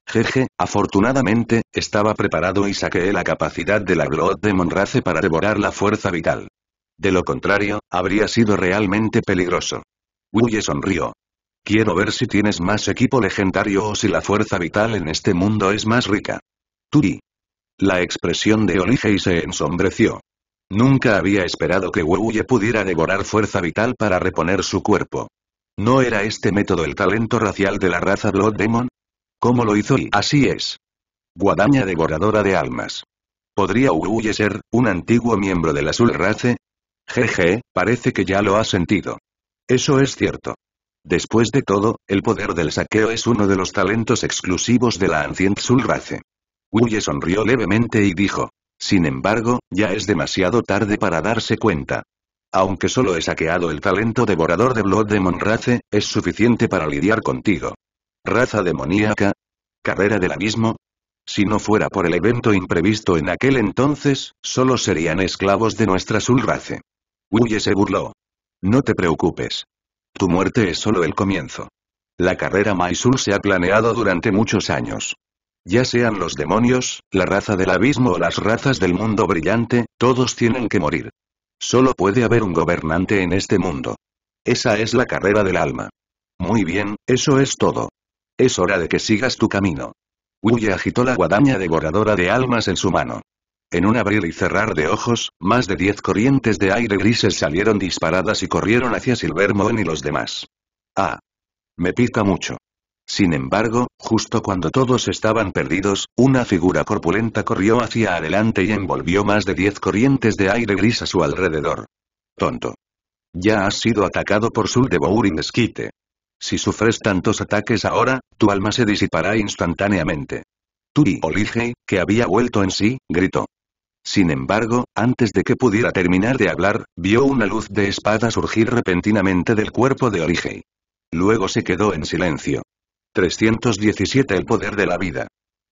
Jeje, afortunadamente, estaba preparado y saqué la capacidad de la Blood Demon Race para devorar la fuerza vital. De lo contrario, habría sido realmente peligroso. Wuye sonrió. Quiero ver si tienes más equipo legendario o si la fuerza vital en este mundo es más rica. Turi. La expresión de Oligei se ensombreció. Nunca había esperado que Wuye pudiera devorar fuerza vital para reponer su cuerpo. ¿No era este método el talento racial de la raza Blood Demon? ¿Cómo lo hizo y así es? Guadaña devoradora de almas. ¿Podría Wuye ser, un antiguo miembro de la Azul Race? Jeje, parece que ya lo ha sentido. Eso es cierto. Después de todo, el poder del saqueo es uno de los talentos exclusivos de la Ancient Race. Huye sonrió levemente y dijo. Sin embargo, ya es demasiado tarde para darse cuenta. Aunque solo he saqueado el talento devorador de Blood Demon Race, es suficiente para lidiar contigo. Raza demoníaca. Carrera del abismo. Si no fuera por el evento imprevisto en aquel entonces, solo serían esclavos de nuestra Sulrace. Huye se burló. No te preocupes. Tu muerte es solo el comienzo. La carrera Maisul se ha planeado durante muchos años. Ya sean los demonios, la raza del abismo o las razas del mundo brillante, todos tienen que morir. Solo puede haber un gobernante en este mundo. Esa es la carrera del alma. Muy bien, eso es todo. Es hora de que sigas tu camino. Huye agitó la guadaña devoradora de almas en su mano. En un abrir y cerrar de ojos, más de diez corrientes de aire grises salieron disparadas y corrieron hacia Silvermoon y los demás. Ah. Me pica mucho. Sin embargo, justo cuando todos estaban perdidos, una figura corpulenta corrió hacia adelante y envolvió más de diez corrientes de aire gris a su alrededor. Tonto. Ya has sido atacado por Sul de Mesquite. Si sufres tantos ataques ahora, tu alma se disipará instantáneamente. Turi Oligei, que había vuelto en sí, gritó. Sin embargo, antes de que pudiera terminar de hablar, vio una luz de espada surgir repentinamente del cuerpo de Orige. Luego se quedó en silencio. 317 El poder de la vida.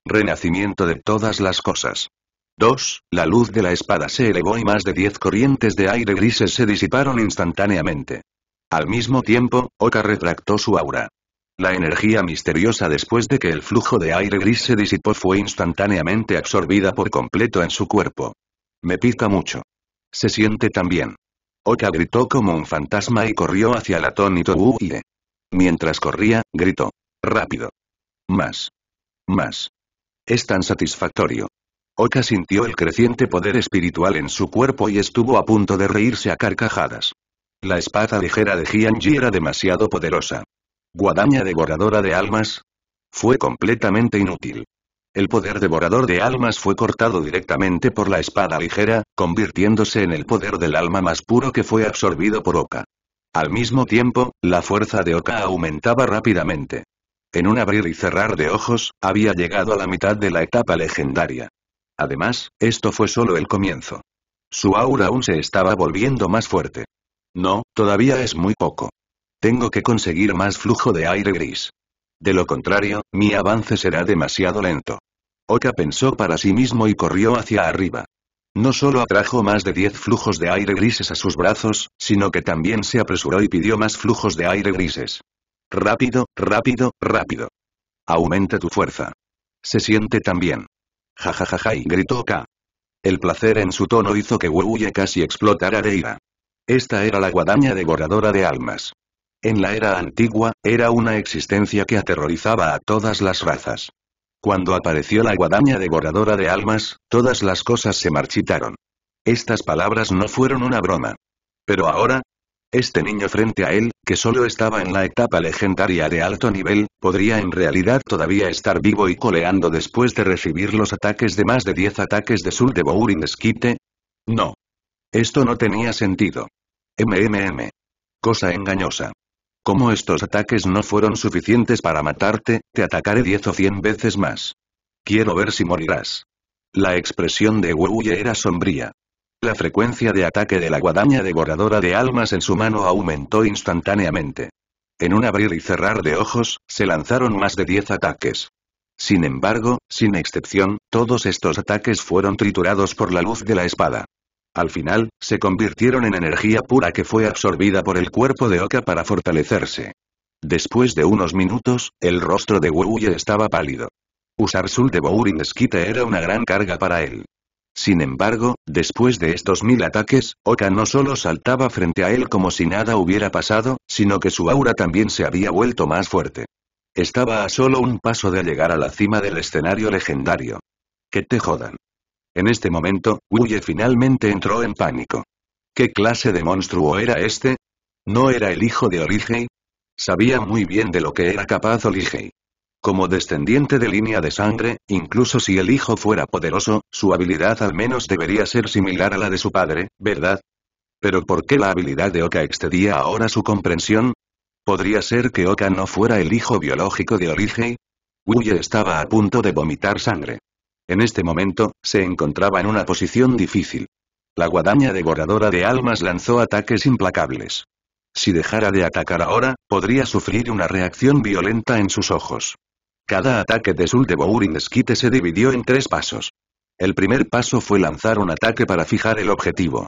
Renacimiento de todas las cosas. 2. La luz de la espada se elevó y más de 10 corrientes de aire grises se disiparon instantáneamente. Al mismo tiempo, Oka retractó su aura. La energía misteriosa después de que el flujo de aire gris se disipó fue instantáneamente absorbida por completo en su cuerpo. Me pica mucho. Se siente también Oka gritó como un fantasma y corrió hacia el atónito Uile. Mientras corría, gritó. Rápido. Más. Más. Es tan satisfactorio. Oka sintió el creciente poder espiritual en su cuerpo y estuvo a punto de reírse a carcajadas. La espada ligera de Jianji era demasiado poderosa. Guadaña devoradora de almas. Fue completamente inútil. El poder devorador de almas fue cortado directamente por la espada ligera, convirtiéndose en el poder del alma más puro que fue absorbido por Oka. Al mismo tiempo, la fuerza de Oka aumentaba rápidamente. En un abrir y cerrar de ojos, había llegado a la mitad de la etapa legendaria. Además, esto fue solo el comienzo. Su aura aún se estaba volviendo más fuerte. No, todavía es muy poco. Tengo que conseguir más flujo de aire gris. De lo contrario, mi avance será demasiado lento. Oka pensó para sí mismo y corrió hacia arriba. No solo atrajo más de 10 flujos de aire grises a sus brazos, sino que también se apresuró y pidió más flujos de aire grises. Rápido, rápido, rápido. Aumenta tu fuerza. Se siente tan bien. y gritó K. El placer en su tono hizo que Wuye casi explotara de ira. Esta era la guadaña devoradora de almas. En la era antigua, era una existencia que aterrorizaba a todas las razas. Cuando apareció la guadaña devoradora de almas, todas las cosas se marchitaron. Estas palabras no fueron una broma. Pero ahora, este niño frente a él, que solo estaba en la etapa legendaria de alto nivel, podría en realidad todavía estar vivo y coleando después de recibir los ataques de más de 10 ataques de sur de Bourin No. Esto no tenía sentido. MMM. Cosa engañosa. Como estos ataques no fueron suficientes para matarte, te atacaré 10 o 100 veces más. Quiero ver si morirás. La expresión de Wuye era sombría. La frecuencia de ataque de la guadaña devoradora de almas en su mano aumentó instantáneamente. En un abrir y cerrar de ojos, se lanzaron más de 10 ataques. Sin embargo, sin excepción, todos estos ataques fueron triturados por la luz de la espada. Al final, se convirtieron en energía pura que fue absorbida por el cuerpo de Oka para fortalecerse. Después de unos minutos, el rostro de Wuye estaba pálido. Usar Sul de Bourin era una gran carga para él. Sin embargo, después de estos mil ataques, Oka no solo saltaba frente a él como si nada hubiera pasado, sino que su aura también se había vuelto más fuerte. Estaba a solo un paso de llegar a la cima del escenario legendario. Que te jodan. En este momento, Uye finalmente entró en pánico. ¿Qué clase de monstruo era este? ¿No era el hijo de Origei? Sabía muy bien de lo que era capaz Origei. Como descendiente de línea de sangre, incluso si el hijo fuera poderoso, su habilidad al menos debería ser similar a la de su padre, ¿verdad? Pero ¿por qué la habilidad de Oka excedía ahora su comprensión? ¿Podría ser que Oka no fuera el hijo biológico de Origei? Wuye estaba a punto de vomitar sangre. En este momento, se encontraba en una posición difícil. La guadaña devoradora de almas lanzó ataques implacables. Si dejara de atacar ahora, podría sufrir una reacción violenta en sus ojos. Cada ataque de Sul de se dividió en tres pasos. El primer paso fue lanzar un ataque para fijar el objetivo.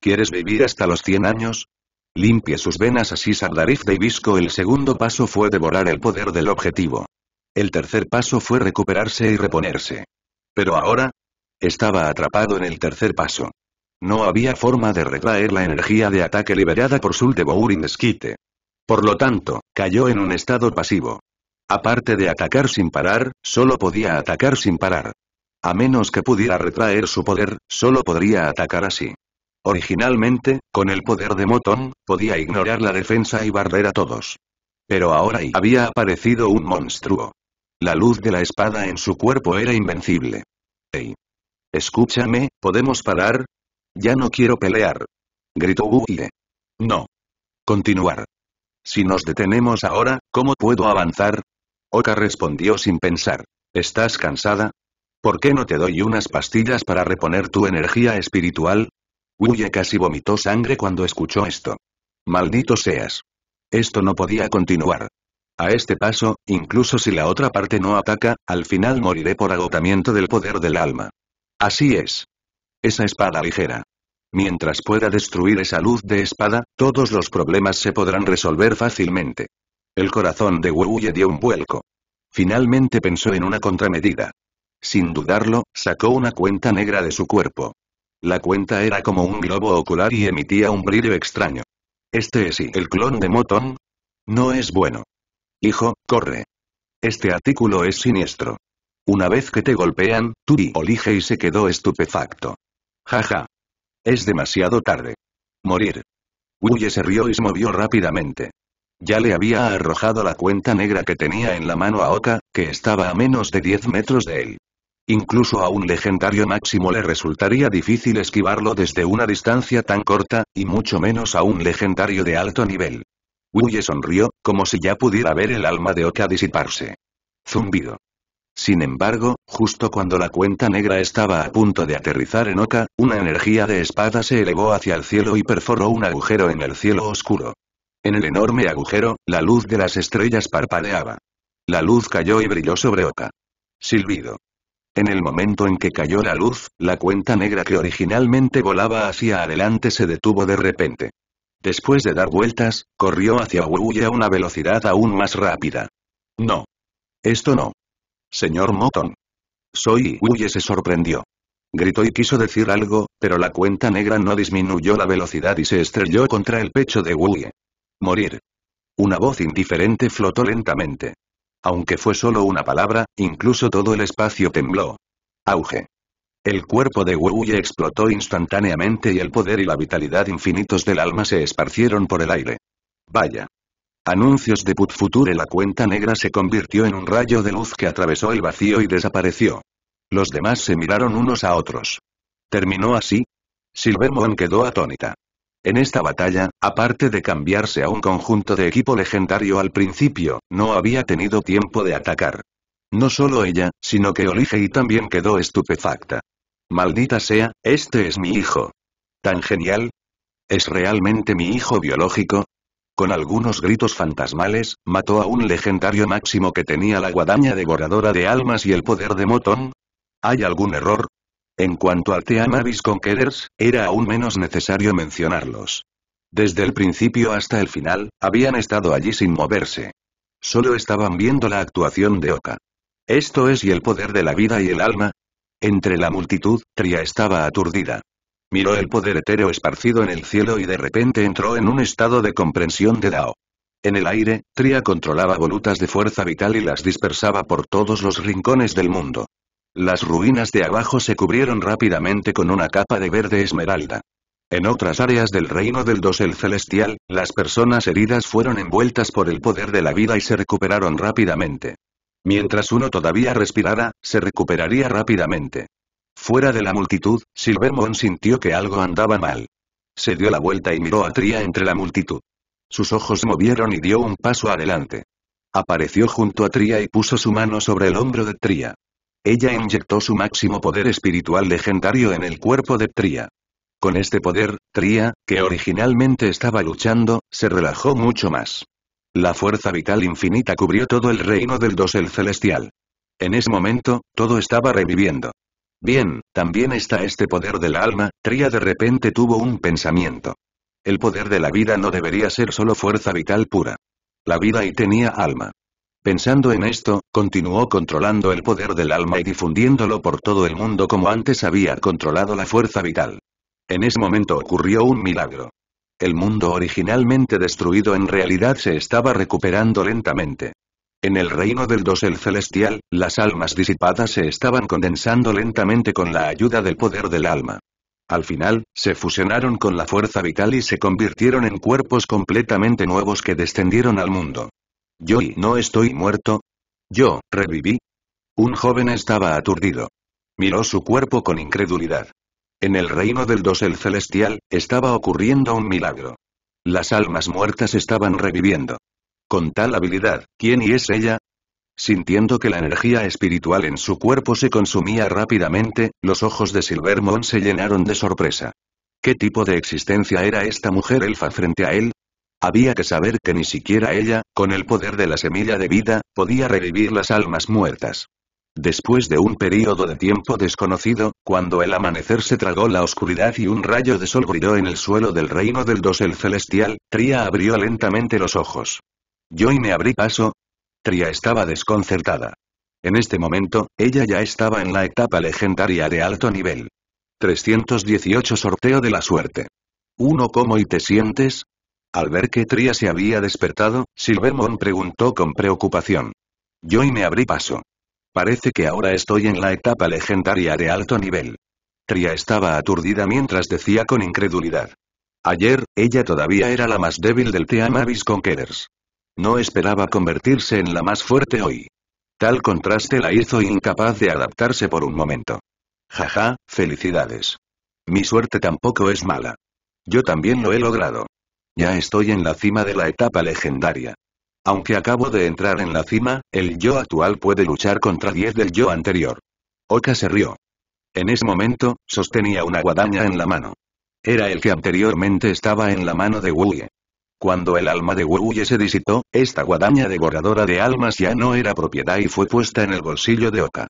¿Quieres vivir hasta los 100 años? Limpie sus venas así Sardarif de Ibisco. El segundo paso fue devorar el poder del objetivo. El tercer paso fue recuperarse y reponerse. Pero ahora, estaba atrapado en el tercer paso. No había forma de retraer la energía de ataque liberada por Sul de Por lo tanto, cayó en un estado pasivo. Aparte de atacar sin parar, solo podía atacar sin parar. A menos que pudiera retraer su poder, solo podría atacar así. Originalmente, con el poder de Moton, podía ignorar la defensa y barrer a todos. Pero ahora había aparecido un monstruo. La luz de la espada en su cuerpo era invencible. ¡Ey! Escúchame, ¿podemos parar? Ya no quiero pelear. Gritó Google. No. Continuar. Si nos detenemos ahora, ¿cómo puedo avanzar? Oka respondió sin pensar. ¿Estás cansada? ¿Por qué no te doy unas pastillas para reponer tu energía espiritual? Huye casi vomitó sangre cuando escuchó esto. Maldito seas. Esto no podía continuar. A este paso, incluso si la otra parte no ataca, al final moriré por agotamiento del poder del alma. Así es. Esa espada ligera. Mientras pueda destruir esa luz de espada, todos los problemas se podrán resolver fácilmente. El corazón de Wuye dio un vuelco. Finalmente pensó en una contramedida. Sin dudarlo, sacó una cuenta negra de su cuerpo. La cuenta era como un globo ocular y emitía un brillo extraño. ¿Este es el clon de Moton? No es bueno. Hijo, corre. Este artículo es siniestro. Una vez que te golpean, Turi olige y se quedó estupefacto. Jaja. Es demasiado tarde. Morir. Huye se rió y se movió rápidamente. Ya le había arrojado la cuenta negra que tenía en la mano a Oka, que estaba a menos de 10 metros de él. Incluso a un legendario máximo le resultaría difícil esquivarlo desde una distancia tan corta, y mucho menos a un legendario de alto nivel. Huye sonrió, como si ya pudiera ver el alma de Oka disiparse. Zumbido. Sin embargo, justo cuando la cuenta negra estaba a punto de aterrizar en Oka, una energía de espada se elevó hacia el cielo y perforó un agujero en el cielo oscuro. En el enorme agujero, la luz de las estrellas parpadeaba. La luz cayó y brilló sobre Oka. Silbido. En el momento en que cayó la luz, la cuenta negra que originalmente volaba hacia adelante se detuvo de repente. Después de dar vueltas, corrió hacia Wuye a una velocidad aún más rápida. No. Esto no. Señor Moton. Soy Wuye se sorprendió. Gritó y quiso decir algo, pero la cuenta negra no disminuyó la velocidad y se estrelló contra el pecho de Wuye. Morir. Una voz indiferente flotó lentamente. Aunque fue solo una palabra, incluso todo el espacio tembló. Auge. El cuerpo de Wuyi explotó instantáneamente y el poder y la vitalidad infinitos del alma se esparcieron por el aire. Vaya. Anuncios de Put Future La cuenta negra se convirtió en un rayo de luz que atravesó el vacío y desapareció. Los demás se miraron unos a otros. ¿Terminó así? Silvermoon quedó atónita. En esta batalla, aparte de cambiarse a un conjunto de equipo legendario al principio, no había tenido tiempo de atacar. No solo ella, sino que y también quedó estupefacta. Maldita sea, este es mi hijo. ¿Tan genial? ¿Es realmente mi hijo biológico? Con algunos gritos fantasmales, mató a un legendario máximo que tenía la guadaña devoradora de almas y el poder de Motón. ¿Hay algún error? En cuanto al Team Abyss Conquerors, era aún menos necesario mencionarlos. Desde el principio hasta el final, habían estado allí sin moverse. Solo estaban viendo la actuación de Oka. Esto es y el poder de la vida y el alma. Entre la multitud, Tria estaba aturdida. Miró el poder etéreo esparcido en el cielo y de repente entró en un estado de comprensión de Dao. En el aire, Tria controlaba volutas de fuerza vital y las dispersaba por todos los rincones del mundo. Las ruinas de abajo se cubrieron rápidamente con una capa de verde esmeralda. En otras áreas del reino del dosel celestial, las personas heridas fueron envueltas por el poder de la vida y se recuperaron rápidamente. Mientras uno todavía respirara, se recuperaría rápidamente. Fuera de la multitud, Silvermon sintió que algo andaba mal. Se dio la vuelta y miró a Tría entre la multitud. Sus ojos se movieron y dio un paso adelante. Apareció junto a Tria y puso su mano sobre el hombro de Tria. Ella inyectó su máximo poder espiritual legendario en el cuerpo de Tria. Con este poder, Tría, que originalmente estaba luchando, se relajó mucho más. La fuerza vital infinita cubrió todo el reino del dosel celestial. En ese momento, todo estaba reviviendo. Bien, también está este poder del alma, Tria de repente tuvo un pensamiento. El poder de la vida no debería ser solo fuerza vital pura. La vida y tenía alma. Pensando en esto, continuó controlando el poder del alma y difundiéndolo por todo el mundo como antes había controlado la fuerza vital. En ese momento ocurrió un milagro. El mundo originalmente destruido en realidad se estaba recuperando lentamente. En el reino del dosel celestial, las almas disipadas se estaban condensando lentamente con la ayuda del poder del alma. Al final, se fusionaron con la fuerza vital y se convirtieron en cuerpos completamente nuevos que descendieron al mundo y no estoy muerto. Yo, reviví. Un joven estaba aturdido. Miró su cuerpo con incredulidad. En el reino del dosel celestial, estaba ocurriendo un milagro. Las almas muertas estaban reviviendo. Con tal habilidad, ¿quién y es ella? Sintiendo que la energía espiritual en su cuerpo se consumía rápidamente, los ojos de Silvermon se llenaron de sorpresa. ¿Qué tipo de existencia era esta mujer elfa frente a él? Había que saber que ni siquiera ella, con el poder de la semilla de vida, podía revivir las almas muertas. Después de un período de tiempo desconocido, cuando el amanecer se tragó la oscuridad y un rayo de sol brilló en el suelo del reino del dosel celestial, Tría abrió lentamente los ojos. Yo y me abrí paso. Tría estaba desconcertada. En este momento, ella ya estaba en la etapa legendaria de alto nivel. 318 Sorteo de la suerte. 1. ¿Cómo y te sientes? Al ver que Tria se había despertado, Silvermon preguntó con preocupación. Yo y me abrí paso. Parece que ahora estoy en la etapa legendaria de alto nivel. Tria estaba aturdida mientras decía con incredulidad. Ayer, ella todavía era la más débil del Team Abyss Conquerors. No esperaba convertirse en la más fuerte hoy. Tal contraste la hizo incapaz de adaptarse por un momento. Jaja, felicidades. Mi suerte tampoco es mala. Yo también lo he logrado. Ya estoy en la cima de la etapa legendaria. Aunque acabo de entrar en la cima, el yo actual puede luchar contra 10 del yo anterior. Oka se rió. En ese momento, sostenía una guadaña en la mano. Era el que anteriormente estaba en la mano de Wuye. Cuando el alma de Wuye se disitó, esta guadaña devoradora de almas ya no era propiedad y fue puesta en el bolsillo de Oka.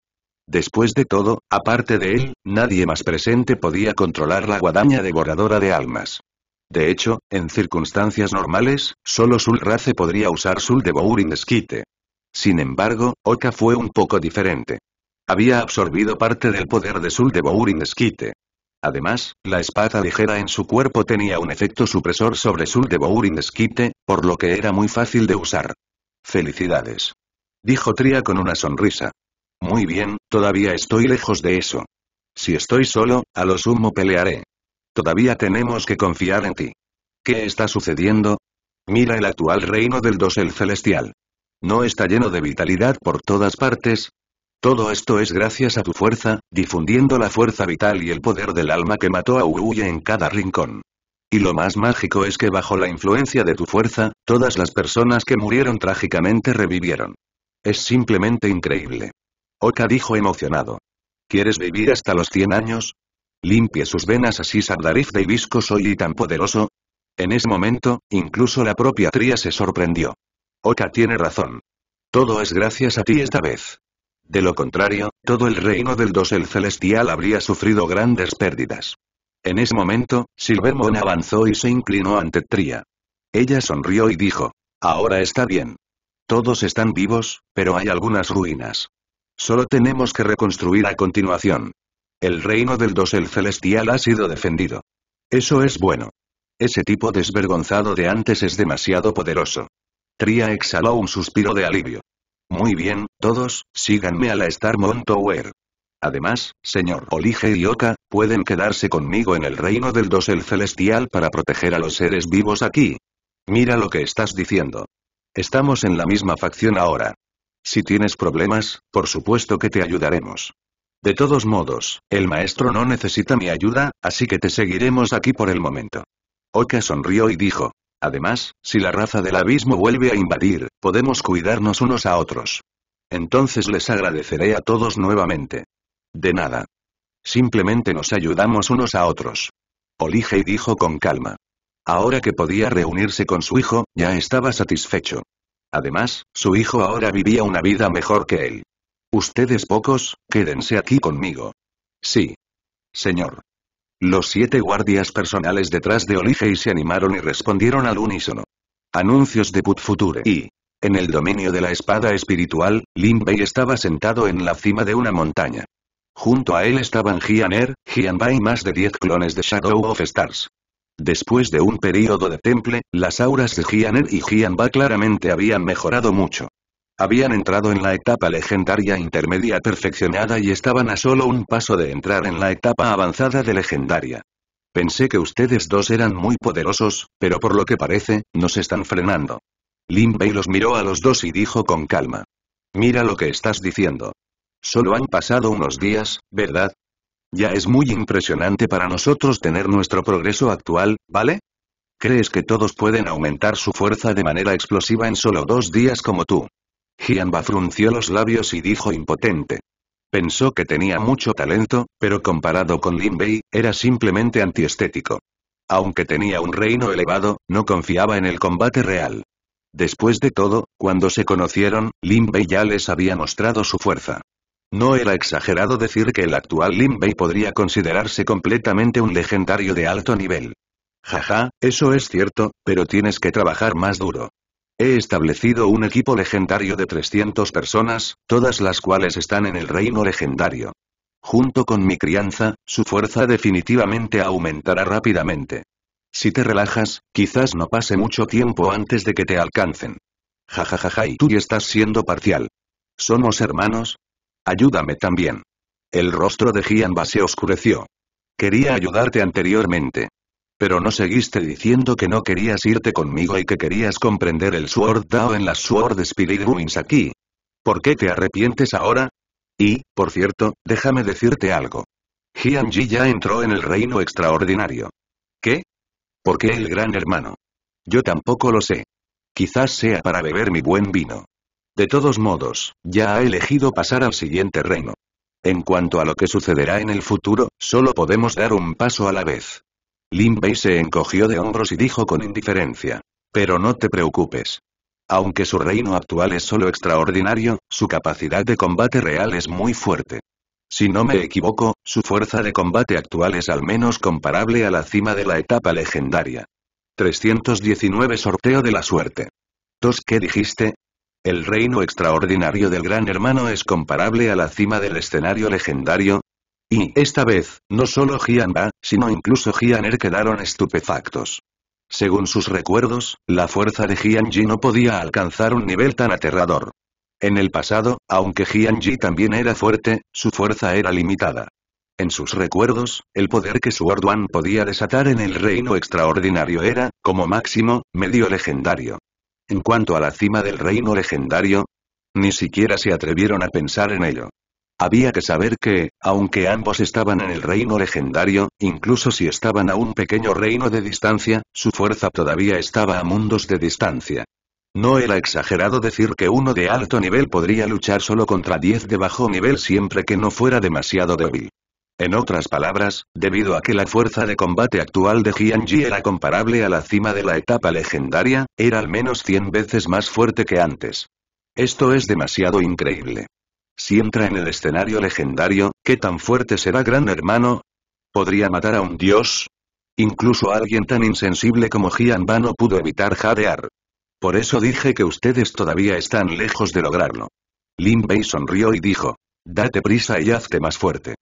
Después de todo, aparte de él, nadie más presente podía controlar la guadaña devoradora de almas. De hecho, en circunstancias normales, solo Sul Race podría usar Sul de Bourin Desquite. Sin embargo, Oka fue un poco diferente. Había absorbido parte del poder de Sul de Bourin Desquite. Además, la espada ligera en su cuerpo tenía un efecto supresor sobre Sul de Bourin Desquite, por lo que era muy fácil de usar. Felicidades. Dijo Tria con una sonrisa. Muy bien, todavía estoy lejos de eso. Si estoy solo, a lo sumo pelearé. Todavía tenemos que confiar en ti. ¿Qué está sucediendo? Mira el actual reino del dosel celestial. ¿No está lleno de vitalidad por todas partes? Todo esto es gracias a tu fuerza, difundiendo la fuerza vital y el poder del alma que mató a Uruye en cada rincón. Y lo más mágico es que bajo la influencia de tu fuerza, todas las personas que murieron trágicamente revivieron. Es simplemente increíble. Oka dijo emocionado. ¿Quieres vivir hasta los 100 años? Limpie sus venas así Sabdarif Ibisco soy y tan poderoso. En ese momento, incluso la propia Tría se sorprendió. Oka tiene razón. Todo es gracias a ti esta vez. De lo contrario, todo el reino del dosel celestial habría sufrido grandes pérdidas. En ese momento, Silvermon avanzó y se inclinó ante Tría. Ella sonrió y dijo, ahora está bien. Todos están vivos, pero hay algunas ruinas. Solo tenemos que reconstruir a continuación. El reino del dosel celestial ha sido defendido. Eso es bueno. Ese tipo desvergonzado de antes es demasiado poderoso. Tria exhaló un suspiro de alivio. Muy bien, todos, síganme a la Star Montower. Además, señor Olige y Oka, pueden quedarse conmigo en el reino del dosel celestial para proteger a los seres vivos aquí. Mira lo que estás diciendo. Estamos en la misma facción ahora. Si tienes problemas, por supuesto que te ayudaremos. De todos modos, el maestro no necesita mi ayuda, así que te seguiremos aquí por el momento. Oka sonrió y dijo. Además, si la raza del abismo vuelve a invadir, podemos cuidarnos unos a otros. Entonces les agradeceré a todos nuevamente. De nada. Simplemente nos ayudamos unos a otros. Oligei dijo con calma. Ahora que podía reunirse con su hijo, ya estaba satisfecho. Además, su hijo ahora vivía una vida mejor que él. Ustedes pocos, quédense aquí conmigo. Sí. Señor. Los siete guardias personales detrás de Oligei se animaron y respondieron al unísono. Anuncios de Put Future y... En el dominio de la espada espiritual, Lin Bei estaba sentado en la cima de una montaña. Junto a él estaban Gian Er, y más de diez clones de Shadow of Stars. Después de un período de temple, las auras de Gian er y Gian claramente habían mejorado mucho. Habían entrado en la etapa legendaria intermedia perfeccionada y estaban a solo un paso de entrar en la etapa avanzada de legendaria. Pensé que ustedes dos eran muy poderosos, pero por lo que parece, nos están frenando. Lin Bei los miró a los dos y dijo con calma. Mira lo que estás diciendo. Solo han pasado unos días, ¿verdad? Ya es muy impresionante para nosotros tener nuestro progreso actual, ¿vale? ¿Crees que todos pueden aumentar su fuerza de manera explosiva en solo dos días como tú? Gianba frunció los labios y dijo impotente. Pensó que tenía mucho talento, pero comparado con Lin Bei, era simplemente antiestético. Aunque tenía un reino elevado, no confiaba en el combate real. Después de todo, cuando se conocieron, Lin Bei ya les había mostrado su fuerza. No era exagerado decir que el actual Lin Bei podría considerarse completamente un legendario de alto nivel. Jaja, eso es cierto, pero tienes que trabajar más duro. He establecido un equipo legendario de 300 personas, todas las cuales están en el reino legendario. Junto con mi crianza, su fuerza definitivamente aumentará rápidamente. Si te relajas, quizás no pase mucho tiempo antes de que te alcancen. Jajajaja y tú estás siendo parcial. ¿Somos hermanos? Ayúdame también. El rostro de Gianba se oscureció. Quería ayudarte anteriormente. Pero no seguiste diciendo que no querías irte conmigo y que querías comprender el Sword Dao en las Sword Spirit Ruins aquí. ¿Por qué te arrepientes ahora? Y, por cierto, déjame decirte algo. Jianji ya entró en el reino extraordinario. ¿Qué? ¿Por qué el gran hermano? Yo tampoco lo sé. Quizás sea para beber mi buen vino. De todos modos, ya ha elegido pasar al siguiente reino. En cuanto a lo que sucederá en el futuro, solo podemos dar un paso a la vez. Lin Bei se encogió de hombros y dijo con indiferencia. Pero no te preocupes. Aunque su reino actual es solo extraordinario, su capacidad de combate real es muy fuerte. Si no me equivoco, su fuerza de combate actual es al menos comparable a la cima de la etapa legendaria. 319 Sorteo de la suerte. ¿Tos qué dijiste? El reino extraordinario del Gran Hermano es comparable a la cima del escenario legendario, y, esta vez, no solo Jianba, sino incluso Jianer quedaron estupefactos. Según sus recuerdos, la fuerza de Jianji no podía alcanzar un nivel tan aterrador. En el pasado, aunque Jianji también era fuerte, su fuerza era limitada. En sus recuerdos, el poder que su Orduan podía desatar en el reino extraordinario era, como máximo, medio legendario. En cuanto a la cima del reino legendario, ni siquiera se atrevieron a pensar en ello. Había que saber que, aunque ambos estaban en el reino legendario, incluso si estaban a un pequeño reino de distancia, su fuerza todavía estaba a mundos de distancia. No era exagerado decir que uno de alto nivel podría luchar solo contra 10 de bajo nivel siempre que no fuera demasiado débil. En otras palabras, debido a que la fuerza de combate actual de Jianji era comparable a la cima de la etapa legendaria, era al menos 100 veces más fuerte que antes. Esto es demasiado increíble. Si entra en el escenario legendario, ¿qué tan fuerte será Gran Hermano? ¿Podría matar a un dios? Incluso alguien tan insensible como Gian no pudo evitar jadear. Por eso dije que ustedes todavía están lejos de lograrlo. Lin Bei sonrió y dijo. Date prisa y hazte más fuerte.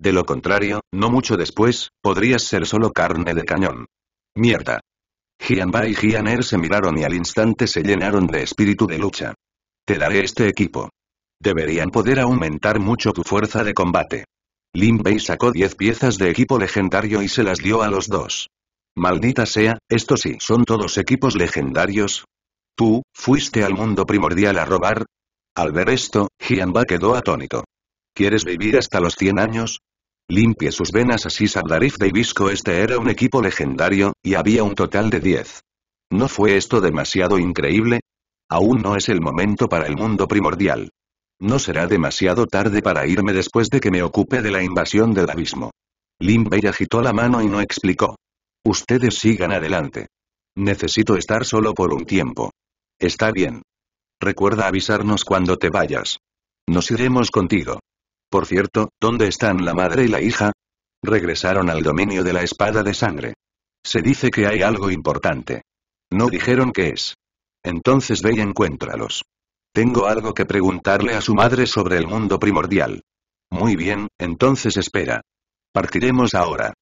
De lo contrario, no mucho después, podrías ser solo carne de cañón. Mierda. Gianba y air er se miraron y al instante se llenaron de espíritu de lucha. Te daré este equipo. Deberían poder aumentar mucho tu fuerza de combate. Lin Bei sacó 10 piezas de equipo legendario y se las dio a los dos. Maldita sea, esto sí son todos equipos legendarios. ¿Tú, fuiste al mundo primordial a robar? Al ver esto, Jianba quedó atónito. ¿Quieres vivir hasta los 100 años? Limpie sus venas así Sabdarif de Ibisco. este era un equipo legendario, y había un total de 10. ¿No fue esto demasiado increíble? Aún no es el momento para el mundo primordial. No será demasiado tarde para irme después de que me ocupe de la invasión del abismo. Lin agitó la mano y no explicó. Ustedes sigan adelante. Necesito estar solo por un tiempo. Está bien. Recuerda avisarnos cuando te vayas. Nos iremos contigo. Por cierto, ¿dónde están la madre y la hija? Regresaron al dominio de la espada de sangre. Se dice que hay algo importante. No dijeron qué es. Entonces ve y encuéntralos. Tengo algo que preguntarle a su madre sobre el mundo primordial. Muy bien, entonces espera. Partiremos ahora.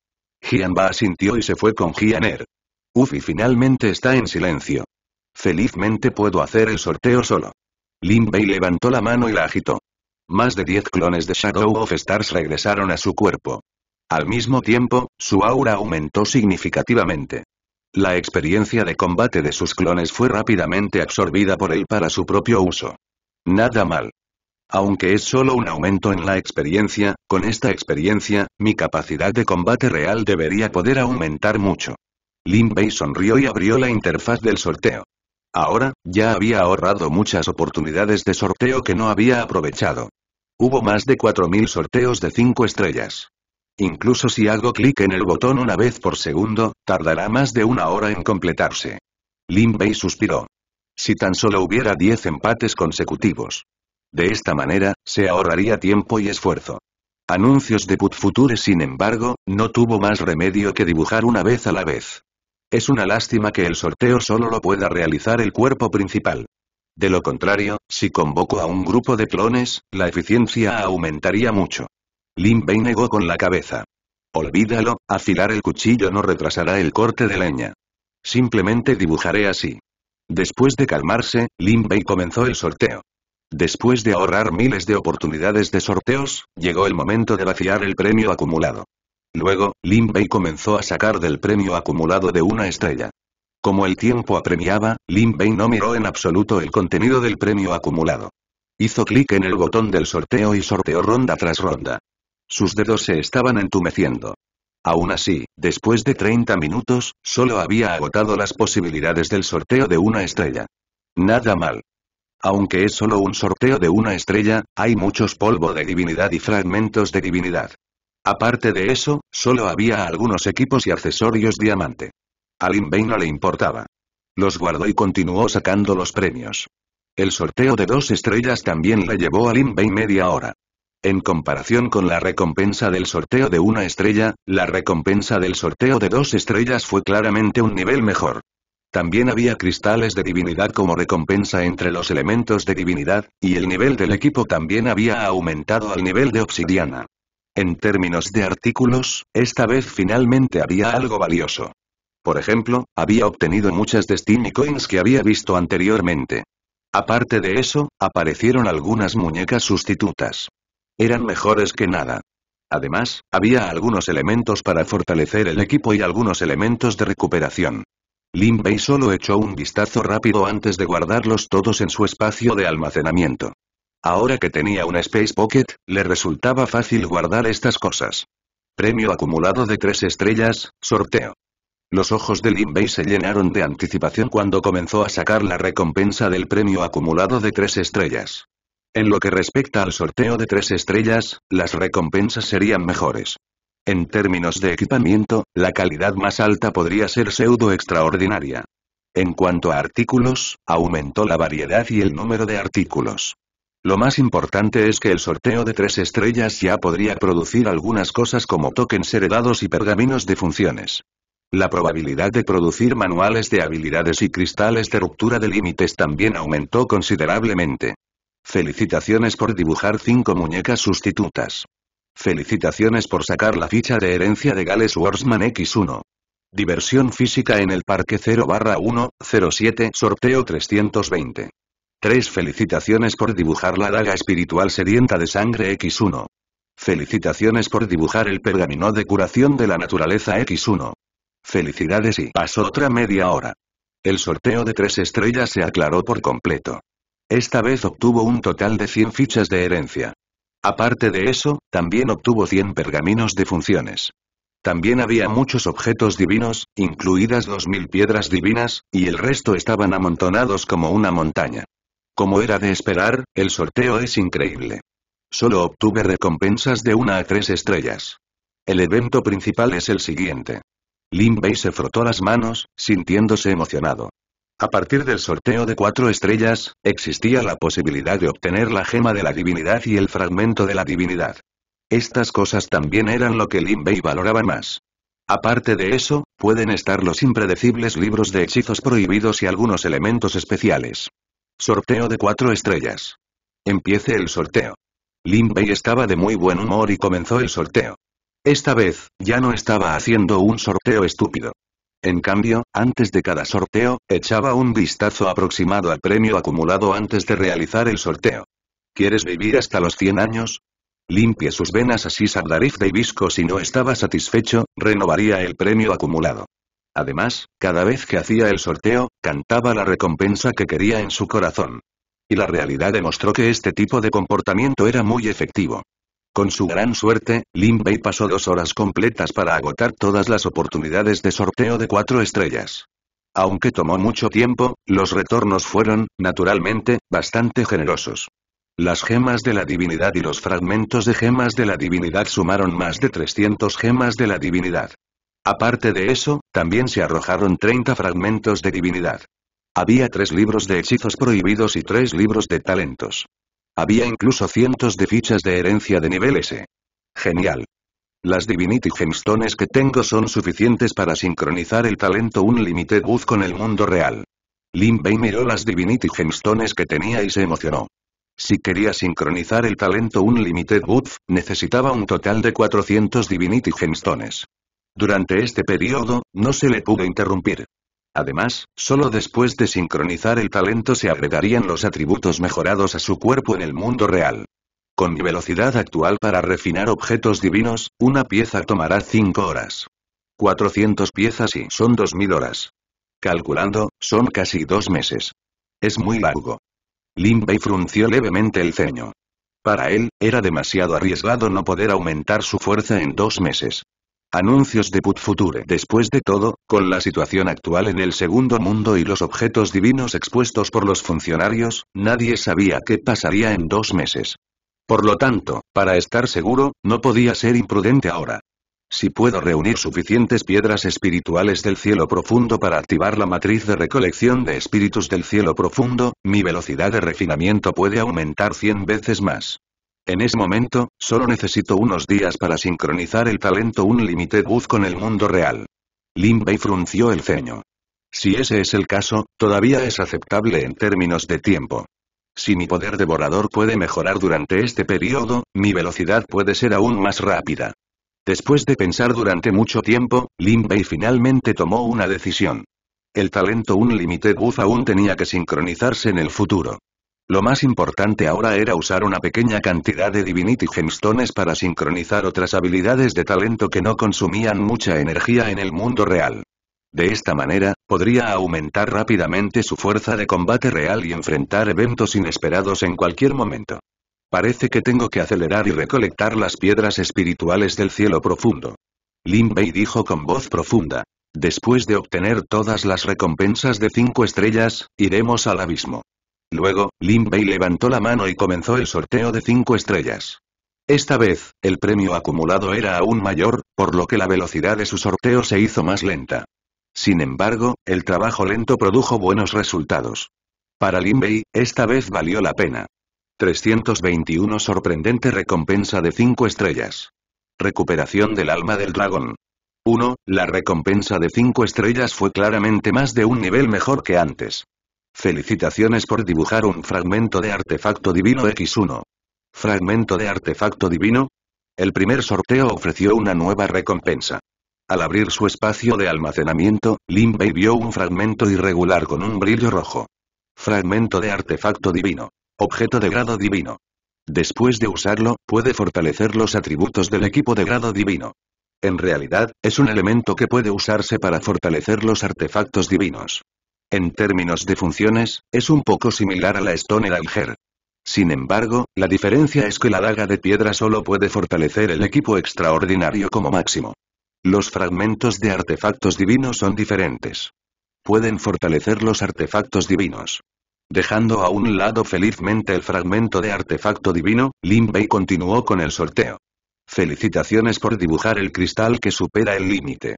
Gianba asintió y se fue con Gianer. Ufi finalmente está en silencio. Felizmente puedo hacer el sorteo solo. Lin Bei levantó la mano y la agitó. Más de 10 clones de Shadow of Stars regresaron a su cuerpo. Al mismo tiempo, su aura aumentó significativamente. La experiencia de combate de sus clones fue rápidamente absorbida por él para su propio uso. Nada mal. Aunque es solo un aumento en la experiencia, con esta experiencia, mi capacidad de combate real debería poder aumentar mucho. Lin Bei sonrió y abrió la interfaz del sorteo. Ahora, ya había ahorrado muchas oportunidades de sorteo que no había aprovechado. Hubo más de 4.000 sorteos de 5 estrellas. Incluso si hago clic en el botón una vez por segundo, tardará más de una hora en completarse. Lin suspiró. Si tan solo hubiera 10 empates consecutivos. De esta manera, se ahorraría tiempo y esfuerzo. Anuncios de Put sin embargo, no tuvo más remedio que dibujar una vez a la vez. Es una lástima que el sorteo solo lo pueda realizar el cuerpo principal. De lo contrario, si convoco a un grupo de clones, la eficiencia aumentaría mucho. Lin Bei negó con la cabeza. Olvídalo, afilar el cuchillo no retrasará el corte de leña. Simplemente dibujaré así. Después de calmarse, Lin Bei comenzó el sorteo. Después de ahorrar miles de oportunidades de sorteos, llegó el momento de vaciar el premio acumulado. Luego, Lin Bei comenzó a sacar del premio acumulado de una estrella. Como el tiempo apremiaba, Lin Bei no miró en absoluto el contenido del premio acumulado. Hizo clic en el botón del sorteo y sorteó ronda tras ronda. Sus dedos se estaban entumeciendo. Aún así, después de 30 minutos, solo había agotado las posibilidades del sorteo de una estrella. Nada mal. Aunque es solo un sorteo de una estrella, hay muchos polvo de divinidad y fragmentos de divinidad. Aparte de eso, solo había algunos equipos y accesorios diamante. A Lin no le importaba. Los guardó y continuó sacando los premios. El sorteo de dos estrellas también le llevó a Lin media hora. En comparación con la recompensa del sorteo de una estrella, la recompensa del sorteo de dos estrellas fue claramente un nivel mejor. También había cristales de divinidad como recompensa entre los elementos de divinidad, y el nivel del equipo también había aumentado al nivel de obsidiana. En términos de artículos, esta vez finalmente había algo valioso. Por ejemplo, había obtenido muchas Destiny Coins que había visto anteriormente. Aparte de eso, aparecieron algunas muñecas sustitutas. Eran mejores que nada. Además, había algunos elementos para fortalecer el equipo y algunos elementos de recuperación. Lin Bei solo echó un vistazo rápido antes de guardarlos todos en su espacio de almacenamiento. Ahora que tenía un Space Pocket, le resultaba fácil guardar estas cosas. Premio acumulado de tres estrellas, sorteo. Los ojos de Lin Bei se llenaron de anticipación cuando comenzó a sacar la recompensa del premio acumulado de tres estrellas. En lo que respecta al sorteo de tres estrellas, las recompensas serían mejores. En términos de equipamiento, la calidad más alta podría ser pseudo extraordinaria. En cuanto a artículos, aumentó la variedad y el número de artículos. Lo más importante es que el sorteo de tres estrellas ya podría producir algunas cosas como tokens heredados y pergaminos de funciones. La probabilidad de producir manuales de habilidades y cristales de ruptura de límites también aumentó considerablemente. Felicitaciones por dibujar cinco muñecas sustitutas. Felicitaciones por sacar la ficha de herencia de Gales Warsman X1. Diversión física en el Parque 0 barra 1, 07, sorteo 320. 3. Felicitaciones por dibujar la daga espiritual sedienta de sangre X1. Felicitaciones por dibujar el pergamino de curación de la naturaleza X1. Felicidades y pasó otra media hora. El sorteo de tres estrellas se aclaró por completo. Esta vez obtuvo un total de 100 fichas de herencia. Aparte de eso, también obtuvo 100 pergaminos de funciones. También había muchos objetos divinos, incluidas 2.000 piedras divinas, y el resto estaban amontonados como una montaña. Como era de esperar, el sorteo es increíble. Solo obtuve recompensas de una a tres estrellas. El evento principal es el siguiente. Lin se frotó las manos, sintiéndose emocionado. A partir del sorteo de cuatro estrellas, existía la posibilidad de obtener la gema de la divinidad y el fragmento de la divinidad. Estas cosas también eran lo que Lin Bei valoraba más. Aparte de eso, pueden estar los impredecibles libros de hechizos prohibidos y algunos elementos especiales. Sorteo de cuatro estrellas. Empiece el sorteo. Lin Bei estaba de muy buen humor y comenzó el sorteo. Esta vez, ya no estaba haciendo un sorteo estúpido. En cambio, antes de cada sorteo, echaba un vistazo aproximado al premio acumulado antes de realizar el sorteo. ¿Quieres vivir hasta los 100 años? Limpie sus venas así Sardarif de Hibisco si no estaba satisfecho, renovaría el premio acumulado. Además, cada vez que hacía el sorteo, cantaba la recompensa que quería en su corazón. Y la realidad demostró que este tipo de comportamiento era muy efectivo. Con su gran suerte, Lin Bei pasó dos horas completas para agotar todas las oportunidades de sorteo de cuatro estrellas. Aunque tomó mucho tiempo, los retornos fueron, naturalmente, bastante generosos. Las gemas de la divinidad y los fragmentos de gemas de la divinidad sumaron más de 300 gemas de la divinidad. Aparte de eso, también se arrojaron 30 fragmentos de divinidad. Había tres libros de hechizos prohibidos y tres libros de talentos. Había incluso cientos de fichas de herencia de nivel S. Genial. Las Divinity Gemstones que tengo son suficientes para sincronizar el talento Unlimited Booth con el mundo real. Lin miró las Divinity Gemstones que tenía y se emocionó. Si quería sincronizar el talento Unlimited Booth, necesitaba un total de 400 Divinity Gemstones. Durante este periodo, no se le pudo interrumpir. Además, solo después de sincronizar el talento se agregarían los atributos mejorados a su cuerpo en el mundo real. Con mi velocidad actual para refinar objetos divinos, una pieza tomará 5 horas. 400 piezas y son 2000 horas. Calculando, son casi dos meses. Es muy largo. Lin Bei frunció levemente el ceño. Para él, era demasiado arriesgado no poder aumentar su fuerza en dos meses. Anuncios de Putfuture Después de todo, con la situación actual en el segundo mundo y los objetos divinos expuestos por los funcionarios, nadie sabía qué pasaría en dos meses. Por lo tanto, para estar seguro, no podía ser imprudente ahora. Si puedo reunir suficientes piedras espirituales del cielo profundo para activar la matriz de recolección de espíritus del cielo profundo, mi velocidad de refinamiento puede aumentar 100 veces más. En ese momento, solo necesito unos días para sincronizar el talento Unlimited Buzz con el mundo real. Lin Bei frunció el ceño. Si ese es el caso, todavía es aceptable en términos de tiempo. Si mi poder devorador puede mejorar durante este periodo, mi velocidad puede ser aún más rápida. Después de pensar durante mucho tiempo, Lin Bei finalmente tomó una decisión. El talento Unlimited Buzz aún tenía que sincronizarse en el futuro. Lo más importante ahora era usar una pequeña cantidad de Divinity Gemstones para sincronizar otras habilidades de talento que no consumían mucha energía en el mundo real. De esta manera, podría aumentar rápidamente su fuerza de combate real y enfrentar eventos inesperados en cualquier momento. Parece que tengo que acelerar y recolectar las piedras espirituales del cielo profundo. Lin Bei dijo con voz profunda. Después de obtener todas las recompensas de cinco estrellas, iremos al abismo. Luego, Lin levantó la mano y comenzó el sorteo de cinco estrellas. Esta vez, el premio acumulado era aún mayor, por lo que la velocidad de su sorteo se hizo más lenta. Sin embargo, el trabajo lento produjo buenos resultados. Para Lin esta vez valió la pena. 321 Sorprendente recompensa de 5 estrellas. Recuperación del alma del dragón. 1. La recompensa de 5 estrellas fue claramente más de un nivel mejor que antes. Felicitaciones por dibujar un fragmento de artefacto divino X1. ¿Fragmento de artefacto divino? El primer sorteo ofreció una nueva recompensa. Al abrir su espacio de almacenamiento, Limbey vio un fragmento irregular con un brillo rojo. Fragmento de artefacto divino. Objeto de grado divino. Después de usarlo, puede fortalecer los atributos del equipo de grado divino. En realidad, es un elemento que puede usarse para fortalecer los artefactos divinos. En términos de funciones, es un poco similar a la Stone Alger. Sin embargo, la diferencia es que la daga de piedra solo puede fortalecer el equipo extraordinario como máximo. Los fragmentos de artefactos divinos son diferentes. Pueden fortalecer los artefactos divinos. Dejando a un lado felizmente el fragmento de artefacto divino, Lin continuó con el sorteo. Felicitaciones por dibujar el cristal que supera el límite.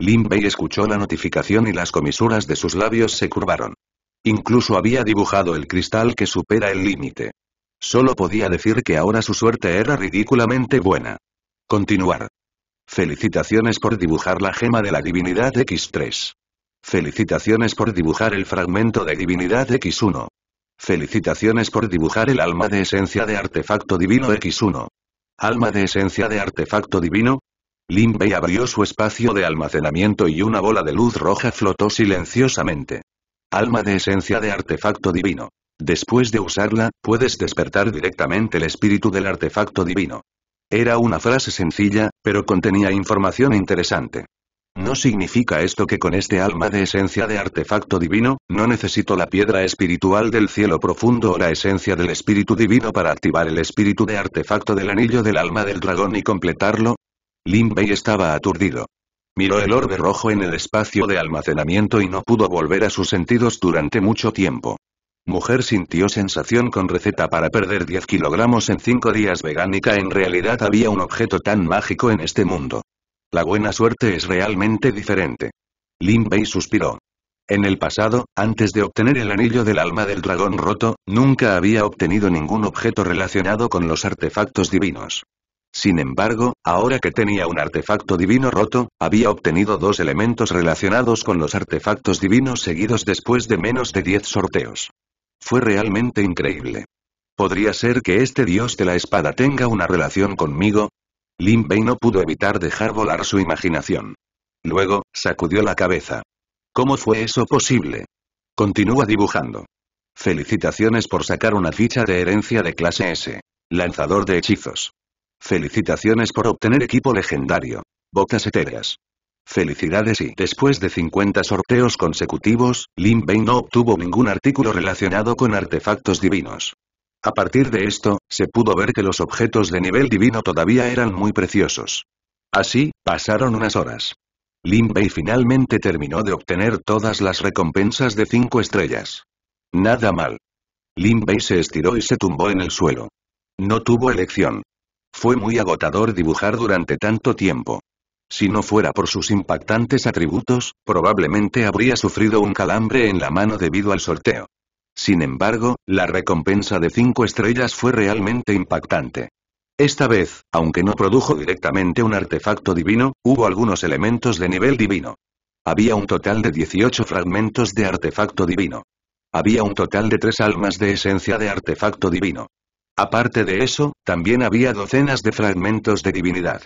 Lin Bei escuchó la notificación y las comisuras de sus labios se curvaron. Incluso había dibujado el cristal que supera el límite. Solo podía decir que ahora su suerte era ridículamente buena. Continuar. Felicitaciones por dibujar la gema de la divinidad X3. Felicitaciones por dibujar el fragmento de divinidad X1. Felicitaciones por dibujar el alma de esencia de artefacto divino X1. Alma de esencia de artefacto divino, Bei abrió su espacio de almacenamiento y una bola de luz roja flotó silenciosamente. Alma de esencia de artefacto divino. Después de usarla, puedes despertar directamente el espíritu del artefacto divino. Era una frase sencilla, pero contenía información interesante. ¿No significa esto que con este alma de esencia de artefacto divino, no necesito la piedra espiritual del cielo profundo o la esencia del espíritu divino para activar el espíritu de artefacto del anillo del alma del dragón y completarlo? Lin Bei estaba aturdido. Miró el orbe rojo en el espacio de almacenamiento y no pudo volver a sus sentidos durante mucho tiempo. Mujer sintió sensación con receta para perder 10 kilogramos en 5 días vegánica en realidad había un objeto tan mágico en este mundo. La buena suerte es realmente diferente. Lin Bei suspiró. En el pasado, antes de obtener el anillo del alma del dragón roto, nunca había obtenido ningún objeto relacionado con los artefactos divinos. Sin embargo, ahora que tenía un artefacto divino roto, había obtenido dos elementos relacionados con los artefactos divinos seguidos después de menos de 10 sorteos. Fue realmente increíble. ¿Podría ser que este dios de la espada tenga una relación conmigo? Lin Bei no pudo evitar dejar volar su imaginación. Luego, sacudió la cabeza. ¿Cómo fue eso posible? Continúa dibujando. Felicitaciones por sacar una ficha de herencia de clase S. Lanzador de hechizos. Felicitaciones por obtener equipo legendario. Bocas etéreas. Felicidades y después de 50 sorteos consecutivos, Lin Bei no obtuvo ningún artículo relacionado con artefactos divinos. A partir de esto, se pudo ver que los objetos de nivel divino todavía eran muy preciosos. Así, pasaron unas horas. Lin Bei finalmente terminó de obtener todas las recompensas de 5 estrellas. Nada mal. Lin Bei se estiró y se tumbó en el suelo. No tuvo elección. Fue muy agotador dibujar durante tanto tiempo. Si no fuera por sus impactantes atributos, probablemente habría sufrido un calambre en la mano debido al sorteo. Sin embargo, la recompensa de cinco estrellas fue realmente impactante. Esta vez, aunque no produjo directamente un artefacto divino, hubo algunos elementos de nivel divino. Había un total de 18 fragmentos de artefacto divino. Había un total de tres almas de esencia de artefacto divino. Aparte de eso, también había docenas de fragmentos de divinidad.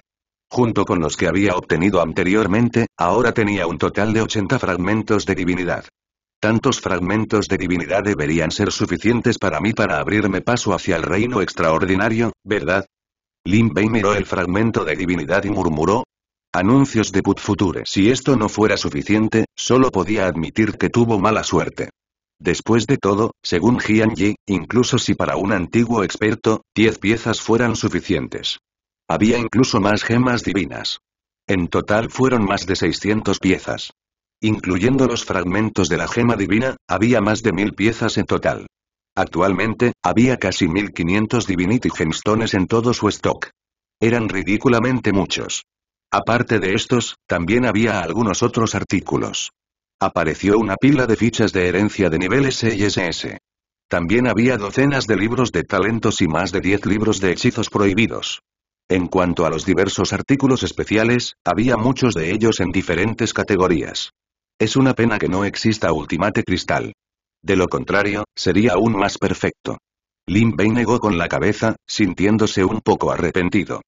Junto con los que había obtenido anteriormente, ahora tenía un total de 80 fragmentos de divinidad. Tantos fragmentos de divinidad deberían ser suficientes para mí para abrirme paso hacia el reino extraordinario, ¿verdad? Lin Bei miró el fragmento de divinidad y murmuró. Anuncios de Put Future. Si esto no fuera suficiente, solo podía admitir que tuvo mala suerte. Después de todo, según Jian Yi, incluso si para un antiguo experto, 10 piezas fueran suficientes. Había incluso más gemas divinas. En total fueron más de 600 piezas. Incluyendo los fragmentos de la gema divina, había más de mil piezas en total. Actualmente, había casi 1500 Divinity Gemstones en todo su stock. Eran ridículamente muchos. Aparte de estos, también había algunos otros artículos. Apareció una pila de fichas de herencia de niveles y SS. También había docenas de libros de talentos y más de 10 libros de hechizos prohibidos. En cuanto a los diversos artículos especiales, había muchos de ellos en diferentes categorías. Es una pena que no exista Ultimate Cristal. De lo contrario, sería aún más perfecto. Lin negó con la cabeza, sintiéndose un poco arrepentido.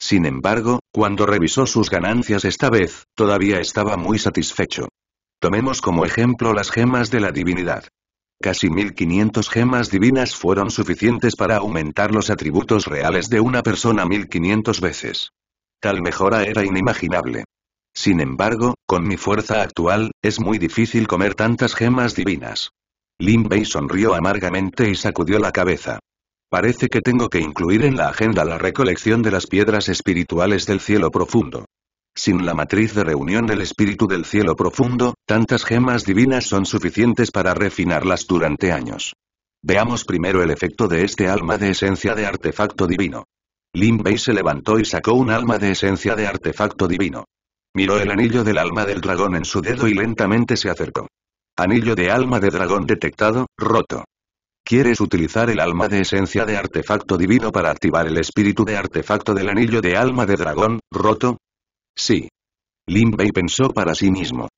Sin embargo, cuando revisó sus ganancias esta vez, todavía estaba muy satisfecho. Tomemos como ejemplo las gemas de la divinidad. Casi 1500 gemas divinas fueron suficientes para aumentar los atributos reales de una persona 1500 veces. Tal mejora era inimaginable. Sin embargo, con mi fuerza actual, es muy difícil comer tantas gemas divinas. Lin Bei sonrió amargamente y sacudió la cabeza. Parece que tengo que incluir en la agenda la recolección de las piedras espirituales del cielo profundo. Sin la matriz de reunión del espíritu del cielo profundo, tantas gemas divinas son suficientes para refinarlas durante años. Veamos primero el efecto de este alma de esencia de artefacto divino. Lin Bei se levantó y sacó un alma de esencia de artefacto divino. Miró el anillo del alma del dragón en su dedo y lentamente se acercó. Anillo de alma de dragón detectado, roto. ¿Quieres utilizar el alma de esencia de artefacto divino para activar el espíritu de artefacto del anillo de alma de dragón, roto? Sí. Lin Bei pensó para sí mismo.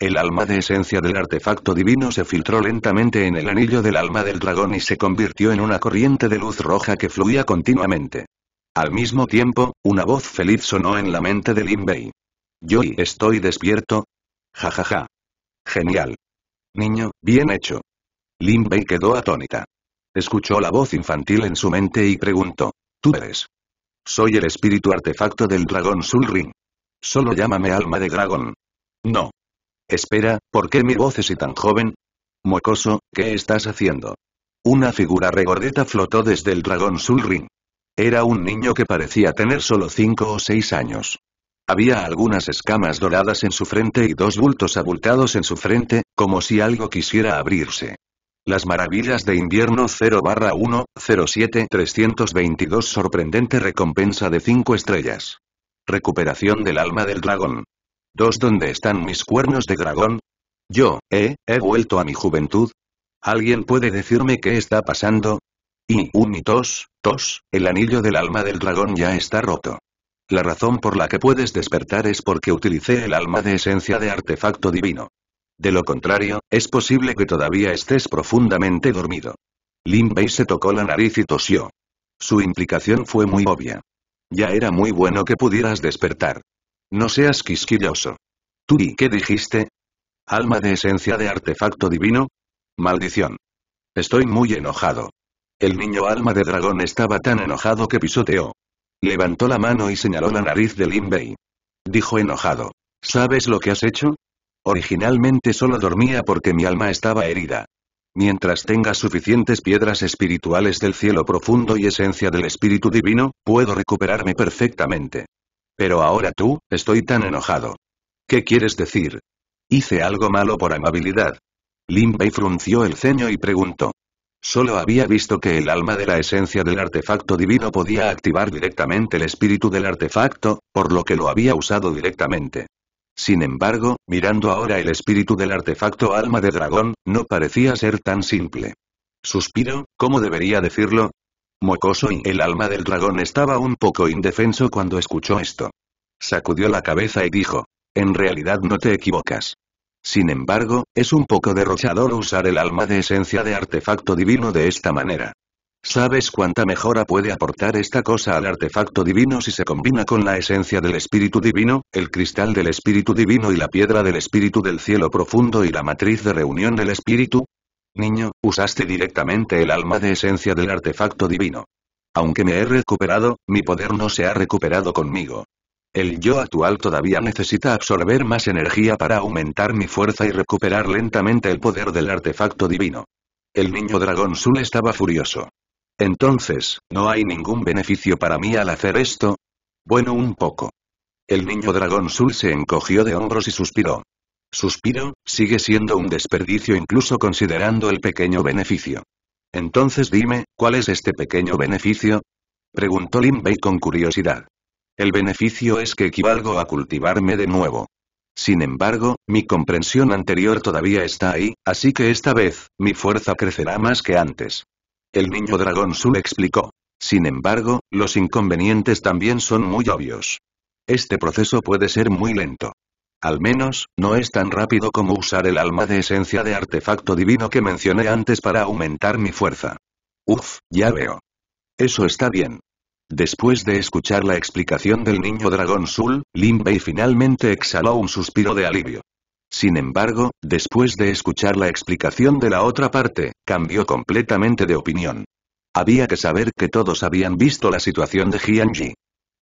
El alma de esencia del artefacto divino se filtró lentamente en el anillo del alma del dragón y se convirtió en una corriente de luz roja que fluía continuamente. Al mismo tiempo, una voz feliz sonó en la mente de Lin Bei. ¿Yo estoy despierto? Ja ja ja. Genial. Niño, bien hecho. Lin Bei quedó atónita. Escuchó la voz infantil en su mente y preguntó. ¿Tú eres? Soy el espíritu artefacto del dragón Ring. Solo llámame alma de dragón. No. Espera, ¿por qué mi voz es tan joven? Muecoso, ¿qué estás haciendo? Una figura regordeta flotó desde el dragón Sulrin. Era un niño que parecía tener solo cinco o seis años. Había algunas escamas doradas en su frente y dos bultos abultados en su frente, como si algo quisiera abrirse. Las maravillas de invierno 0-1, 07-322 sorprendente recompensa de 5 estrellas. Recuperación del alma del dragón. ¿Dos ¿Dónde están mis cuernos de dragón? Yo, ¿eh? ¿He vuelto a mi juventud? ¿Alguien puede decirme qué está pasando? Y un y tos, tos, el anillo del alma del dragón ya está roto. La razón por la que puedes despertar es porque utilicé el alma de esencia de artefacto divino. De lo contrario, es posible que todavía estés profundamente dormido. Lin Bei se tocó la nariz y tosió. Su implicación fue muy obvia. Ya era muy bueno que pudieras despertar. No seas quisquilloso. y qué dijiste? ¿Alma de esencia de artefacto divino? Maldición. Estoy muy enojado. El niño alma de dragón estaba tan enojado que pisoteó. Levantó la mano y señaló la nariz de Lin Bei. Dijo enojado. ¿Sabes lo que has hecho? Originalmente solo dormía porque mi alma estaba herida. Mientras tenga suficientes piedras espirituales del cielo profundo y esencia del espíritu divino, puedo recuperarme perfectamente. Pero ahora tú, estoy tan enojado. ¿Qué quieres decir? Hice algo malo por amabilidad. Lin Bei frunció el ceño y preguntó. Solo había visto que el alma de la esencia del artefacto divino podía activar directamente el espíritu del artefacto, por lo que lo había usado directamente. Sin embargo, mirando ahora el espíritu del artefacto alma de dragón, no parecía ser tan simple. Suspiro, ¿cómo debería decirlo? Mocoso y el alma del dragón estaba un poco indefenso cuando escuchó esto. Sacudió la cabeza y dijo, en realidad no te equivocas. Sin embargo, es un poco derrochador usar el alma de esencia de artefacto divino de esta manera. ¿Sabes cuánta mejora puede aportar esta cosa al artefacto divino si se combina con la esencia del espíritu divino, el cristal del espíritu divino y la piedra del espíritu del cielo profundo y la matriz de reunión del espíritu? Niño, usaste directamente el alma de esencia del artefacto divino. Aunque me he recuperado, mi poder no se ha recuperado conmigo. El yo actual todavía necesita absorber más energía para aumentar mi fuerza y recuperar lentamente el poder del artefacto divino. El niño dragón azul estaba furioso. Entonces, ¿no hay ningún beneficio para mí al hacer esto? Bueno, un poco. El niño dragón Sul se encogió de hombros y suspiró. Suspiro, sigue siendo un desperdicio incluso considerando el pequeño beneficio. Entonces dime, ¿cuál es este pequeño beneficio? Preguntó Lin Bei con curiosidad. El beneficio es que equivalgo a cultivarme de nuevo. Sin embargo, mi comprensión anterior todavía está ahí, así que esta vez, mi fuerza crecerá más que antes. El niño dragón Sul explicó. Sin embargo, los inconvenientes también son muy obvios. Este proceso puede ser muy lento. Al menos, no es tan rápido como usar el alma de esencia de artefacto divino que mencioné antes para aumentar mi fuerza. Uf, ya veo. Eso está bien. Después de escuchar la explicación del niño dragón Sul, Lin Bei finalmente exhaló un suspiro de alivio. Sin embargo, después de escuchar la explicación de la otra parte, cambió completamente de opinión. Había que saber que todos habían visto la situación de Ji.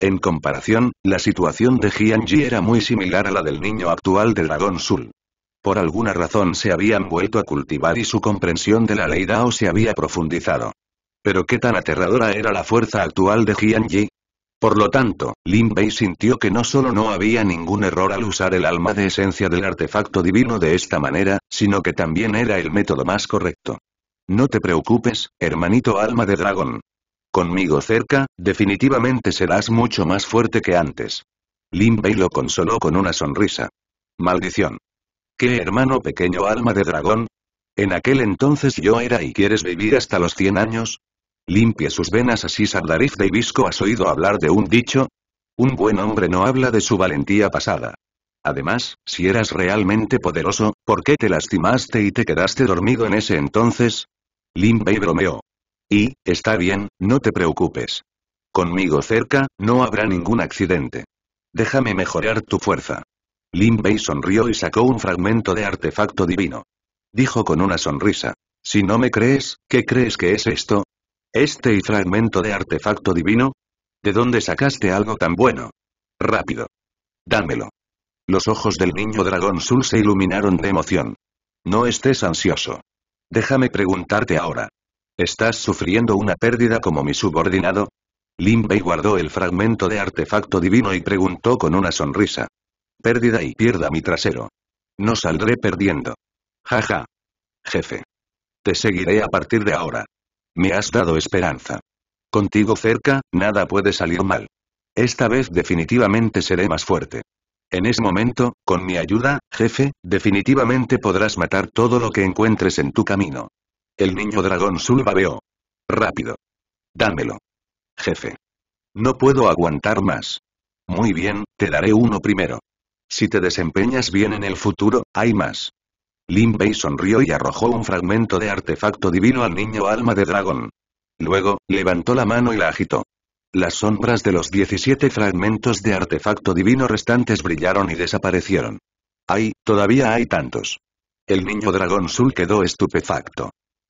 En comparación, la situación de Ji era muy similar a la del niño actual del dragón Sul. Por alguna razón se habían vuelto a cultivar y su comprensión de la ley Dao se había profundizado. Pero qué tan aterradora era la fuerza actual de Ji. Por lo tanto, Lin Bei sintió que no solo no había ningún error al usar el alma de esencia del artefacto divino de esta manera, sino que también era el método más correcto. No te preocupes, hermanito alma de dragón. Conmigo cerca, definitivamente serás mucho más fuerte que antes. Lin Bei lo consoló con una sonrisa. Maldición. ¿Qué hermano pequeño alma de dragón? En aquel entonces yo era y quieres vivir hasta los 100 años, Limpie sus venas así Sardarif de Hibisco ¿has oído hablar de un dicho? Un buen hombre no habla de su valentía pasada. Además, si eras realmente poderoso, ¿por qué te lastimaste y te quedaste dormido en ese entonces? Limbei bromeó. Y, está bien, no te preocupes. Conmigo cerca, no habrá ningún accidente. Déjame mejorar tu fuerza. Limbei sonrió y sacó un fragmento de artefacto divino. Dijo con una sonrisa. Si no me crees, ¿qué crees que es esto? Este y fragmento de artefacto divino? ¿De dónde sacaste algo tan bueno? Rápido. Dámelo. Los ojos del niño dragón Sul se iluminaron de emoción. No estés ansioso. Déjame preguntarte ahora. ¿Estás sufriendo una pérdida como mi subordinado? Lin guardó el fragmento de artefacto divino y preguntó con una sonrisa. Pérdida y pierda mi trasero. No saldré perdiendo. Jaja. Jefe. Te seguiré a partir de ahora. Me has dado esperanza. Contigo cerca, nada puede salir mal. Esta vez definitivamente seré más fuerte. En ese momento, con mi ayuda, jefe, definitivamente podrás matar todo lo que encuentres en tu camino. El niño dragón Sul babeó. Rápido. Dámelo. Jefe. No puedo aguantar más. Muy bien, te daré uno primero. Si te desempeñas bien en el futuro, hay más. Lin Bei sonrió y arrojó un fragmento de artefacto divino al niño alma de dragón. Luego, levantó la mano y la agitó. Las sombras de los 17 fragmentos de artefacto divino restantes brillaron y desaparecieron. ¡Ay, todavía hay tantos! El niño dragón Sul quedó estupefacto.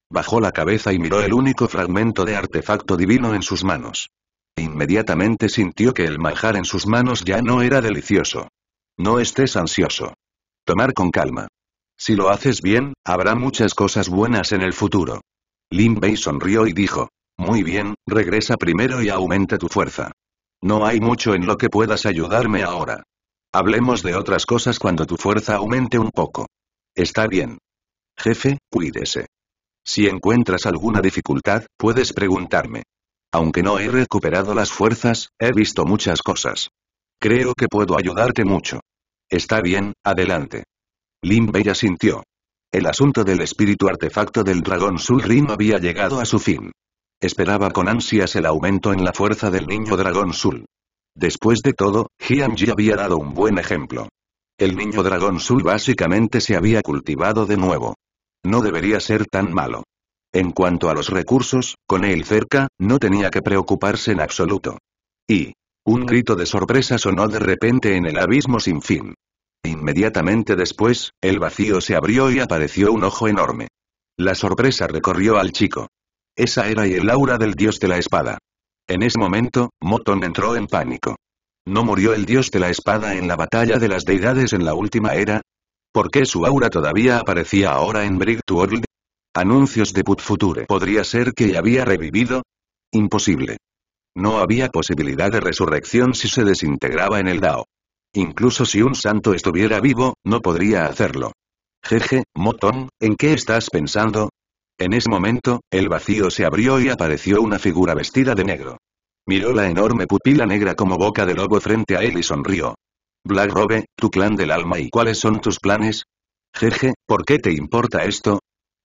Bajó la cabeza y miró el único fragmento de artefacto divino en sus manos. Inmediatamente sintió que el manjar en sus manos ya no era delicioso. No estés ansioso. Tomar con calma. Si lo haces bien, habrá muchas cosas buenas en el futuro. Lin Bei sonrió y dijo. Muy bien, regresa primero y aumenta tu fuerza. No hay mucho en lo que puedas ayudarme ahora. Hablemos de otras cosas cuando tu fuerza aumente un poco. Está bien. Jefe, cuídese. Si encuentras alguna dificultad, puedes preguntarme. Aunque no he recuperado las fuerzas, he visto muchas cosas. Creo que puedo ayudarte mucho. Está bien, adelante. Lin Bei sintió El asunto del espíritu artefacto del dragón Sul Rin había llegado a su fin. Esperaba con ansias el aumento en la fuerza del niño dragón Sul. Después de todo, Ji había dado un buen ejemplo. El niño dragón Sul básicamente se había cultivado de nuevo. No debería ser tan malo. En cuanto a los recursos, con él cerca, no tenía que preocuparse en absoluto. Y... Un grito de sorpresa sonó de repente en el abismo sin fin. Inmediatamente después, el vacío se abrió y apareció un ojo enorme. La sorpresa recorrió al chico. Esa era y el aura del dios de la espada. En ese momento, Moton entró en pánico. ¿No murió el dios de la espada en la batalla de las deidades en la última era? ¿Por qué su aura todavía aparecía ahora en Brick Anuncios de Put Future. ¿Podría ser que había revivido? Imposible. No había posibilidad de resurrección si se desintegraba en el Dao. Incluso si un santo estuviera vivo, no podría hacerlo. Jeje, Motón, ¿en qué estás pensando? En ese momento, el vacío se abrió y apareció una figura vestida de negro. Miró la enorme pupila negra como boca de lobo frente a él y sonrió. Black Robe, tu clan del alma y cuáles son tus planes? Jeje, ¿por qué te importa esto?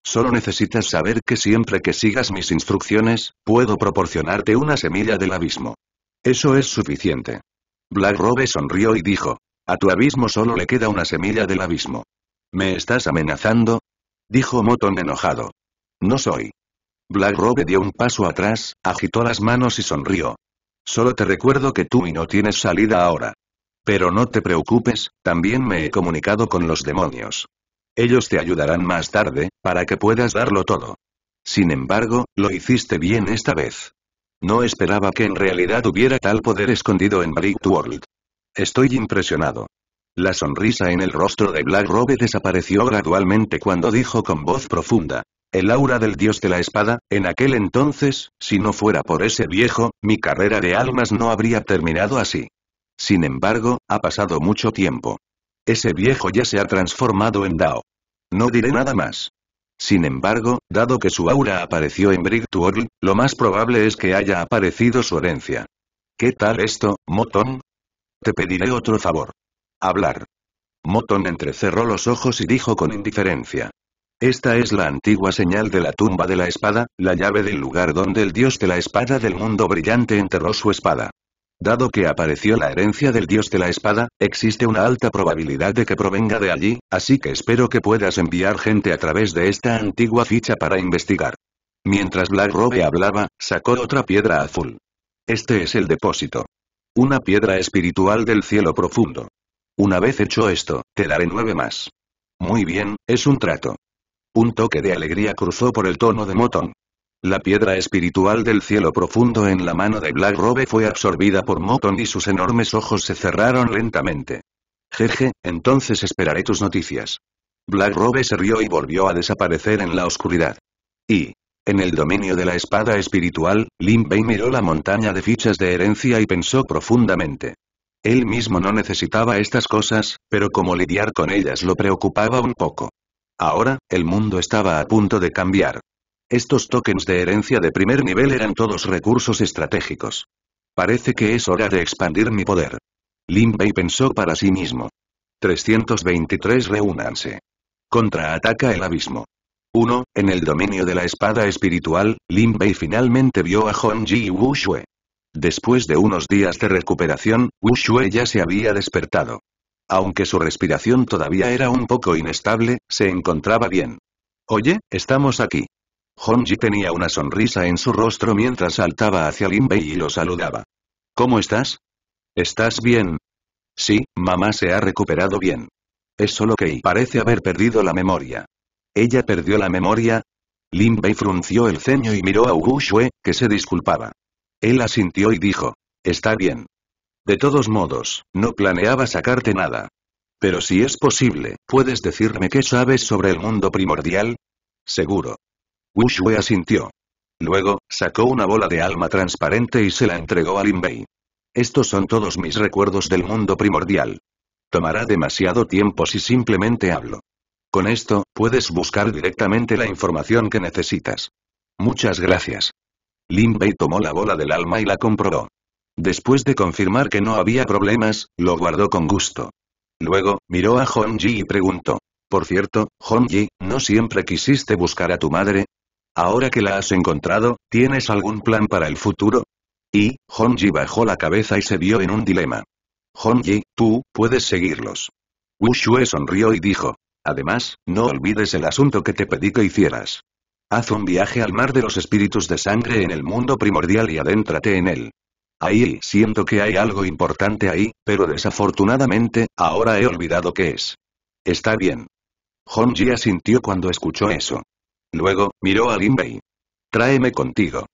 Solo necesitas saber que siempre que sigas mis instrucciones, puedo proporcionarte una semilla del abismo. Eso es suficiente. Black Robe sonrió y dijo. A tu abismo solo le queda una semilla del abismo. ¿Me estás amenazando? Dijo Moton enojado. No soy. Black Robe dio un paso atrás, agitó las manos y sonrió. Solo te recuerdo que tú y no tienes salida ahora. Pero no te preocupes, también me he comunicado con los demonios. Ellos te ayudarán más tarde, para que puedas darlo todo. Sin embargo, lo hiciste bien esta vez. No esperaba que en realidad hubiera tal poder escondido en Brick World. Estoy impresionado. La sonrisa en el rostro de Black Robe desapareció gradualmente cuando dijo con voz profunda. El aura del dios de la espada, en aquel entonces, si no fuera por ese viejo, mi carrera de almas no habría terminado así. Sin embargo, ha pasado mucho tiempo. Ese viejo ya se ha transformado en Dao. No diré nada más. Sin embargo, dado que su aura apareció en Brightwall, lo más probable es que haya aparecido su herencia. ¿Qué tal esto, Moton? Te pediré otro favor. Hablar. Moton entrecerró los ojos y dijo con indiferencia. Esta es la antigua señal de la tumba de la espada, la llave del lugar donde el dios de la espada del mundo brillante enterró su espada. Dado que apareció la herencia del dios de la espada, existe una alta probabilidad de que provenga de allí, así que espero que puedas enviar gente a través de esta antigua ficha para investigar. Mientras Black Robe hablaba, sacó otra piedra azul. Este es el depósito. Una piedra espiritual del cielo profundo. Una vez hecho esto, te daré nueve más. Muy bien, es un trato. Un toque de alegría cruzó por el tono de Moton. La piedra espiritual del cielo profundo en la mano de Black Robe fue absorbida por Moton y sus enormes ojos se cerraron lentamente. Jeje, entonces esperaré tus noticias. Black Robe se rió y volvió a desaparecer en la oscuridad. Y, en el dominio de la espada espiritual, Lin miró la montaña de fichas de herencia y pensó profundamente. Él mismo no necesitaba estas cosas, pero como lidiar con ellas lo preocupaba un poco. Ahora, el mundo estaba a punto de cambiar. Estos tokens de herencia de primer nivel eran todos recursos estratégicos. Parece que es hora de expandir mi poder. Lin Bei pensó para sí mismo. 323 Reúnanse. Contraataca el abismo. 1. En el dominio de la espada espiritual, Lin Bei finalmente vio a Hongji y Wu Después de unos días de recuperación, Wu ya se había despertado. Aunque su respiración todavía era un poco inestable, se encontraba bien. Oye, estamos aquí. Honji tenía una sonrisa en su rostro mientras saltaba hacia Lin Bei y lo saludaba. ¿Cómo estás? ¿Estás bien? Sí, mamá se ha recuperado bien. Es solo que parece haber perdido la memoria. ¿Ella perdió la memoria? Lin Bei frunció el ceño y miró a Wu Shue, que se disculpaba. Él asintió y dijo, está bien. De todos modos, no planeaba sacarte nada. Pero si es posible, ¿puedes decirme qué sabes sobre el mundo primordial? Seguro, Wushui asintió. Luego, sacó una bola de alma transparente y se la entregó a Lin Bei. Estos son todos mis recuerdos del mundo primordial. Tomará demasiado tiempo si simplemente hablo. Con esto, puedes buscar directamente la información que necesitas. Muchas gracias. Lin Bei tomó la bola del alma y la comprobó. Después de confirmar que no había problemas, lo guardó con gusto. Luego, miró a Hong y preguntó. Por cierto, Hong ¿no siempre quisiste buscar a tu madre? Ahora que la has encontrado, ¿tienes algún plan para el futuro? Y, Honji bajó la cabeza y se vio en un dilema. Honji, tú, puedes seguirlos. Wushue sonrió y dijo. Además, no olvides el asunto que te pedí que hicieras. Haz un viaje al mar de los espíritus de sangre en el mundo primordial y adéntrate en él. Ahí siento que hay algo importante ahí, pero desafortunadamente, ahora he olvidado qué es. Está bien. Honji asintió cuando escuchó eso. Luego, miró a Bei. Tráeme contigo.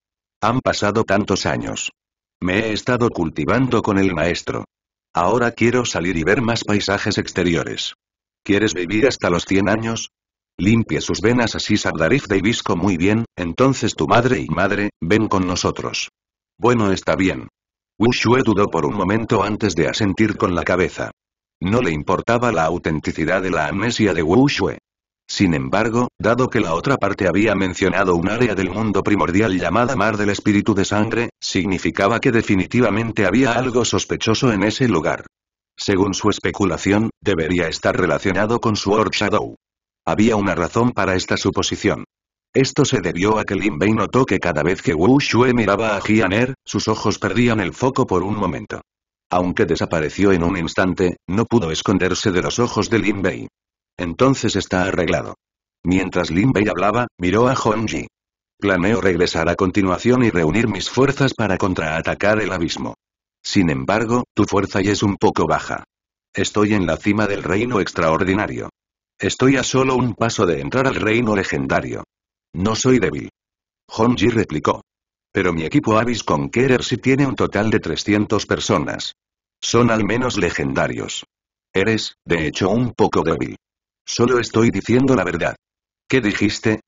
Han pasado tantos años. Me he estado cultivando con el maestro. Ahora quiero salir y ver más paisajes exteriores. ¿Quieres vivir hasta los 100 años? Limpie sus venas así sabdarif de Ibisco muy bien, entonces tu madre y madre, ven con nosotros. Bueno está bien. Wushue dudó por un momento antes de asentir con la cabeza. No le importaba la autenticidad de la amnesia de Wushue. Sin embargo, dado que la otra parte había mencionado un área del mundo primordial llamada Mar del Espíritu de Sangre, significaba que definitivamente había algo sospechoso en ese lugar. Según su especulación, debería estar relacionado con su Shadow. Había una razón para esta suposición. Esto se debió a que Lin Bei notó que cada vez que Wu Shue miraba a Jianer, sus ojos perdían el foco por un momento. Aunque desapareció en un instante, no pudo esconderse de los ojos de Lin Bei. Entonces está arreglado. Mientras Lin Bei hablaba, miró a Hongji. Planeo regresar a continuación y reunir mis fuerzas para contraatacar el abismo. Sin embargo, tu fuerza ya es un poco baja. Estoy en la cima del reino extraordinario. Estoy a solo un paso de entrar al reino legendario. No soy débil. Hongji replicó. Pero mi equipo Abyss Conqueror sí tiene un total de 300 personas. Son al menos legendarios. Eres, de hecho, un poco débil. Solo estoy diciendo la verdad. ¿Qué dijiste?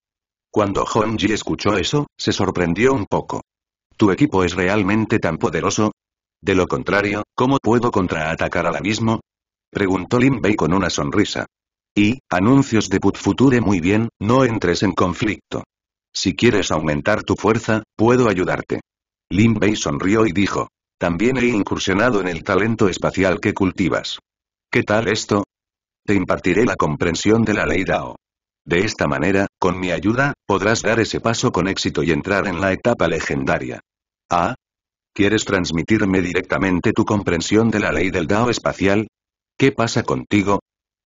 Cuando Honji escuchó eso, se sorprendió un poco. ¿Tu equipo es realmente tan poderoso? De lo contrario, ¿cómo puedo contraatacar al abismo? Preguntó Lin Bei con una sonrisa. Y, anuncios de Put muy bien, no entres en conflicto. Si quieres aumentar tu fuerza, puedo ayudarte. Lin Bei sonrió y dijo. También he incursionado en el talento espacial que cultivas. ¿Qué tal esto? Te impartiré la comprensión de la ley Dao. De esta manera, con mi ayuda, podrás dar ese paso con éxito y entrar en la etapa legendaria. ¿Ah? ¿Quieres transmitirme directamente tu comprensión de la ley del Dao espacial? ¿Qué pasa contigo?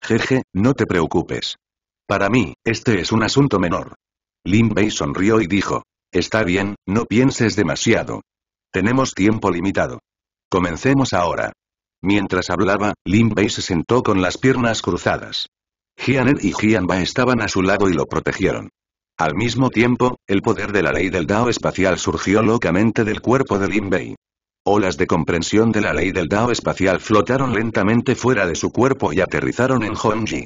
Jeje, no te preocupes. Para mí, este es un asunto menor. Lin Bei sonrió y dijo. Está bien, no pienses demasiado. Tenemos tiempo limitado. Comencemos ahora. Mientras hablaba, Lin Bei se sentó con las piernas cruzadas. Jianer y Jianba estaban a su lado y lo protegieron. Al mismo tiempo, el poder de la ley del Dao espacial surgió locamente del cuerpo de Lin Bei. Olas de comprensión de la ley del Dao espacial flotaron lentamente fuera de su cuerpo y aterrizaron en Hongji.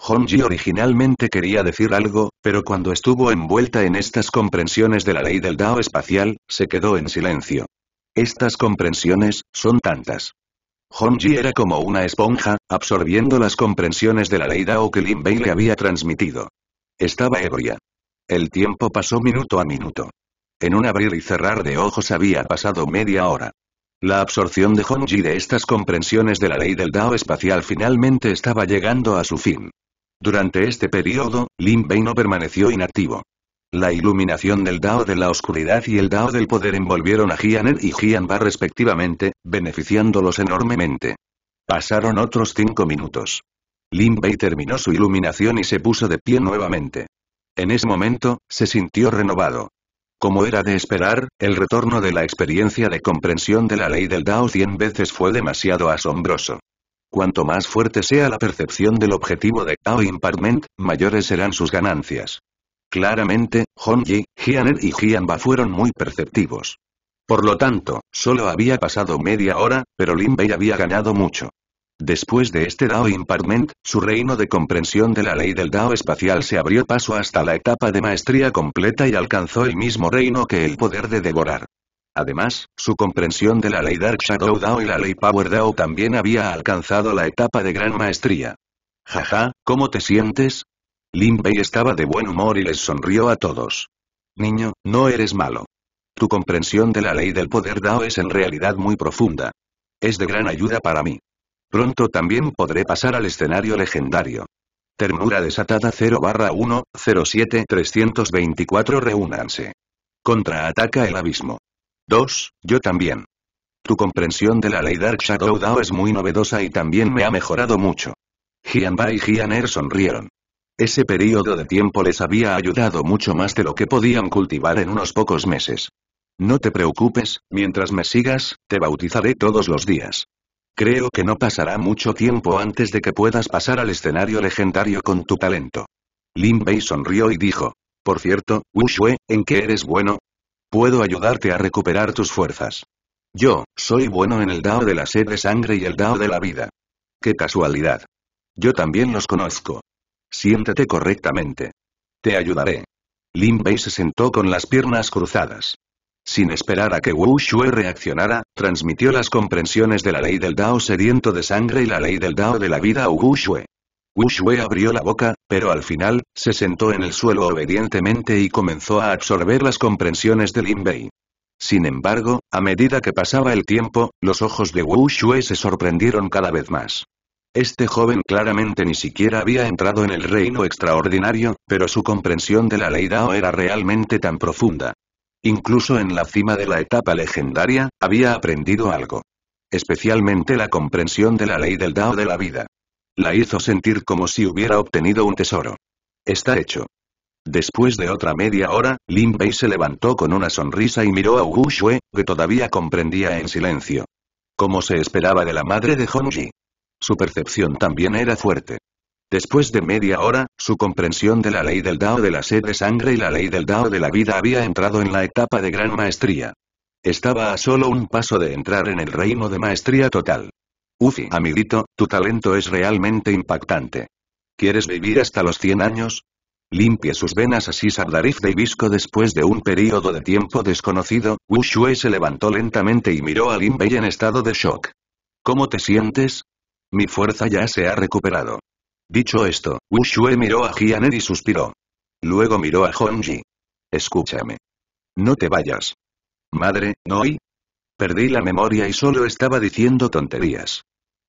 Hongji originalmente quería decir algo, pero cuando estuvo envuelta en estas comprensiones de la ley del Dao espacial, se quedó en silencio. Estas comprensiones, son tantas. Hongji era como una esponja, absorbiendo las comprensiones de la ley Dao que Lin Bei le había transmitido. Estaba ebria. El tiempo pasó minuto a minuto. En un abrir y cerrar de ojos había pasado media hora. La absorción de Hongji de estas comprensiones de la ley del Dao espacial finalmente estaba llegando a su fin. Durante este periodo, Lin Bei no permaneció inactivo. La iluminación del Dao de la oscuridad y el Dao del poder envolvieron a Jianer y Jianba respectivamente, beneficiándolos enormemente. Pasaron otros cinco minutos. Lin Bei terminó su iluminación y se puso de pie nuevamente. En ese momento, se sintió renovado. Como era de esperar, el retorno de la experiencia de comprensión de la ley del Dao cien veces fue demasiado asombroso. Cuanto más fuerte sea la percepción del objetivo de Dao Imparment, mayores serán sus ganancias. Claramente, Hong Yi, y Jianba fueron muy perceptivos. Por lo tanto, solo había pasado media hora, pero Lin Bei había ganado mucho. Después de este Dao Imparment, su reino de comprensión de la ley del Dao espacial se abrió paso hasta la etapa de maestría completa y alcanzó el mismo reino que el poder de devorar. Además, su comprensión de la ley Dark Shadow Dao y la ley Power Dao también había alcanzado la etapa de gran maestría. Jaja, ¿cómo te sientes? Lin Bei estaba de buen humor y les sonrió a todos. Niño, no eres malo. Tu comprensión de la ley del poder Dao es en realidad muy profunda. Es de gran ayuda para mí. Pronto también podré pasar al escenario legendario. Ternura desatada 0 barra 1, 07 324 reúnanse. Contraataca el abismo. 2. Yo también. Tu comprensión de la ley Dark Shadow Dao es muy novedosa y también me ha mejorado mucho. Bai y Er sonrieron. Ese periodo de tiempo les había ayudado mucho más de lo que podían cultivar en unos pocos meses. No te preocupes, mientras me sigas, te bautizaré todos los días. Creo que no pasará mucho tiempo antes de que puedas pasar al escenario legendario con tu talento. Lin Bei sonrió y dijo. Por cierto, Wushue, ¿en qué eres bueno? Puedo ayudarte a recuperar tus fuerzas. Yo, soy bueno en el Dao de la sed de sangre y el Dao de la vida. ¡Qué casualidad! Yo también los conozco. Siéntate correctamente. Te ayudaré. Lin Bei se sentó con las piernas cruzadas. Sin esperar a que Wu Shui reaccionara, transmitió las comprensiones de la ley del Dao sediento de sangre y la ley del Dao de la vida a Wu Shui. Wu Shui abrió la boca, pero al final, se sentó en el suelo obedientemente y comenzó a absorber las comprensiones de Lin Bei. Sin embargo, a medida que pasaba el tiempo, los ojos de Wu Shui se sorprendieron cada vez más. Este joven claramente ni siquiera había entrado en el reino extraordinario, pero su comprensión de la ley Dao era realmente tan profunda. Incluso en la cima de la etapa legendaria, había aprendido algo. Especialmente la comprensión de la ley del Dao de la vida. La hizo sentir como si hubiera obtenido un tesoro. Está hecho. Después de otra media hora, Lin Bei se levantó con una sonrisa y miró a Wu Shui, que todavía comprendía en silencio. Como se esperaba de la madre de Hongji, su percepción también era fuerte. Después de media hora, su comprensión de la ley del Dao de la sed de sangre y la ley del Dao de la vida había entrado en la etapa de gran maestría. Estaba a solo un paso de entrar en el reino de maestría total. Ufi, amiguito, tu talento es realmente impactante. ¿Quieres vivir hasta los 100 años? Limpie sus venas así Sardarif de Hibisco después de un período de tiempo desconocido, Wu Shui se levantó lentamente y miró a Lin Bei en estado de shock. ¿Cómo te sientes? Mi fuerza ya se ha recuperado. Dicho esto, Wu miró a Jianer y suspiró. Luego miró a Hongji. Escúchame. No te vayas. Madre, ¿no oí? Perdí la memoria y solo estaba diciendo tonterías.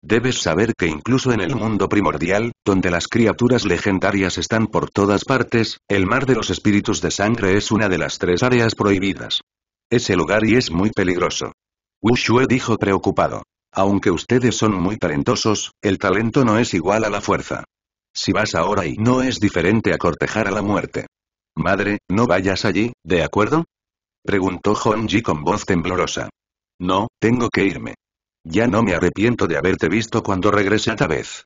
Debes saber que incluso en el mundo primordial, donde las criaturas legendarias están por todas partes, el mar de los espíritus de sangre es una de las tres áreas prohibidas. Ese lugar y es muy peligroso. Wu dijo preocupado. Aunque ustedes son muy talentosos, el talento no es igual a la fuerza. Si vas ahora y no es diferente a cortejar a la muerte. Madre, no vayas allí, ¿de acuerdo? Preguntó Honji con voz temblorosa. No, tengo que irme. Ya no me arrepiento de haberte visto cuando regresé otra vez.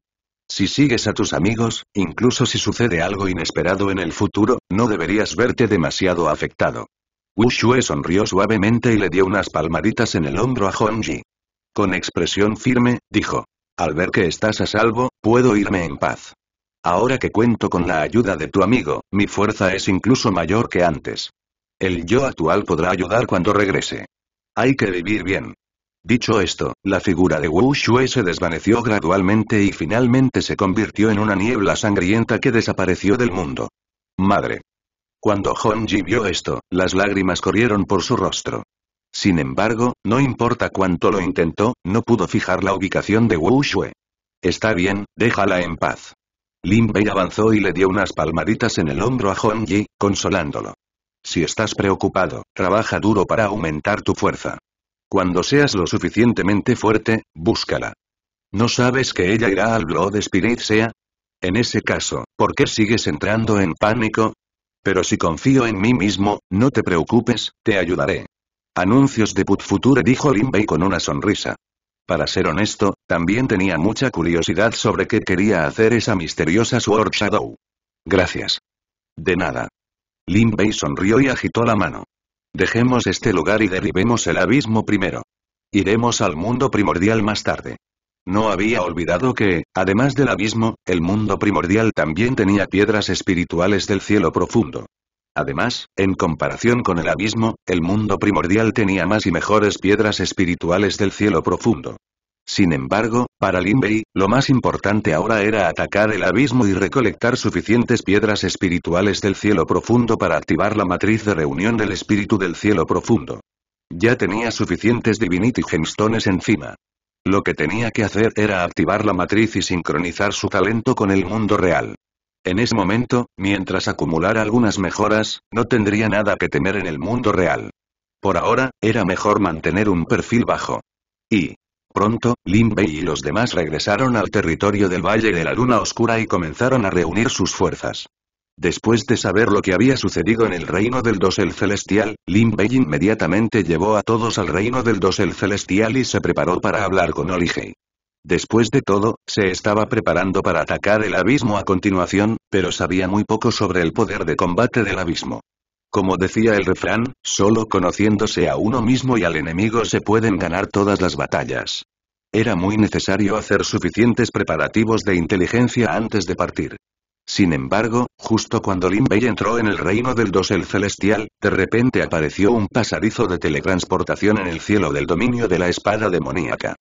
Si sigues a tus amigos, incluso si sucede algo inesperado en el futuro, no deberías verte demasiado afectado. Wushue sonrió suavemente y le dio unas palmaditas en el hombro a Honji. Con expresión firme, dijo. Al ver que estás a salvo, puedo irme en paz. Ahora que cuento con la ayuda de tu amigo, mi fuerza es incluso mayor que antes. El yo actual podrá ayudar cuando regrese. Hay que vivir bien. Dicho esto, la figura de Wu se desvaneció gradualmente y finalmente se convirtió en una niebla sangrienta que desapareció del mundo. Madre. Cuando Honji vio esto, las lágrimas corrieron por su rostro. Sin embargo, no importa cuánto lo intentó, no pudo fijar la ubicación de Wu Está bien, déjala en paz. Lin Bei avanzó y le dio unas palmaditas en el hombro a Hong Yi, consolándolo. Si estás preocupado, trabaja duro para aumentar tu fuerza. Cuando seas lo suficientemente fuerte, búscala. ¿No sabes que ella irá al Blood Spirit Sea? En ese caso, ¿por qué sigues entrando en pánico? Pero si confío en mí mismo, no te preocupes, te ayudaré. Anuncios de Put Future dijo Bei con una sonrisa. Para ser honesto, también tenía mucha curiosidad sobre qué quería hacer esa misteriosa Sword Shadow. Gracias. De nada. Bei sonrió y agitó la mano. Dejemos este lugar y derribemos el abismo primero. Iremos al mundo primordial más tarde. No había olvidado que, además del abismo, el mundo primordial también tenía piedras espirituales del cielo profundo. Además, en comparación con el abismo, el mundo primordial tenía más y mejores piedras espirituales del cielo profundo. Sin embargo, para Lin lo más importante ahora era atacar el abismo y recolectar suficientes piedras espirituales del cielo profundo para activar la matriz de reunión del espíritu del cielo profundo. Ya tenía suficientes Divinity Gemstones encima. Lo que tenía que hacer era activar la matriz y sincronizar su talento con el mundo real. En ese momento, mientras acumulara algunas mejoras, no tendría nada que temer en el mundo real. Por ahora, era mejor mantener un perfil bajo. Y... Pronto, Lin Bei y los demás regresaron al territorio del Valle de la Luna Oscura y comenzaron a reunir sus fuerzas. Después de saber lo que había sucedido en el reino del dosel celestial, Lin Bei inmediatamente llevó a todos al reino del dosel celestial y se preparó para hablar con Olihei. Después de todo, se estaba preparando para atacar el abismo a continuación, pero sabía muy poco sobre el poder de combate del abismo. Como decía el refrán, solo conociéndose a uno mismo y al enemigo se pueden ganar todas las batallas. Era muy necesario hacer suficientes preparativos de inteligencia antes de partir. Sin embargo, justo cuando Lin Bei entró en el reino del dosel celestial, de repente apareció un pasadizo de teletransportación en el cielo del dominio de la espada demoníaca.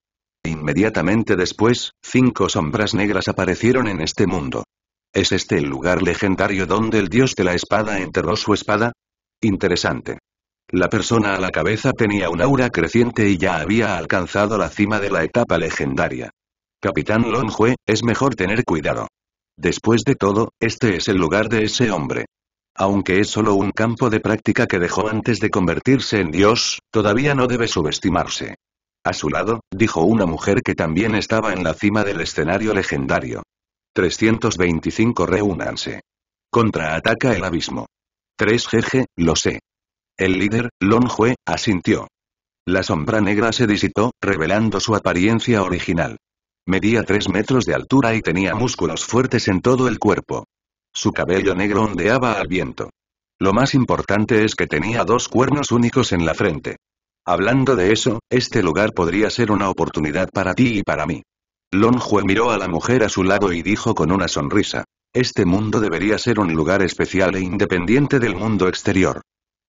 Inmediatamente después, cinco sombras negras aparecieron en este mundo. ¿Es este el lugar legendario donde el dios de la espada enterró su espada? Interesante. La persona a la cabeza tenía un aura creciente y ya había alcanzado la cima de la etapa legendaria. Capitán Longue, es mejor tener cuidado. Después de todo, este es el lugar de ese hombre. Aunque es solo un campo de práctica que dejó antes de convertirse en dios, todavía no debe subestimarse. A su lado, dijo una mujer que también estaba en la cima del escenario legendario. 325 reúnanse. Contraataca el abismo. 3 GG, lo sé. El líder, Longhue, asintió. La sombra negra se disitó, revelando su apariencia original. Medía 3 metros de altura y tenía músculos fuertes en todo el cuerpo. Su cabello negro ondeaba al viento. Lo más importante es que tenía dos cuernos únicos en la frente. Hablando de eso, este lugar podría ser una oportunidad para ti y para mí. Lon miró a la mujer a su lado y dijo con una sonrisa. Este mundo debería ser un lugar especial e independiente del mundo exterior.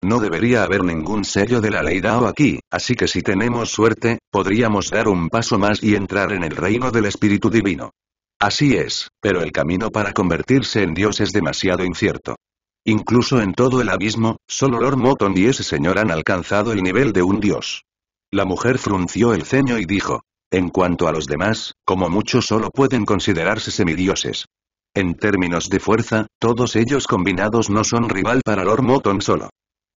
No debería haber ningún sello de la ley Dao aquí, así que si tenemos suerte, podríamos dar un paso más y entrar en el reino del espíritu divino. Así es, pero el camino para convertirse en Dios es demasiado incierto. Incluso en todo el abismo, solo Lord Moton y ese señor han alcanzado el nivel de un dios. La mujer frunció el ceño y dijo. En cuanto a los demás, como muchos solo pueden considerarse semidioses. En términos de fuerza, todos ellos combinados no son rival para Lord Moton solo.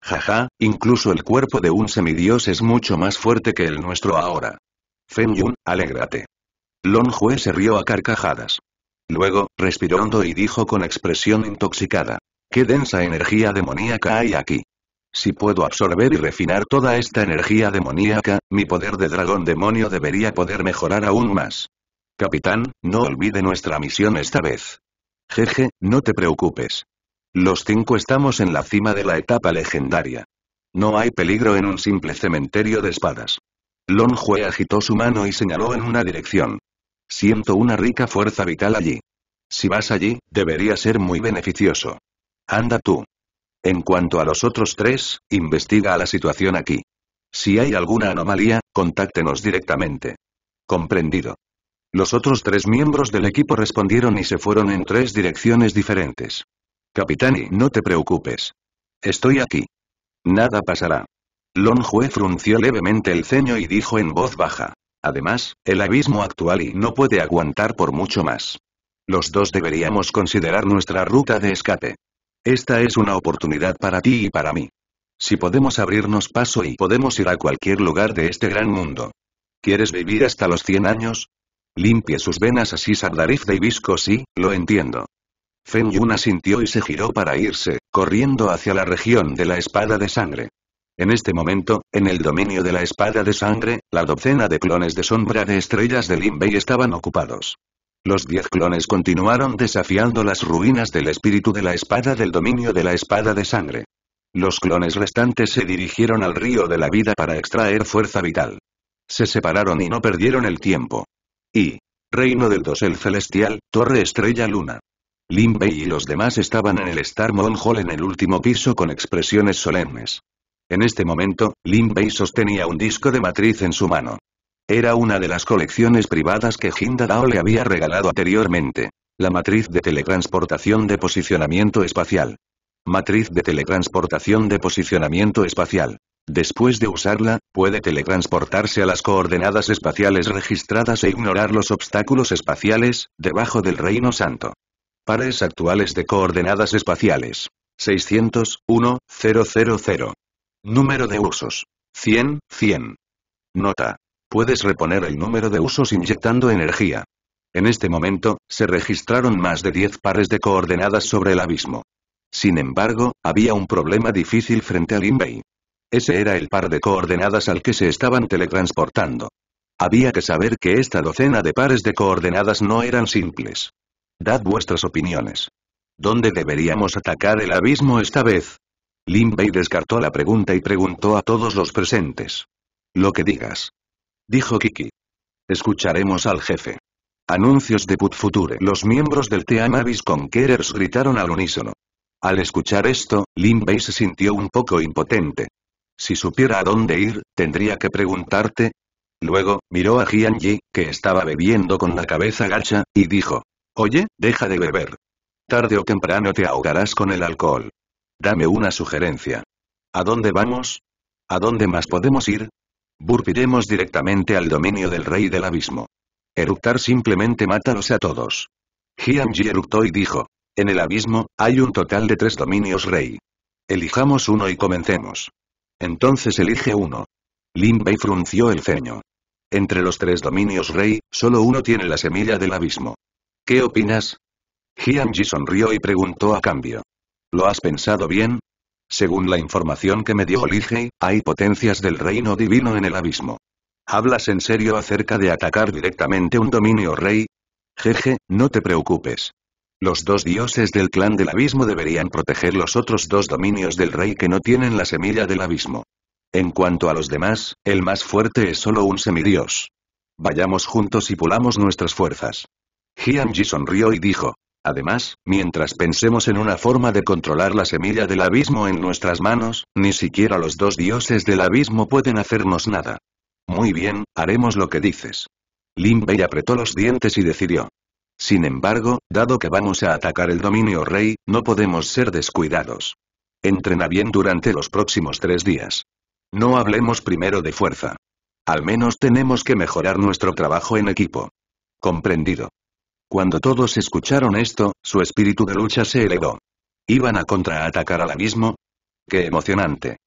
Jaja, incluso el cuerpo de un semidios es mucho más fuerte que el nuestro ahora. Feng alégrate. Lon se rió a carcajadas. Luego, respiró hondo y dijo con expresión intoxicada. Qué densa energía demoníaca hay aquí. Si puedo absorber y refinar toda esta energía demoníaca, mi poder de dragón demonio debería poder mejorar aún más. Capitán, no olvide nuestra misión esta vez. Jeje, no te preocupes. Los cinco estamos en la cima de la etapa legendaria. No hay peligro en un simple cementerio de espadas. Lon agitó su mano y señaló en una dirección. Siento una rica fuerza vital allí. Si vas allí, debería ser muy beneficioso. Anda tú. En cuanto a los otros tres, investiga la situación aquí. Si hay alguna anomalía, contáctenos directamente. Comprendido. Los otros tres miembros del equipo respondieron y se fueron en tres direcciones diferentes. Capitani, no te preocupes. Estoy aquí. Nada pasará. Longhue frunció levemente el ceño y dijo en voz baja. Además, el abismo actual y no puede aguantar por mucho más. Los dos deberíamos considerar nuestra ruta de escape. Esta es una oportunidad para ti y para mí. Si podemos abrirnos paso y podemos ir a cualquier lugar de este gran mundo. ¿Quieres vivir hasta los 100 años? Limpie sus venas así Sardarif de sí, lo entiendo. Fen Yuna asintió y se giró para irse, corriendo hacia la región de la espada de sangre. En este momento, en el dominio de la espada de sangre, la docena de clones de sombra de estrellas de Limbei estaban ocupados. Los diez clones continuaron desafiando las ruinas del espíritu de la espada del dominio de la espada de sangre. Los clones restantes se dirigieron al río de la vida para extraer fuerza vital. Se separaron y no perdieron el tiempo. Y. Reino del dosel celestial, Torre Estrella Luna. Lin Bei y los demás estaban en el Star Moon Hall en el último piso con expresiones solemnes. En este momento, Lin Bei sostenía un disco de matriz en su mano. Era una de las colecciones privadas que Hinda Dao le había regalado anteriormente. La matriz de teletransportación de posicionamiento espacial. Matriz de teletransportación de posicionamiento espacial. Después de usarla, puede teletransportarse a las coordenadas espaciales registradas e ignorar los obstáculos espaciales, debajo del Reino Santo. Pares actuales de coordenadas espaciales. 601-000. Número de usos. 100, 100. Nota. Puedes reponer el número de usos inyectando energía. En este momento, se registraron más de 10 pares de coordenadas sobre el abismo. Sin embargo, había un problema difícil frente a Linbei. Ese era el par de coordenadas al que se estaban teletransportando. Había que saber que esta docena de pares de coordenadas no eran simples. Dad vuestras opiniones. ¿Dónde deberíamos atacar el abismo esta vez? Limbey descartó la pregunta y preguntó a todos los presentes. Lo que digas dijo Kiki. Escucharemos al jefe. Anuncios de Put Future. Los miembros del Team Abyss Conquerors gritaron al unísono. Al escuchar esto, Lin Bei se sintió un poco impotente. Si supiera a dónde ir, tendría que preguntarte. Luego, miró a Jian Yi, que estaba bebiendo con la cabeza gacha, y dijo. Oye, deja de beber. Tarde o temprano te ahogarás con el alcohol. Dame una sugerencia. ¿A dónde vamos? ¿A dónde más podemos ir? Burpiremos directamente al dominio del rey del abismo. Eruptar simplemente mátalos a todos. Hianji eructó y dijo. En el abismo, hay un total de tres dominios rey. Elijamos uno y comencemos. Entonces elige uno. Lin Bei frunció el ceño. Entre los tres dominios rey, solo uno tiene la semilla del abismo. ¿Qué opinas? Hianji sonrió y preguntó a cambio. ¿Lo has pensado bien? Según la información que me dio Lige, hay potencias del reino divino en el abismo. ¿Hablas en serio acerca de atacar directamente un dominio rey? Jeje, no te preocupes. Los dos dioses del clan del abismo deberían proteger los otros dos dominios del rey que no tienen la semilla del abismo. En cuanto a los demás, el más fuerte es solo un semidios. Vayamos juntos y pulamos nuestras fuerzas. Hianji sonrió y dijo, Además, mientras pensemos en una forma de controlar la semilla del abismo en nuestras manos, ni siquiera los dos dioses del abismo pueden hacernos nada. Muy bien, haremos lo que dices. Lin Bei apretó los dientes y decidió. Sin embargo, dado que vamos a atacar el dominio rey, no podemos ser descuidados. Entrena bien durante los próximos tres días. No hablemos primero de fuerza. Al menos tenemos que mejorar nuestro trabajo en equipo. Comprendido. Cuando todos escucharon esto, su espíritu de lucha se elevó. ¿Iban a contraatacar al abismo? ¡Qué emocionante!